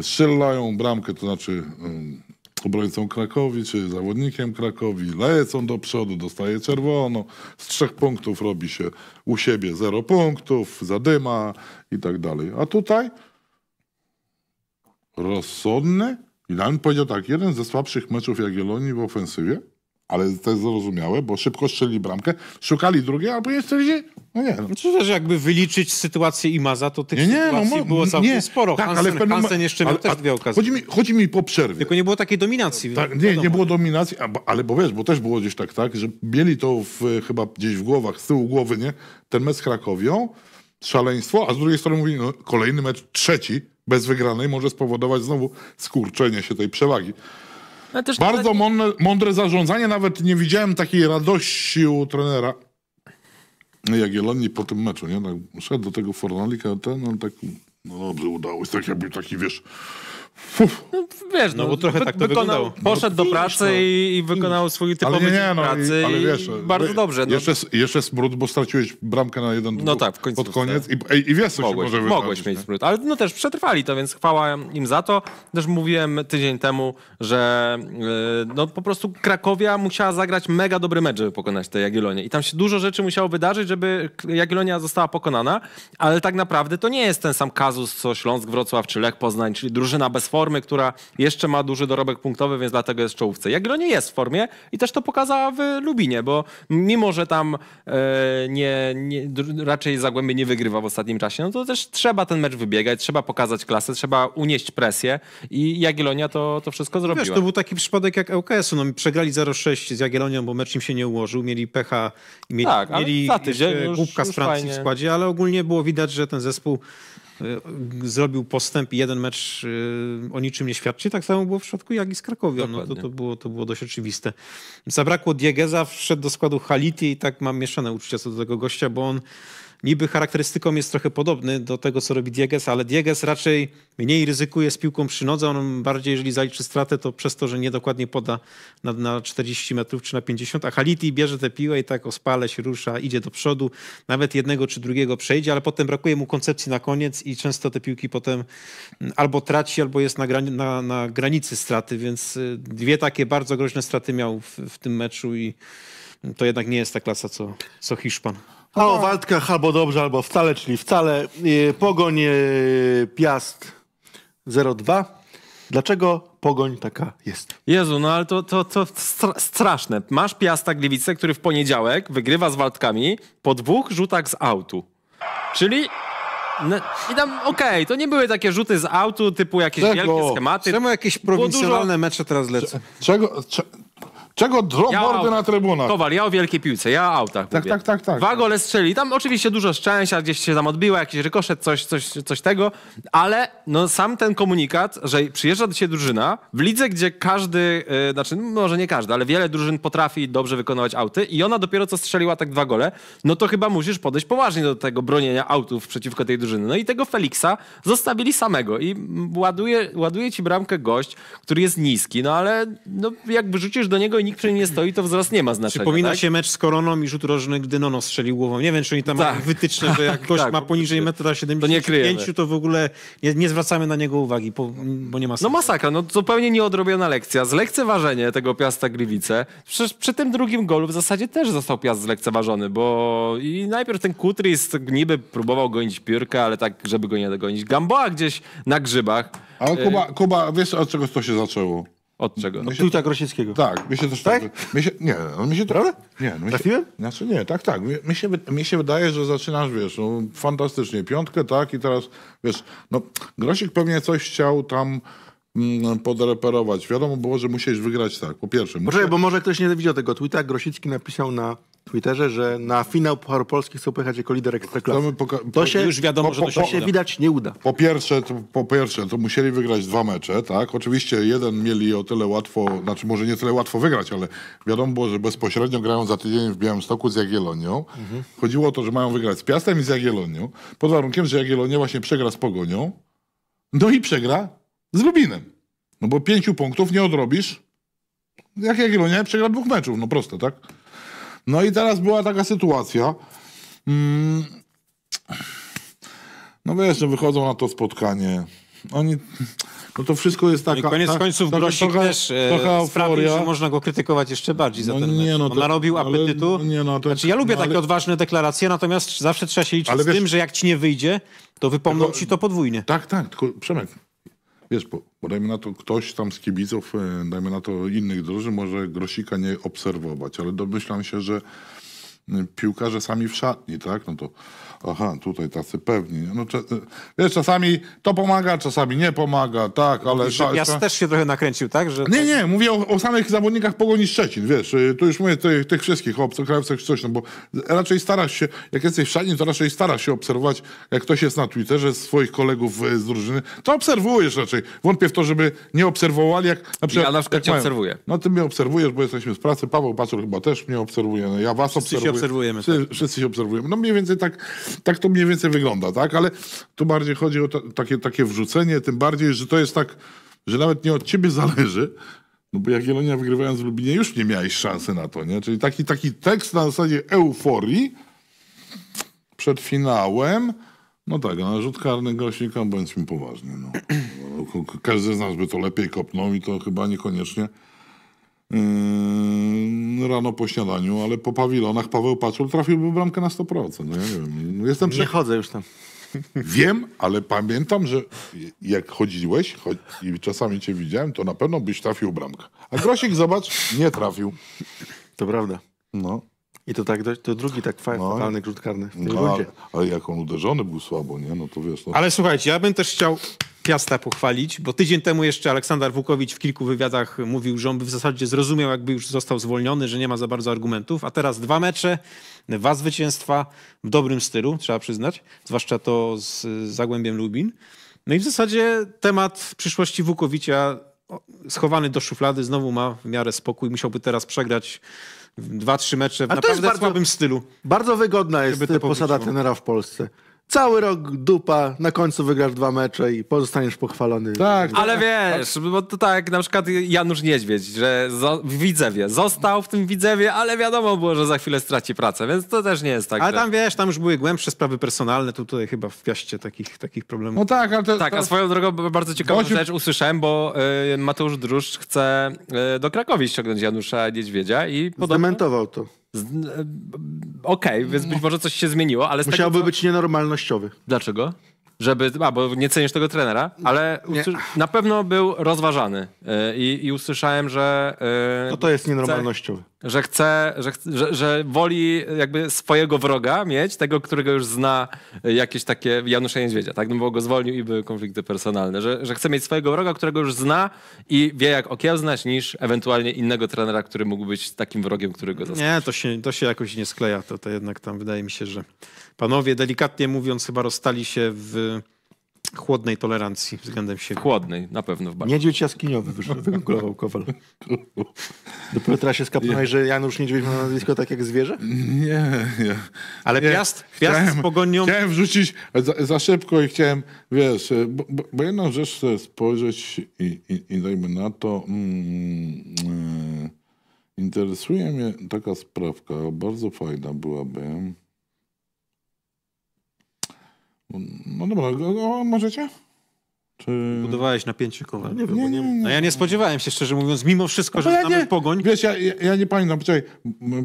strzelają bramkę, to znaczy... Um, obrońcą Krakowi, czy zawodnikiem Krakowi, lecą do przodu, dostaje czerwono, z trzech punktów robi się u siebie zero punktów, zadyma i tak dalej. A tutaj rozsądny i nam powiedział tak, jeden ze słabszych meczów Jagiellonii w ofensywie, ale to jest zrozumiałe, bo szybko strzelili bramkę, szukali drugiej, albo nie strzelili, no nie. No. Czy znaczy, też jakby wyliczyć sytuację Imaza, to tych nie, nie, no, sytuacji no, było całkiem nie. sporo. Tak, Hansen, ale pewnym, Hansen jeszcze miał ale, też dwie okazje. Chodzi mi, chodzi mi po przerwie. Tylko nie było takiej dominacji. Tak, nie, wiadomo. nie było dominacji, ale bo wiesz, bo też było gdzieś tak, tak, że mieli to w, chyba gdzieś w głowach, z tyłu głowy, nie? Ten mecz z Krakowią, szaleństwo, a z drugiej strony mówili, no, kolejny mecz, trzeci, bez wygranej, może spowodować znowu skurczenie się tej przewagi. Bardzo mądre, mądre zarządzanie, nawet nie widziałem takiej radości u trenera. No jak Jagiellonii po tym meczu, nie? Tak, szedł do tego Fornalika, ten, on tak, no dobrze, udało się, tak jakby taki, wiesz, no, wiesz, no, no, bo trochę tak to wyglądało. Poszedł no, do pracy no, i, i, wykonał swój typowy no ale nie, nie, no, pracy i, ale wiesz, bardzo dobrze. No. Jeszcze, jeszcze smród, bo straciłeś bramkę na jeden no tak, w końcu pod koniec i, i, i wiesz, co mogłeś, się może Mogłeś mieć smród, ale no też przetrwali to, więc chwała im za to. Też mówiłem tydzień temu, że e, no po prostu Krakowia musiała zagrać mega dobry mecz, żeby pokonać te Jagiellonię i tam się dużo rzeczy musiało wydarzyć, żeby Jagiellonia została pokonana, ale tak naprawdę to nie jest ten sam kazus, co Śląsk, Wrocław czy Lech Poznań, czyli drużyna bez z formy, która jeszcze ma duży dorobek punktowy, więc dlatego jest w czołówce. nie jest w formie i też to pokazała w Lubinie, bo mimo, że tam e, nie, nie, raczej Zagłębie nie wygrywa w ostatnim czasie, no to też trzeba ten mecz wybiegać, trzeba pokazać klasę, trzeba unieść presję i Jagielonia to, to wszystko zrobiła. Wiesz, to był taki przypadek jak lks u no przegrali 0-6 z Jagielonią, bo mecz im się nie ułożył, mieli pecha, mieli, tak, mieli tydzień, już, głupka z Francji w składzie, ale ogólnie było widać, że ten zespół Y, zrobił postęp i jeden mecz y, o niczym nie świadczy. Tak samo było w przypadku Jagi z Krakowią. No, to, to, było, to było dość oczywiste. Zabrakło Diegeza, wszedł do składu Haliti i tak mam mieszane uczucia co do tego gościa, bo on niby charakterystyką jest trochę podobny do tego, co robi Dieges, ale Dieges raczej mniej ryzykuje z piłką przy nodze. On bardziej, jeżeli zaliczy stratę, to przez to, że niedokładnie poda na, na 40 metrów czy na 50, a Haliti bierze tę piłę i tak ospale się rusza, idzie do przodu, nawet jednego czy drugiego przejdzie, ale potem brakuje mu koncepcji na koniec i często te piłki potem mm, albo traci, albo jest na, na, na granicy straty, więc y, dwie takie bardzo groźne straty miał w, w tym meczu i to jednak nie jest ta klasa co, co Hiszpan. A o Waldkach albo dobrze, albo wcale, czyli wcale. E, pogoń e, Piast 02. Dlaczego pogoń taka jest? Jezu, no ale to, to, to straszne. Masz Piasta Gliwice, który w poniedziałek wygrywa z Waldkami po dwóch rzutach z autu. Czyli no, I tam, okej, okay, to nie były takie rzuty z autu, typu jakieś wielkie schematy. Czemu jakieś prowincjonalne dużo... mecze teraz lecą? Czego, Czego drobordy ja na trybunach? Kowal, ja o wielkiej piłce, ja o autach. Tak, tak, tak, tak, tak. Dwa gole strzeli. Tam oczywiście dużo szczęścia, gdzieś się tam odbiło, jakiś rykoszet, coś, coś, coś tego, ale no, sam ten komunikat, że przyjeżdża do ciebie drużyna w lidze, gdzie każdy, yy, znaczy no, może nie każdy, ale wiele drużyn potrafi dobrze wykonywać auty i ona dopiero co strzeliła tak dwa gole, no to chyba musisz podejść poważnie do tego bronienia autów przeciwko tej drużyny. No i tego Feliksa zostawili samego i ładuje, ładuje ci bramkę gość, który jest niski, no ale no, jakby wrzucisz do niego i nikt przy nim nie stoi, to wzrost nie ma znaczenia. Przypomina tak? się mecz z Koroną i rzut rożny, gdy Nono strzelił głową. Nie wiem, czy oni tam tak. mają wytyczne, że jak ktoś tak, ma poniżej 1,75 m, to w ogóle nie, nie, zwracamy na niego uwagi, bo, bo nie ma no sensu. No masakra, no zupełnie nieodrobiona lekcja. Zlekceważenie tego Piasta Gliwice. Przecież przy tym drugim golu w zasadzie też został Piast zlekceważony, bo i najpierw ten Kutris niby próbował gonić piórkę, ale tak, żeby go nie dogonić. Gamboa gdzieś na grzybach. Ale Kuba, y- Kuba wiesz od czego to się zaczęło? Od czego? Od Pluta Grosieckiego. Tak, mi się też tak. tak mi się, nie, no, mi się trochę. Nie, no, mi Się, znaczy nie, tak, tak. Mi, mi, się, mi się wydaje, że zaczynasz, wiesz, no, fantastycznie. Piątkę, tak, i teraz, wiesz, no, Grosik pewnie coś chciał tam mm, podreperować. Wiadomo było, że musisz wygrać tak, po pierwsze. Muszę... bo może ktoś nie widział tego tweeta. Grosicki napisał na Twitterze, że na finał Pucharu Polski chcą pojechać jako lider Ekstraklasy. To się, już wiadomo, po, że to się, po, widać nie uda. Po pierwsze, to, po pierwsze, to musieli wygrać dwa mecze, tak? Oczywiście jeden mieli o tyle łatwo, znaczy może nie tyle łatwo wygrać, ale wiadomo było, że bezpośrednio grają za tydzień w Białymstoku z Jagiellonią. Mhm. Chodziło o to, że mają wygrać z Piastem i z Jagiellonią, pod warunkiem, że Jagiellonia właśnie przegra z Pogonią, no i przegra z Lubinem. No bo pięciu punktów nie odrobisz, jak Jagiellonia przegra dwóch meczów, no proste, tak? No i teraz była taka sytuacja. Mm. No wiesz, że wychodzą na to spotkanie. Oni, no to wszystko jest no taka... I koniec ta, końców taka, Grosik taka, też e, sprawił, że można go krytykować jeszcze bardziej za no ten nie, no, no to, On narobił apetytu. nie, no to, znaczy, ja lubię no, ale, takie odważne deklaracje, natomiast zawsze trzeba się liczyć z wiesz, tym, że jak ci nie wyjdzie, to wypomną tylko, ci to podwójnie. Tak, tak, tylko Przemek, Wiesz, bo, bo dajmy na to, ktoś tam z kibiców, e, dajmy na to innych drużyn, może Grosika nie obserwować, ale domyślam się, że piłkarze sami w szatni, tak? No to aha, tutaj tacy pewni. No, wiesz, czasami to pomaga, czasami nie pomaga, tak, ale... Ta, ja ta... też się trochę nakręcił, tak? Że nie, tak- nie, mówię o, o samych zawodnikach Pogoni Szczecin, wiesz, y, tu już mówię tych, tych wszystkich obcokrajowcach czy coś, no bo raczej starasz się, jak jesteś w szatni, to raczej starasz się obserwować, jak ktoś jest na Twitterze, swoich kolegów y, z drużyny, to obserwujesz raczej. Wątpię w to, żeby nie obserwowali, jak... Na przykład, ja na przykład cię mają. obserwuję. No ty mnie obserwujesz, bo jesteśmy z pracy, Paweł Pacur chyba też mnie obserwuje, no, ja was wszyscy obserwuję. Się obserwujemy, wszyscy, tak. wszyscy się obserwujemy. No mniej więcej tak tak to mniej więcej wygląda, tak? Ale tu bardziej chodzi o to, takie, takie wrzucenie, tym bardziej, że to jest tak, że nawet nie od ciebie zależy, no bo jak Jelonia wygrywając w Lubinie, już nie miałeś szansy na to, nie? Czyli taki, taki tekst na zasadzie euforii przed finałem, no tak, a no, rzut karny Gosika, no, bądźmy poważni. No. no każdy z nas by to lepiej kopnął i to chyba niekoniecznie Mm, rano po śniadaniu, ale po pawilonach Paweł Pacul trafiłby bramkę na 100%. No ja nie wiem. No jestem Nie chodzę już tam. Wiem, ale pamiętam, że jak chodziłeś i czasami cię widziałem, to na pewno byś trafił bramkę. A Grosik, zobacz, nie trafił. To prawda. No. I to tak, to drugi tak no. fatalny no. krótkarny w tej no, ale, ale, jak on uderzony był słabo, nie? No to wiesz. No. Ale słuchajcie, ja bym też chciał Piasta pochwalić, bo tydzień temu jeszcze Aleksander Wukowicz w kilku wywiadach mówił, że on by w zasadzie zrozumiał, jakby już został zwolniony, że nie ma za bardzo argumentów, a teraz dwa mecze, dwa zwycięstwa w dobrym stylu, trzeba przyznać, zwłaszcza to z Zagłębiem Lubin. No i w zasadzie temat przyszłości Wukowicia schowany do szuflady, znowu ma w miarę spokój, musiałby teraz przegrać dwa, trzy mecze w naprawdę to jest bardzo, słabym stylu. Bardzo wygodna jest posada no. tenera w Polsce. Cały rok dupa, na końcu wygrasz dwa mecze i pozostaniesz pochwalony. Tak, ale wiesz, bo to tak na przykład Janusz Niedźwiedź, że zo- w Widzewie został w tym Widzewie, ale wiadomo było, że za chwilę straci pracę, więc to też nie jest tak. Ale że... tam wiesz, tam już były głębsze sprawy personalne, tu tutaj chyba w piaście takich, takich problemów. No tak, ale to, Tak, a swoją drogą bardzo ciekawą rzecz usłyszałem, bo y, Mateusz Dróż chce y, do Krakowi ściągnąć Janusza Niedźwiedzia i podobno... Zdementował to. E, okej, okay, więc być mm. może coś się zmieniło, ale. Musiałby tego, co... być nienormalnościowy. Dlaczego? żeby, a, bo nie cenisz tego trenera, ale na pewno był rozważany e, i, i usłyszałem, że... Yy, to jest nienormalnościowy. Chce, że chce, że, że, że, woli jakby swojego wroga mieć, tego, którego już zna jakieś takie Janusza Niedźwiedzia, tak? No bo go zwolnił i były konflikty personalne. Że, że chce mieć swojego wroga, którego już zna i wie jak okiełznać, niż ewentualnie innego trenera, który mógł być takim wrogiem, który go zaskoczy. Nie, to się, to się jakoś nie skleja, to, to jednak tam wydaje mi się, że... Panowie, delikatnie mówiąc, chyba rozstali się w chłodnej tolerancji względem siebie. Chłodnej, na pewno. W bardzo. Niedźwiedź jaskiniowy wyszedł, Kowal. Dopiero teraz się skapnąłeś, że Janusz Niedźwiedź ma nazwisko tak jak zwierzę? Nie, nie. Ale nie. Piast, Piast chciałem, z pogonią... Chciałem wrzucić za, za, szybko i chciałem, wiesz, bo, bo, bo jedną rzecz chcę spojrzeć i, i, i dajmy na to... Mm, e, interesuje mnie taka sprawka, bardzo fajna byłaby... No dobra, możecie? Czy... Budowałeś napięcie koła. Nie wiem, nie, nie, nie, No ja nie spodziewałem się, szczerze mówiąc, mimo wszystko, no, że ja znamy nie, pogoń. Wiesz, ja, ja, nie pamiętam, poczekaj,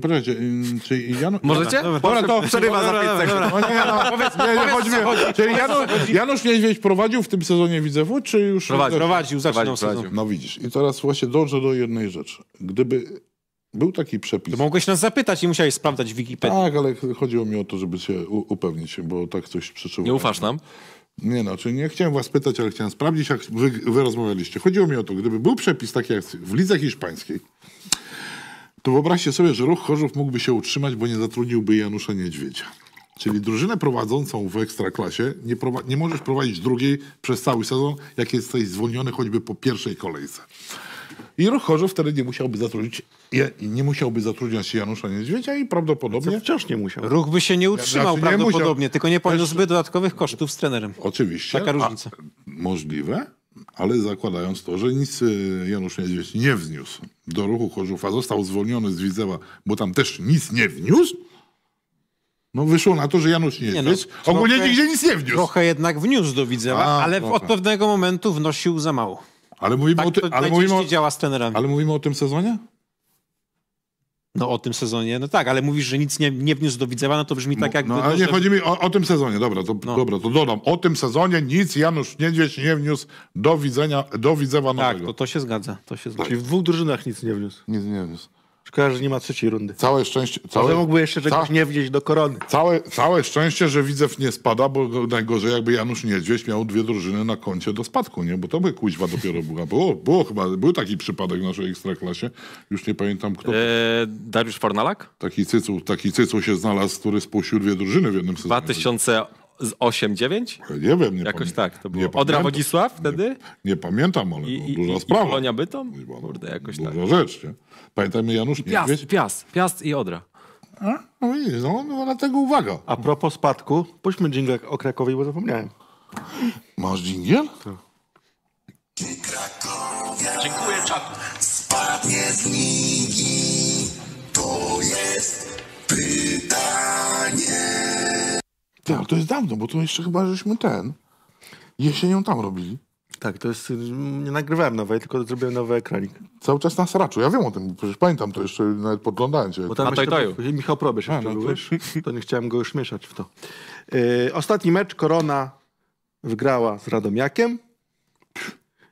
poczekajcie, y, czy Janusz... Możecie? Dobra, to przerywa za 5 sekund. No, nie, no, powiedz, nie, nie, chodźmy. Czyli Janusz, Niedźwiedź prowadził w tym sezonie Widzewu, czy już... Prowadził, prowadził zaczynał sezon. No widzisz, i teraz właśnie dążę do jednej rzeczy. Gdyby był taki przepis. To mogłeś nas zapytać i musiałeś sprawdzać w Wikipedii. Tak, ale chodziło mi o to, żeby się upewnić, bo tak coś przeczyło. Nie ufasz nam? Nie no, czyli nie chciałem was pytać, ale chciałem sprawdzić, jak wy, wy rozmawialiście. Chodziło mi o to, gdyby był przepis taki jak w lidze hiszpańskiej, to wyobraźcie sobie, że ruch Chorzów mógłby się utrzymać, bo nie zatrudniłby Janusza Niedźwiedzia. Czyli drużynę prowadzącą w Ekstraklasie nie, nie możesz prowadzić drugiej przez cały sezon, jak jesteś zwolniony choćby po pierwszej kolejce. I ruch Chorzów wtedy nie musiałby zatrudnić, nie musiałby zatrudniać Janusza Niedźwiedzia i prawdopodobnie... Co wciąż nie musiał. Ruch by się nie znaczy, utrzymał znaczy, prawdopodobnie, nie tylko nie poniósłby dodatkowych kosztów z trenerem. Oczywiście. Taka różnica. możliwe, ale zakładając to, że nic y, Janusz Niedźwiedź nie wniósł do ruchu Chorzów, a został zwolniony z Widzewa, bo tam też nic nie wniósł, no wyszło na to, że Janusz Niedźwiedź nie no, ogólnie trochę, nigdzie nic nie wniósł. Trochę jednak wniósł do Widzewa, a, ale trochę. od pewnego momentu wnosił za mało. Ale mówimy tak, o tym. Ale mówimy o, działa z trenerami. Ale mówimy o tym sezonie? No o tym sezonie, no tak, ale mówisz, że nic nie, nie wniósł do Widzewa, no to brzmi tak no, jakby... No ale nie, że... chodzi mi o, o, tym sezonie, dobra to, no. dobra, to dodam. O tym sezonie nic Janusz Niedźwiedź nie wniósł do widzenia, do Widzewa tak, nowego. Tak, to, to się zgadza, to się zgadza. Czyli w dwóch drużynach nic nie wniósł. Nic nie wniósł. Szkoda, że nie ma trzeciej rundy. Całe szczęście... Całe... mógłby jeszcze czegoś Ca... nie wnieść do korony. Całe, całe szczęście, że Widzew nie spada, bo najgorzej jakby Janusz Niedźwiedź miał dwie drużyny na koncie do spadku, nie? Bo to by kuźwa dopiero była. Było, było chyba, był taki przypadek w naszej Ekstraklasie. Już nie pamiętam kto. Eee, Dariusz Fornalak? Taki cycuł, taki cycuł się znalazł, który spuścił dwie drużyny w jednym sezonie. 2000 z 8-9? Nie wiem. Nie Jakoś tak to było. Odra Wodzisław wtedy? Nie, nie pamiętam, ale I, i, duża i, sprawa. I Polonia Bytom? Kurde, jakoś duża tak. Duża rzecz, nie? Pamiętajmy Janusz Niedźwiedź. Piast, Piast, i Odra. A? No widzisz, no, no dlatego uwaga. A propos spadku, puśćmy dżingle o Krakowie, bo zapomniałem. Masz dżingiel? Tak. Dziękuję, czatu. Spadnie z ligi, to jest pytanie. Ty, ale to jest dawno, bo to jeszcze chyba żeśmy ten. Jesienią tam robili. Tak, to jest. Nie nagrywałem nowej, tylko zrobiłem nowy ekranik. Cały czas na Saraczu. Ja wiem o tym, przecież pamiętam to jeszcze, nawet podglądałem cię. Bo tam na Tajtaju. Michał Probierz jeszcze no, byłeś, to... to nie chciałem go już mieszać w to. Yy, ostatni mecz Korona wygrała z Radomiakiem.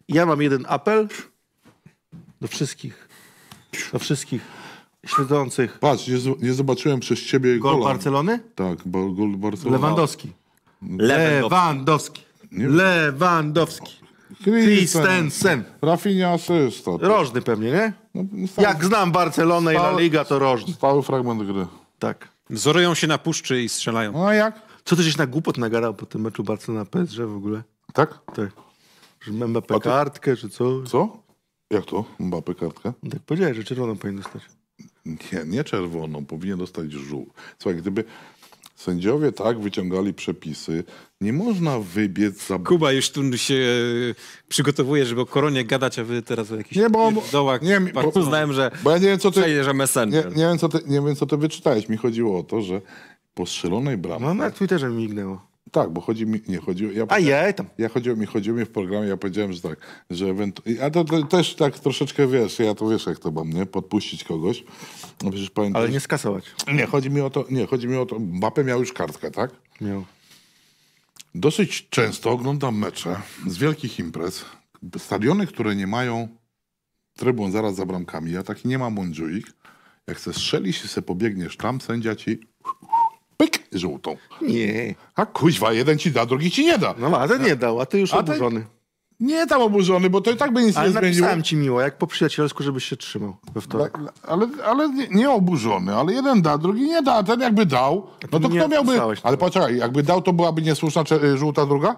Ja mam jeden apel do wszystkich. Do wszystkich śledzących. Patrz, nie, nie zobaczyłem przez ciebie Gol gola. Barcelony? Tak, bo gol Barcelony. Lewandowski. Lewandowski. Lewandowski. Christensen. Rafinha asysta. Rożny pewnie, nie? No, no stały, Jak znam Barcelonę i La Liga, to rożny. Stały fragment gry. Tak. Wzorują się na puszczy i strzelają. No a jak? Co ty żeś na głupot nagarał po tym meczu Barcelona PSG w ogóle? Tak? Tak. Że Mbappé ty- kartkę, czy co? Co? Jak to? Mbappé kartkę? No tak powiedziałeś, że czerwoną powinien dostać. Nie, nie czerwoną, powinien dostać żółw. Słuchaj, gdyby sędziowie tak wyciągali przepisy, nie można wybiec za... Kuba już tu się e, przygotowuje, żeby o koronie gadać, a wy teraz o jakichś nie, bo, dołach nie, bo, uznałem, że bo ja nie wiem, co ty, przejdzie, że messenger. Nie, nie, wiem, co ty, nie wiem, co ty wyczytałeś. Mi chodziło o to, że po strzelonej bramce... No na Twitterze mi mignęło. Tak, bo chodzi mi, nie chodzi ja A ja tam. Ja chodziło mi, chodziło mi w programie, ja powiedziałem, że tak, że ewentualnie, a to, to, też tak troszeczkę, wiesz, ja to wiesz jak to mam, nie? Podpuścić kogoś, no przecież pamiętasz. Ale nie skasować. Nie, chodzi mi o to, nie, chodzi mi o to, mapę miał już kartkę, tak? Miał. Dosyć często oglądam mecze z wielkich imprez, stadiony, które nie mają trybun zaraz za bramkami, ja taki nie mam mądrzuik, jak chcesz strzelić i sobie pobiegniesz tam, sędzia ci pyk, żółtą. Nie. A kuźwa, jeden ci da, drugi ci nie da. No ale ten nie dał, a ty już a oburzony. Nie tam oburzony, bo to i tak by nic ale nie zmieniło. Ale ci miło, jak po przyjacielsku, żebyś się trzymał we wtorek. ale, ale nie, nie, oburzony, ale jeden da, drugi nie da, a ten jakby dał, no to kto miałby... Ale poczekaj, jakby dał, to byłaby niesłuszna czy, y, żółta druga?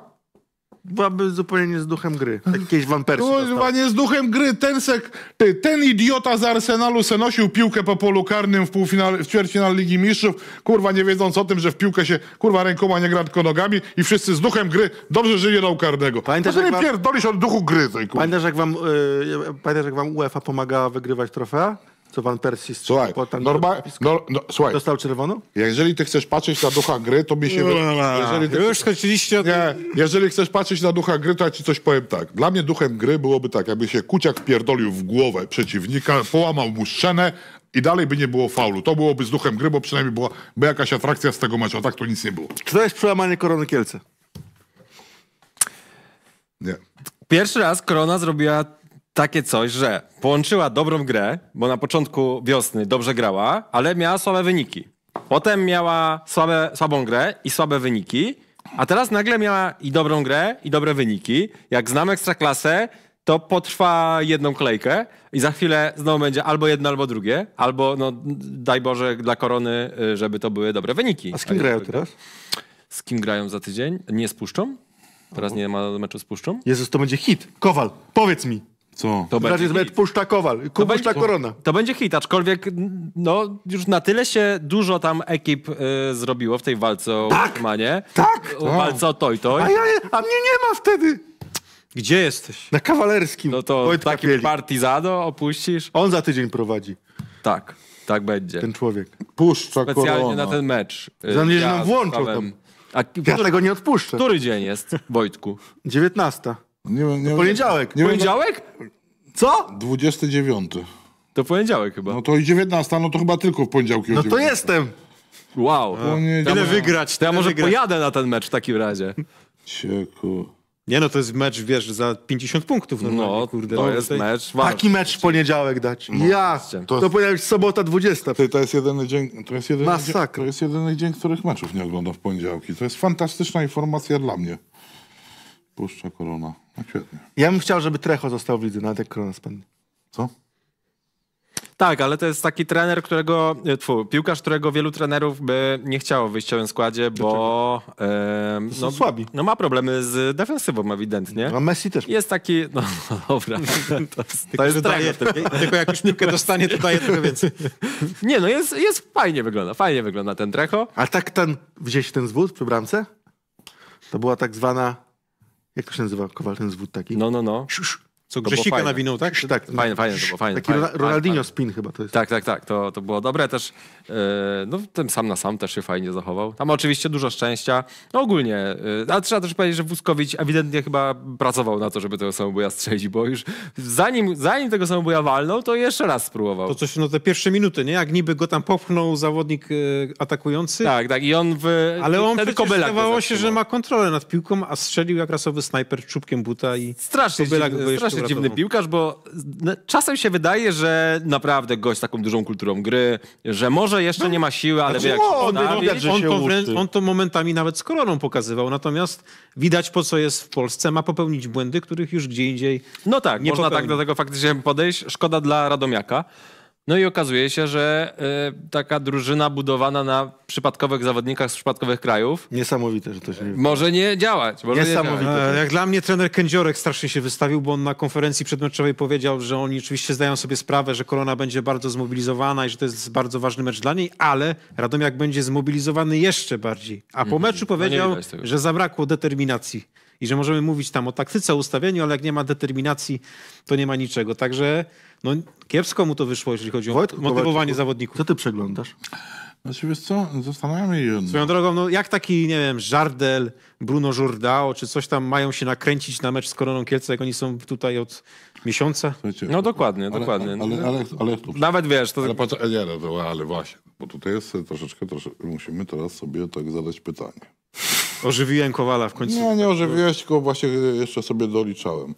byłaby zupełnie nie z duchem gry. Tak kiedyś Van Persie nie z duchem gry. Ten, sek, ty, ten idiota z Arsenalu se nosił piłkę po polu karnym w, półfinale, w ćwierćfinale Ligi Mistrzów, kurwa, nie wiedząc o tym, że w piłkę się, kurwa, rękoma nie gra tylko nogami i wszyscy z duchem gry dobrze żyje do karnego. Pamiętasz, że nie pierdolisz od duchu gry. Tej, kurwa. Pamiętasz, jak wam, yy, pamiętasz, jak wam UEFA pomagała wygrywać trofea? Co pan Percy strzelił Słuchaj, potem, norma- no, no, słuchaj, dostał czerwoną? jeżeli ty chcesz patrzeć na ducha gry, to mi się... No, no, no, jeżeli ty, Już skończyliście nie, jeżeli chcesz patrzeć na ducha gry, to ja ci coś powiem tak. Dla mnie duchem gry byłoby tak, jakby się kuciak pierdolił w głowę przeciwnika, połamał mu szczenę i dalej by nie było faulu. To byłoby z duchem gry, bo przynajmniej była by jakaś atrakcja z tego meczu, a tak to nic nie było. Czy to jest przełamanie korony Kielce? Nie. Pierwszy raz korona zrobiła takie coś, że połączyła dobrą grę, bo na początku wiosny dobrze grała, ale miała słabe wyniki. Potem miała słabe, słabą grę i słabe wyniki, a teraz nagle miała i dobrą grę, i dobre wyniki. Jak znam ekstraklasę, to potrwa jedną kolejkę i za chwilę znowu będzie albo jedno, albo drugie, albo no, daj Boże dla korony, y, żeby to były dobre wyniki. A z kim grają tak, tak, tak. teraz? Z kim grają za tydzień? Nie spuszczą? Teraz nie ma meczu z Puszczą? Jezus, to będzie hit. Kowal, powiedz mi. Co? To, to znaczy jest Puszta Kowal, Kubuszta Korona. To będzie hit, aczkolwiek no, już na tyle się dużo tam ekip y, zrobiło w tej walce o tak, Utrzymanie. Tak! O, walce o Toj Toj. A, ja, a mnie nie ma wtedy! Gdzie jesteś? Na kawalerskim. No to taki Pieli. opuścisz? On za tydzień prowadzi. Tak, tak będzie. Ten człowiek. Puszcza Specjalnie korona. na ten mecz. Y, Zanim ja nam włączą tam. A, ja tego nie odpuszczę. Który dzień jest, Wojtku? 19. Nie, nie, to poniedziałek. Nie, poniedziałek? Co? 29. To poniedziałek chyba. No to i 19, no to chyba tylko w poniedziałki. No to jestem. Wow. Ile wygrać? To ja może wygrać. pojadę na ten mecz w takim razie. Cieku. Nie no, to jest mecz, wiesz, za 50 punktów no, kurde. To no. jest mecz Taki mecz w poniedziałek dać. No. Ja! To, to powinna być sobota 20. to jest jedyny dzień, to jest jedyny, Masakra. dzień, to jest jedyny dzień, których meczów nie oglądam w poniedziałki. To jest fantastyczna informacja dla mnie. Puszcza korona. No świetnie. Ja bym chciał, żeby Trecho został w lidze, nawet jak korona spadnie. Co? Tak, ale to jest taki trener, którego, e, tfu, piłkarz, którego wielu trenerów by nie chciało w wyjściowym składzie, bo e, no, słabi. no ma problemy z defensywą ewidentnie. A Messi też. Jest taki, no, no dobra, to to jest daje, tylko jak już piłkę dostanie, to daje trochę więcej. Nie no, jest, jest, fajnie wygląda, fajnie wygląda ten Trecho. A tak ten, gdzieś ten zwód przy bramce? To była tak zwana jak to się nazywa? Kowal ten zwód taki? No, no, no. Co, Grzesika nawinął, tak? tak, fajne, fajne to było, fajne. Taki fajne, Ronaldinho fajne. spin chyba to jest. Tak, tak, tak, to, to było dobre też. Yy, no ten sam na sam też się fajnie zachował. Tam oczywiście dużo szczęścia. No ogólnie, yy, e, ale trzeba też powiedzieć, że Wózkowicz ewidentnie chyba pracował na to, żeby tego samoboja strzelić, bo już zanim, zanim tego samoboja walnął, to jeszcze raz spróbował. To coś, no te pierwsze minuty, nie? Jak niby go tam popchnął zawodnik yy, atakujący. Tak, tak i on w... Ale on wtedy przecież wydawało się, że ma kontrolę nad piłką, a strzelił jak rasowy snajper czubkiem buta i... Strasznie, Kobylak jeszcze jest dziwny piłkarz, bo czasem się wydaje, że naprawdę gość z taką dużą kulturą gry, że może jeszcze no. nie ma siły, ale znaczy, wie jak no, on, on, to wręcz, on to momentami nawet z koroną pokazywał, natomiast widać po co jest w Polsce, ma popełnić błędy, których już gdzie indziej No tak, nie można tak popełni. tak do tego faktycznie podejść. Szkoda dla Radomiaka. No i okazuje się, że y, taka drużyna budowana na przypadkowych zawodnikach z przypadkowych krajów. Niesamowite, że to się nie Może nie działać. Może Niesamowite. Nie działać. Tak. E, jak dla mnie trener Kędziorek strasznie się wystawił, bo on na konferencji przedmeczowej powiedział, że oni oczywiście zdają sobie sprawę, że korona będzie bardzo zmobilizowana i że to jest bardzo ważny mecz dla niej, ale Radomiak będzie zmobilizowany jeszcze bardziej. A po mhm. meczu no powiedział, no że zabrakło determinacji i że możemy mówić tam o taktyce, ustawieniu, ale jak nie ma determinacji, to nie ma niczego. Także no kiepsko mu to wyszło, jeżeli chodzi o motywowanie zawodników. Co ty przeglądasz? No znaczy wiesz co, zastanawiam się jedno. Swoją drogą, no jak taki, nie wiem, Żardel, Bruno Żurdao, czy coś tam mają się nakręcić na mecz z Koroną Kielce, jak oni są tutaj od miesiąca? Słuchajcie, No dokładnie, ale, dokładnie. Ale, ale, ale, ale, Nawet wiesz, to ale patrz, nie, no ale właśnie, bo tutaj jest troszeczkę, troszeczkę musimy teraz sobie tak zadać pytanie. ożywiłem Kowala w końcu. Nie, nie ożywiłeś, tylko właśnie jeszcze sobie doliczałem.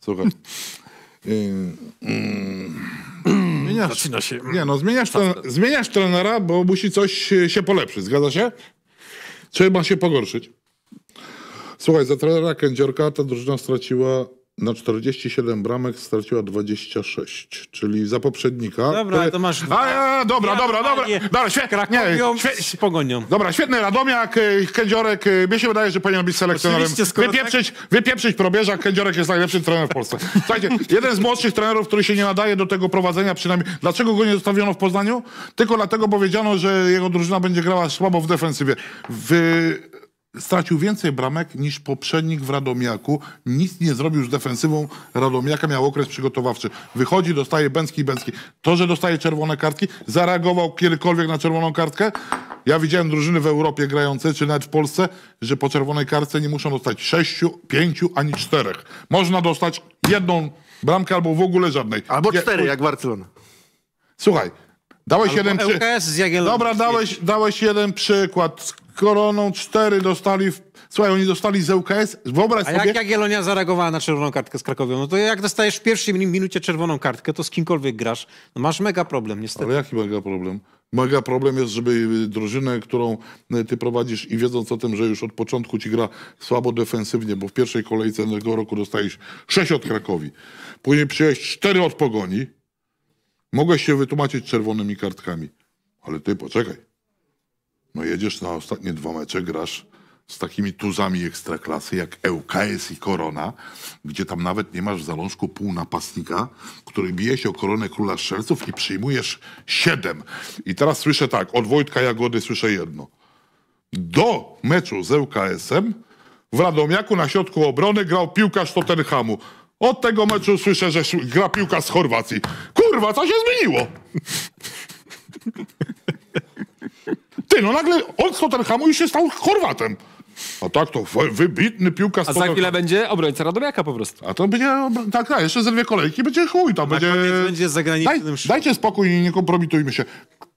Słuchaj, Zmieniasz, yy, mm, mm, Zaczyna się. Nie, no mm, zmieniasz, ten, zmieniasz trenera, bo musi coś e, się polepszyć, zgadza się? Trzeba się pogorszyć. Słuchaj, za trenera Kędziorka ta drużyna straciła na 47 bramek straciła 26, czyli za poprzednika. Dobra, to masz. A, dobra, ja dobra, dobra, dobra, świe... Krakowią nie, pogonią. Dobra, świetny Radomiak, y, Kędziorek, y, Mnie się wydaje, że powinien być selekcjonerem. Wypieprzyć, tak... wypieprzyć probierza, Kędziorek jest najlepszym trenerem w Polsce. Słuchajcie, jeden z młodszych trenerów, który się nie nadaje do tego prowadzenia przynajmniej. Dlaczego go nie zostawiono w Poznaniu? Tylko dlatego powiedziano, że jego drużyna będzie grała słabo w defensywie. W stracił więcej bramek niż poprzednik w Radomiaku. Nic nie zrobił z defensywą Radomiaka, miał okres przygotowawczy. Wychodzi, dostaje Bęcki, Bęcki. To, że dostaje czerwone kartki, zareagował kiedykolwiek na czerwoną kartkę? Ja widziałem drużyny w Europie grające, czy nawet w Polsce, że po czerwonej kartce nie muszą dostać sześciu, pięciu, ani czterech. Można dostać jedną bramkę albo w ogóle żadnej. Albo cztery, jak Barcelona. Słuchaj, Dałeś Albo jeden, przy... Dobra, dałeś, dałeś jeden przykład Koroną 4 dostali, w... słuchaj, oni dostali z UKS. wyobraź A sobie... A jak Jagiellonia zareagowała na czerwoną kartkę z Krakowią? No to jak dostajesz w pierwszej minucie czerwoną kartkę, to z kimkolwiek grasz, no masz mega problem niestety. Ale jaki mega problem? Mega problem jest, żeby y, drużynę, którą y, ty prowadzisz i wiedząc o tym, że już od początku ci gra słabo defensywnie, bo w pierwszej kolejce tego roku dostajesz 6 od Krakowi, później przyjąłeś 4 od Pogoni, mogłeś się wytłumaczyć czerwonymi kartkami. Ale ty poczekaj, no jedziesz na ostatnie dwa mecze, grasz z takimi tuzami ekstraklasy jak ŁKS i Korona, gdzie tam nawet nie masz w zalążku pół napastnika, który bije się o koronę króla strzelców i przyjmujesz siedem. I teraz słyszę tak, od Wojtka Jagody słyszę jedno. Do meczu z ŁKS-em w Radomiaku na środku obrony grał piłkarz Tottenhamu. Od tego meczu słyszę, że gra piłka z Chorwacji. Kurwa, co się zmieniło? ty, no nagle od Tottenhamu już się stał Chorwatem. A tak to wybitny piłkarz. A za chwilę będzie obrońca Radomiaka po prostu. A to będzie, tak, tak, jeszcze ze dwie kolejki będzie chuj, To będzie... będzie zagranicznym Daj, Dajcie spokój i nie kompromitujmy się.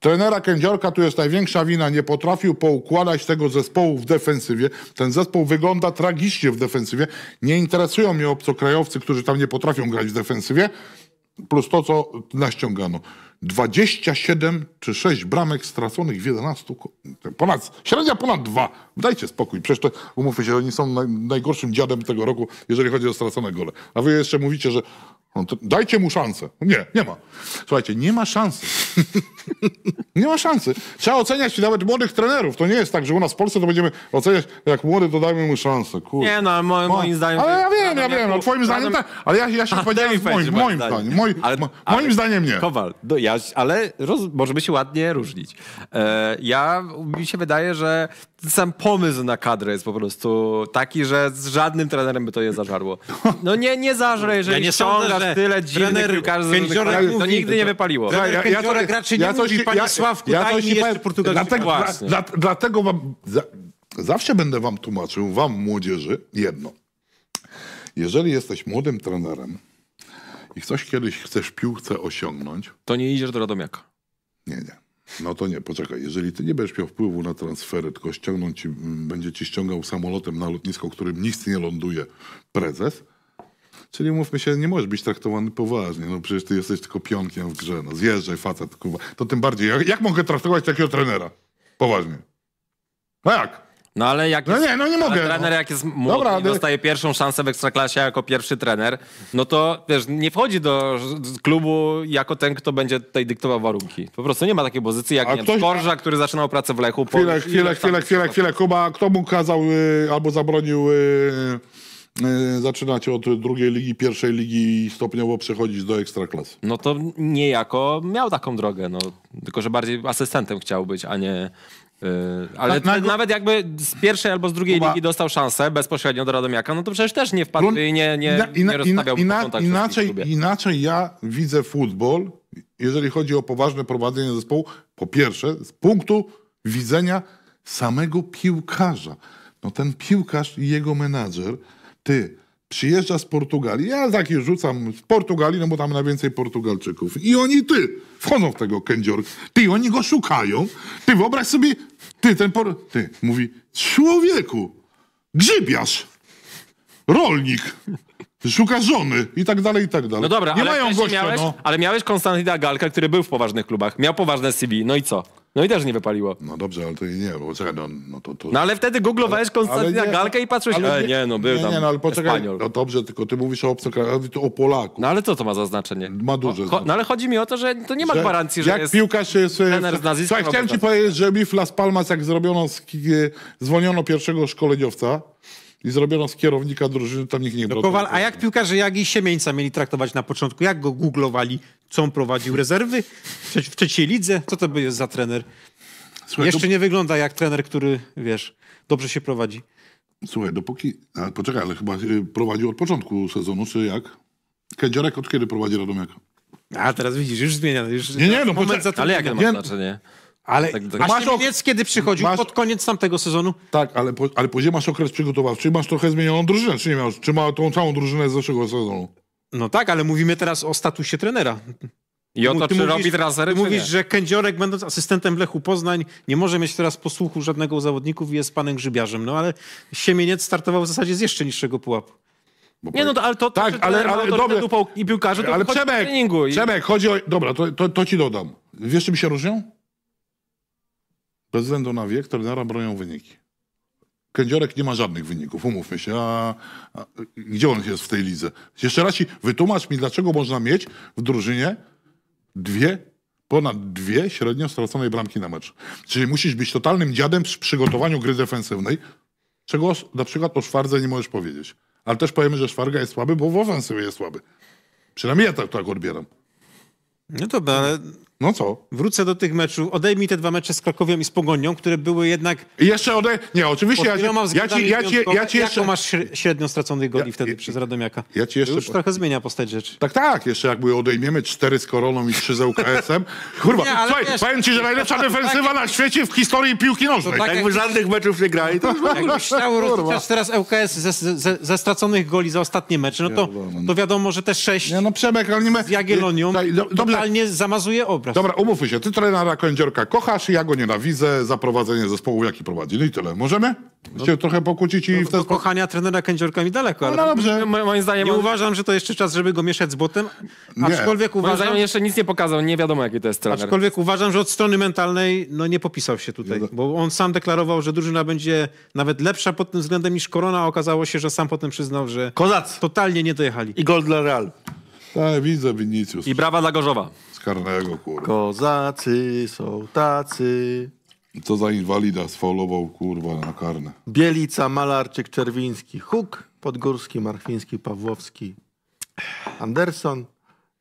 Trenera Kędziorka tu jest największa wina, nie potrafił poukładać tego zespołu w defensywie. Ten zespół wygląda tragicznie w defensywie. Nie interesują mnie obcokrajowcy, którzy tam nie potrafią grać w defensywie. Plus to, co naściągano. 27 czy 6 bramek straconych w 11. Ponad, średnia ponad 2. Dajcie spokój. Przecież to, umówmy się, oni są naj, najgorszym dziadem tego roku, jeżeli chodzi o stracone gole. A wy jeszcze mówicie, że no dajcie mu szansę. Nie, nie ma. Słuchajcie, nie ma szansy. nie ma szansy. Trzeba oceniać nawet młodych trenerów. To nie jest tak, że u nas w Polsce to będziemy oceniać, jak młody, to dajmy mu szansę. Kurde. Nie no, mo, moim zdaniem... Ale ja wiem, ja wiem, no, twoim zdaniem tak, ale ja, ja się powiedziałem w moim, moim zdaniem. Moim, ale, moim ale, zdaniem nie. Kowal, do, ja, ale roz, możemy się ładnie różnić. E, ja, mi się wydaje, że sam pomysł na kadrę jest po prostu taki, że z żadnym trenerem by to nie zażarło. No nie, nie zażre, jeżeli ja nie ściągasz sądzę, tyle dziwnych piłkarzy, to nigdy nie wypaliło. Ja, ja, ja, nie ja mówi, panie ja, Sławku, ja, daj mi jeszcze dlatego, dla, dla, dlatego za, zawsze będę wam tłumaczył, wam młodzieży, jedno. Jeżeli jesteś młodym trenerem i coś kiedyś chcesz piłkę osiągnąć... To nie idziesz do Radomiaka. Nie, nie. No to nie, poczekaj. Jeżeli ty nie będziesz miał wpływu na transfery, tylko ściągnąć ci, mm, będzie ci ściągał samolotem na lotnisko, którym nic nie ląduje, prezes, Czyli mówmy się, nie możesz być traktowany poważnie. No przecież ty jesteś tylko pionkiem w grze. No zjeżdżaj, facet, To tym bardziej. Jak, jak mogę traktować takiego trenera? Poważnie. No jak? No ale jak no nie, no nie mogę. Trener no. jak jest młody Dobra, i no. dostaje pierwszą szansę w Ekstraklasie jako pierwszy trener, no to wiesz, nie wchodzi do klubu jako ten, kto będzie tutaj dyktował warunki. Po prostu nie ma takiej pozycji jak nie ktoś... Korża, który zaczynał pracę w Lechu. Chwilę, po... chwilę, chwilę, chwilę, chwilę. Kuba, kto mu kazał y, albo zabronił y, y, zaczynać od drugiej ligi, pierwszej ligi i stopniowo przechodzić do Ekstraklasy? No to niejako miał taką drogę, no. Tylko, że bardziej asystentem chciał być, a nie Yy, ale na, na, nawet jakby z pierwszej albo z drugiej Kuba, ligi dostał szansę bezpośrednio do Radomiaka, no to przecież też nie wpadł i nie, nie, nie rozstawiałby ina, ina, inaczej, inaczej ja widzę futbol, jeżeli chodzi o poważne prowadzenie zespołu, po pierwsze z punktu widzenia samego piłkarza. No ten piłkarz i jego menadżer, ty przyjeżdża z Portugalii, ja taki rzucam z Portugalii, no bo tam najwięcej Portugalczyków. I oni ty wchodzą w tego kędziorka. Ty, oni go szukają. Ty, wyobraź sobie, ty, ten por... Ty, mówi, człowieku, grzybiarz, rolnik, szuka żony i tak dalej, i tak dalej. No dobra, nie ale mają gościa, miałeś, no. ale miałeś Konstantina Galka, który był w poważnych klubach, miał poważne CV, no i co? No i też nie wypaliło. No dobrze, ale to i nie, bo czekaj, no, no to, to... No ale wtedy googlowałeś Konstantina Galkę i patrzyłeś, ale e, nie, nie, no był nie, tam nie, no, ale poczekaj, Espaniol. No dobrze, tylko ty mówisz o obcokrajowcu, o Polaku. No ale co to ma za znaczenie? Ma duże o, znaczenie. No ale chodzi mi o to, że to nie ma że, gwarancji, że jak jest... piłkarz jest... Trener z nazwiskiem Słuchaj, chciałem no ci powiedzieć, że mi w Las Palmas, jak zrobiono, z, e, zwolniono pierwszego szkoleniowca, i zrobiono z kierownika drużyny, tam nikt nie no, Kowal, A jak piłkarze Jagi i Siemieńca mieli traktować na początku? Jak go googlowali? Co on prowadził? Rezerwy? W trzeciej lidze? Co to by jest za trener? Słuchaj, Jeszcze nie wygląda jak trener, który, wiesz, dobrze się prowadzi. Słuchaj, dopóki... A, poczekaj, ale chyba y, prowadził od początku sezonu, czy jak? Kędziorek od kiedy prowadzi Radomiaka? A teraz widzisz, już zmienia. Już nie, nie, no moment poczekaj, Ale jakie ma znaczenie? Ale tak, tak. masz kiedy przychodził masz... pod koniec tamtego sezonu. Tak, ale, po, ale później masz okres przygotowawczy, masz trochę zmienioną drużynę, czy nie miał? Czy ma tą całą drużynę z zeszłego sezonu? No tak, ale mówimy teraz o statusie trenera. I o to, ty czy mówisz, robi trasery, Mówisz, że Kędziorek, będąc asystentem w Lechu Poznań, nie może mieć teraz posłuchu żadnego z zawodników i jest panem grzybiarzem. No ale Siemieniec startował w zasadzie z jeszcze niższego pułapu. Bo nie, no to, ale to, tak, to, ale, ale dobrze. i piłkarze, to ale Przemek, treningu. I... Przemek, chodzi o... Dobra, to, to, to ci dodam. Wiesz, czym się różnią? Bez względu na wiek trenera bronią wyniki. Kędziorek nie ma żadnych wyników, umówmy się. A, a, gdzie on jest w tej lidze? Jeszcze raz ci wytłumacz mi, dlaczego można mieć w drużynie dwie, ponad dwie średnio straconej bramki na mecz. Czyli musisz być totalnym dziadem przy przygotowaniu gry defensywnej, czego na przykład o Szwardze nie możesz powiedzieć. Ale też powiemy, że Szwarga jest słaby, bo w ofensywie jest słaby. Przynajmniej ja tak, tak odbieram. No to, ale no co? Wrócę do tych meczów. Odejmij te dwa mecze z Krakowiem i z Pogonią, które były jednak... I jeszcze odej... Nie, oczywiście. Ja, ja, ci, ja, ci, ja ci jeszcze... Jaką masz średnią straconych goli ja, wtedy ja, przez Radomiaka? Ja ci jeszcze... To już trochę zmienia postać rzeczy. Tak, tak. Jeszcze jakby odejmiemy cztery z Koroną i trzy z UKS-em. Kurwa, nie, słuchaj, wiesz, powiem ci, że najlepsza defensywa na świecie w historii piłki nożnej. Tak Jakby żadnych meczów nie grali, to... Jakbyś chciał rozliczać teraz ŁKS ze, ze, ze, straconych goli za ostatnie mecze, no to, no. to wiadomo, że te sześć nie, no, Przemek, ale nie... z Jagiellonią totalnie zamazuje obraz prostu. Dobra, umówmy się. Ty trenera Kędziorka kochasz, ja go nienawidzę za prowadzenie zespołu, jaki No i tyle. Możemy? No, się trochę pokłócić i no, w ten sposób... kochania trenera Kędziorka mi daleko, ale no, no dobrze. moim zdaniem... Nie on... uważam, że to jeszcze czas, żeby go mieszać z butem, aczkolwiek nie. uważam... Moim jeszcze nic nie pokazał, nie wiadomo jaki to jest trener. Aczkolwiek uważam, że od strony mentalnej no, nie popisał się tutaj, bo on sam deklarował, że drużyna będzie nawet lepsza pod tym względem niż Korona, a okazało się, że sam potem przyznał, że Kozac. totalnie nie dojechali. I gol dla Real. Tak, widzę Vinicius. I brawa dla Gorzowa karnego, kurwa. Kozacy są tacy. Co za inwalida sfaulował, kurwa, na karne. Bielica, Malarczyk, Czerwiński, Huk, Podgórski, Marchwiński, Pawłowski, Anderson,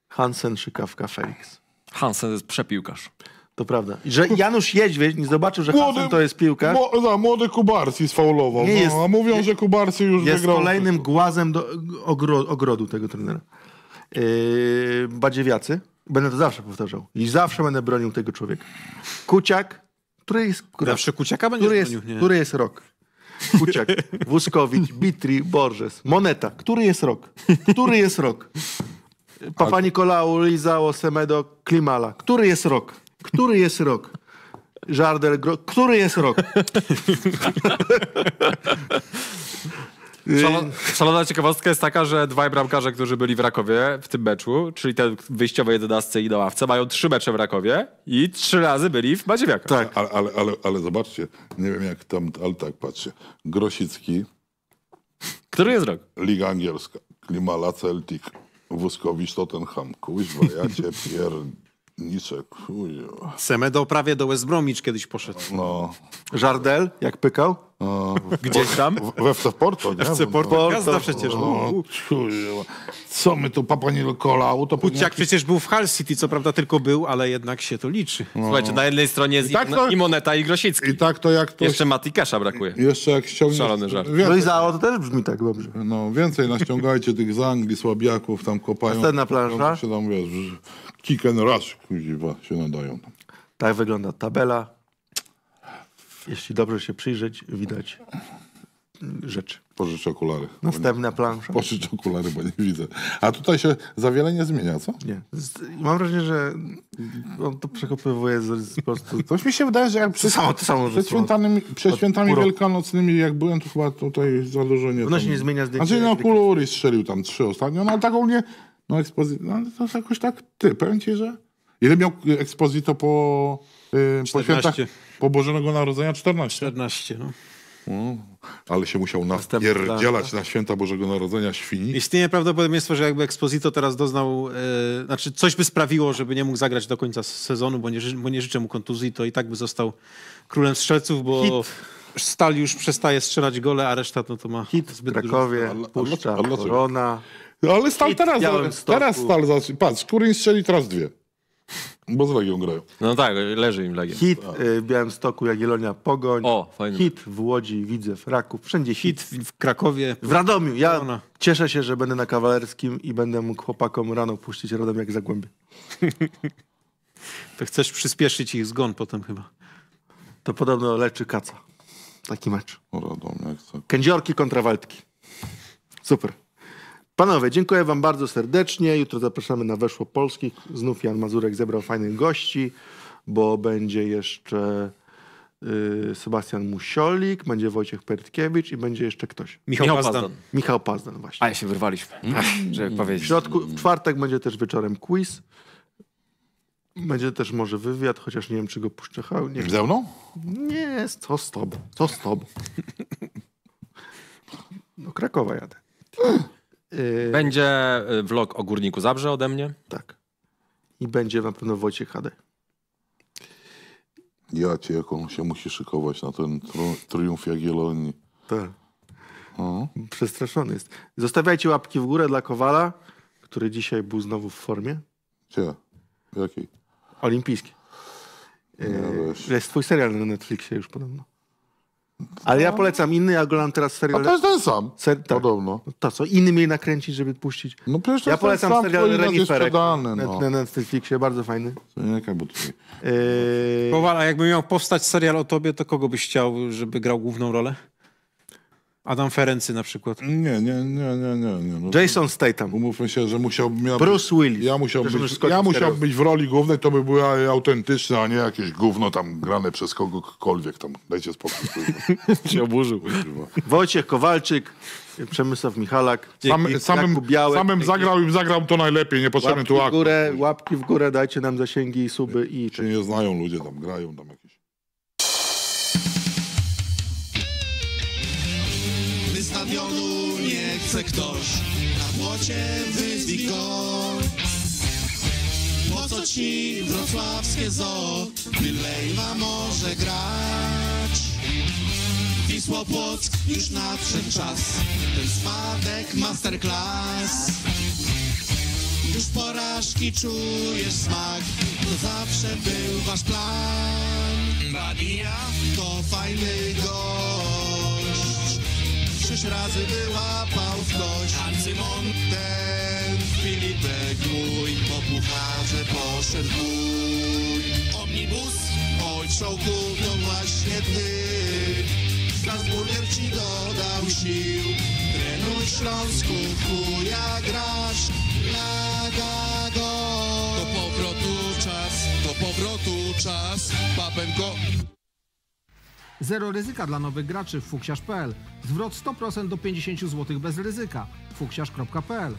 Hansen, Szykawka, Felix. Hansen jest przepiłkarz. To prawda. że Janusz Jedźwieś nie zobaczył, że młody, Hansen to jest piłkarz. Mo, za, młody Kubarski sfaulował. Nie no, jest, a mówią, jest, że Kubarski już jest wygrał. Jest kolejnym głazem do ogro, ogrodu tego trenera. Yy, Badziewiacy. Będę to zawsze powtarzał. I zawsze będę bronił tego człowieka. Kuciak, który jest... Kurwa, zawsze Kuciaka będzie bronił? Jest, nie. Który jest rok? Kuciak, Wuskowicz, Bitri, Borges, Moneta. Który jest rok? Który jest rok? Papa Nikolaou, Lizało, Semedo, Klimala. Który jest rok? Który jest rok? Żardel, Gro... Który jest rok? Szalona, ciekawostka jest taka, że dwaj bramkarze, którzy byli w Rakowie w tym meczu, czyli te wyjściowe jedenastce i na ławce, mają trzy mecze w Rakowie i trzy razy byli w Maciewiakach. Tak, ale, ale, ale, ale zobaczcie, nie wiem jak tam, ale tak patrzcie. Grosicki. Który jest rok? Liga angielska. Klimala Celtic. Wózkowicz Tottenham. Kuźwa, ja cię pier... Niczek, Semedo prawie do West Bromwich kiedyś poszedł. No. Żardel, jak pykał? Gdzieś tam? W, w FC Porto, nie? FC Porto, Porto. przecież. O, co my tu, papa nie kolało? To Puciak jakiś... przecież był w Hull City, co prawda tylko był, ale jednak się to liczy. No. Słuchajcie, na jednej stronie jest I, tak to, i Moneta, i Grosicki. I tak to jak to... Jeszcze Matikasza brakuje. Jeszcze jak ściągniesz... Szalony żart. Więcej... No i Zao to też brzmi tak dobrze. No, więcej naściągajcie tych z Anglii, słabiaków, tam kopają. Następna plansza? Się tam, wiesz, kick and rush, kurwa, się nadają. Tak wygląda tabela jeśli dobrze się przyjrzeć, widać rzeczy. Pożycz okulary. Następna plansza. Pożycz okulary, bo nie widzę. A tutaj się za wiele nie zmienia, co? Nie. Mam wrażenie, że on to przekopywuje z, z po prostu... mi się wydaje, że jak przed, samo, to samo przed świętami, przed świętami wielkanocnymi, jak byłem, to chyba tutaj za dużo nie... Ono się nie zmienia zdjęcia. Znaczy, no, Kuluri strzelił tam trzy ostatnio, no ale tak ogólnie, no ekspozycja, no to jakoś tak, ty, powiem ci, że... Ile miał e, ekspozyto po, yy, po świętach? Po Bożego Narodzenia 14. 14, no. No, ale się musiał napierdzielać na tak. święta Bożego Narodzenia świni. Istnieje prawdopodobieństwo, że jakby Exposito teraz doznał, e, znaczy coś by sprawiło, żeby nie mógł zagrać do końca sezonu, bo nie, bo nie życzę mu kontuzji, to i tak by został królem strzelców, bo Hit. Stal już przestaje strzelać gole, a reszta no to ma Hit zbyt Krakowie, dużo... Al Puszcza, Al Ale Stal teraz, teraz Stal, patrz, Kurin strzeli teraz dwie. Bo z Legią grają. No tak, leży im Legia. Hit e, w Białymstoku, Jagiellonia, Pogoń. O, fajny. Hit w Łodzi, Widzew, Raków, wszędzie hit. hit w Krakowie. W Radomiu. Ja no. cieszę się, że będę na Kawalerskim i będę mógł chłopakom rano puścić Radom jak Zagłębie. to chcesz przyspieszyć ich zgon potem chyba. To podobno leczy kaca. Taki mecz. Radom jak Zagłębie. Kędziorki kontra Super. Panowie, dziękuję wam bardzo serdecznie. Jutro zapraszamy na Weszło Polskich. Znów Jan Mazurek zebrał fajnych gości, bo będzie jeszcze y, Sebastian Musiolik, będzie Wojciech Pertkiewicz i będzie jeszcze ktoś. Michał, Michał Pazdan. Pazdan. Michał Pazdan, właśnie. A, ja się wyrwaliśmy, mm. Ach, tak, żeby mm. W powiedzieć. środku, w czwartek będzie też wieczorem quiz. Będzie też może wywiad, chociaż nie wiem, czy go puszczę. Ha, Nie, Ze mną? nie, co z tobą? Co z tobą? Do Krakowa jadę. Y, będzie y, vlog o Górniku Zabrze ode mnie. Tak. I będzie na pewno Wojciech Hadej. Ja cię, jak on się musi szykować na ten tru- triumf Jagiellonii. Tak. O. No. Przestraszony jest. Zostawiajcie łapki w górę dla Kowala, który dzisiaj był znowu w formie. Gdzie? Jakiej? Olimpijskiej. Nie, weź. Y, jest twój serial na Netflixie już podobno. Ale ja polecam inny, ja oglądam teraz serial... A to jest ten sam, ser... tak. podobno. No to co, inny mieli nakręcić, żeby puścić? No przecież to ja jest polecam ten serial Reniferek no. na, na Netflixie, bardzo fajny. Jaka butki. Yy... Kowal, a jakby miał powstać serial o tobie, to kogo byś chciał, żeby grał główną rolę? Adam Ferency na przykład. Nie, nie, nie, nie, nie. nie. No Jason Statham. Umówmy się, że musiałbym... Ja, Bruce Willis. Ja musiałbym być, ja być w roli głównej, to by była autentyczna, a nie jakieś gówno tam grane przez kogokolwiek tam. Dajcie spokój. Cię oburzył. Wojciech Kowalczyk, Przemysław Michalak. Sam, samym, Białek, samym zagrał i zagrał to najlepiej, nie potrzebny tu w górę, Łapki w górę, dajcie nam zasięgi i suby. i. Czy nie znają ludzie, tam grają tam jakieś... nie chce ktoś Na płocie wyzwij go Po co ci wrocławskie zoo Wylejwa może grać Wisło już nadszedł czas Ten spadek masterclass Już porażki czujesz smak To zawsze był wasz plan Badia to fajny gol krzyż razy wyłapał ktoś Ancymon ten Filipek mój Po pucharze poszedł mój Omnibus Ojczołku to właśnie ty Strasburger ci dodał sił Trenuj Śląsku chuja grasz Na gago Do powrotu czas Do powrotu czas Babem go Zero ryzyka dla nowych graczy w fuksiarz.pl. Zwrot 100% do 50 zł bez ryzyka. fuksiarz.pl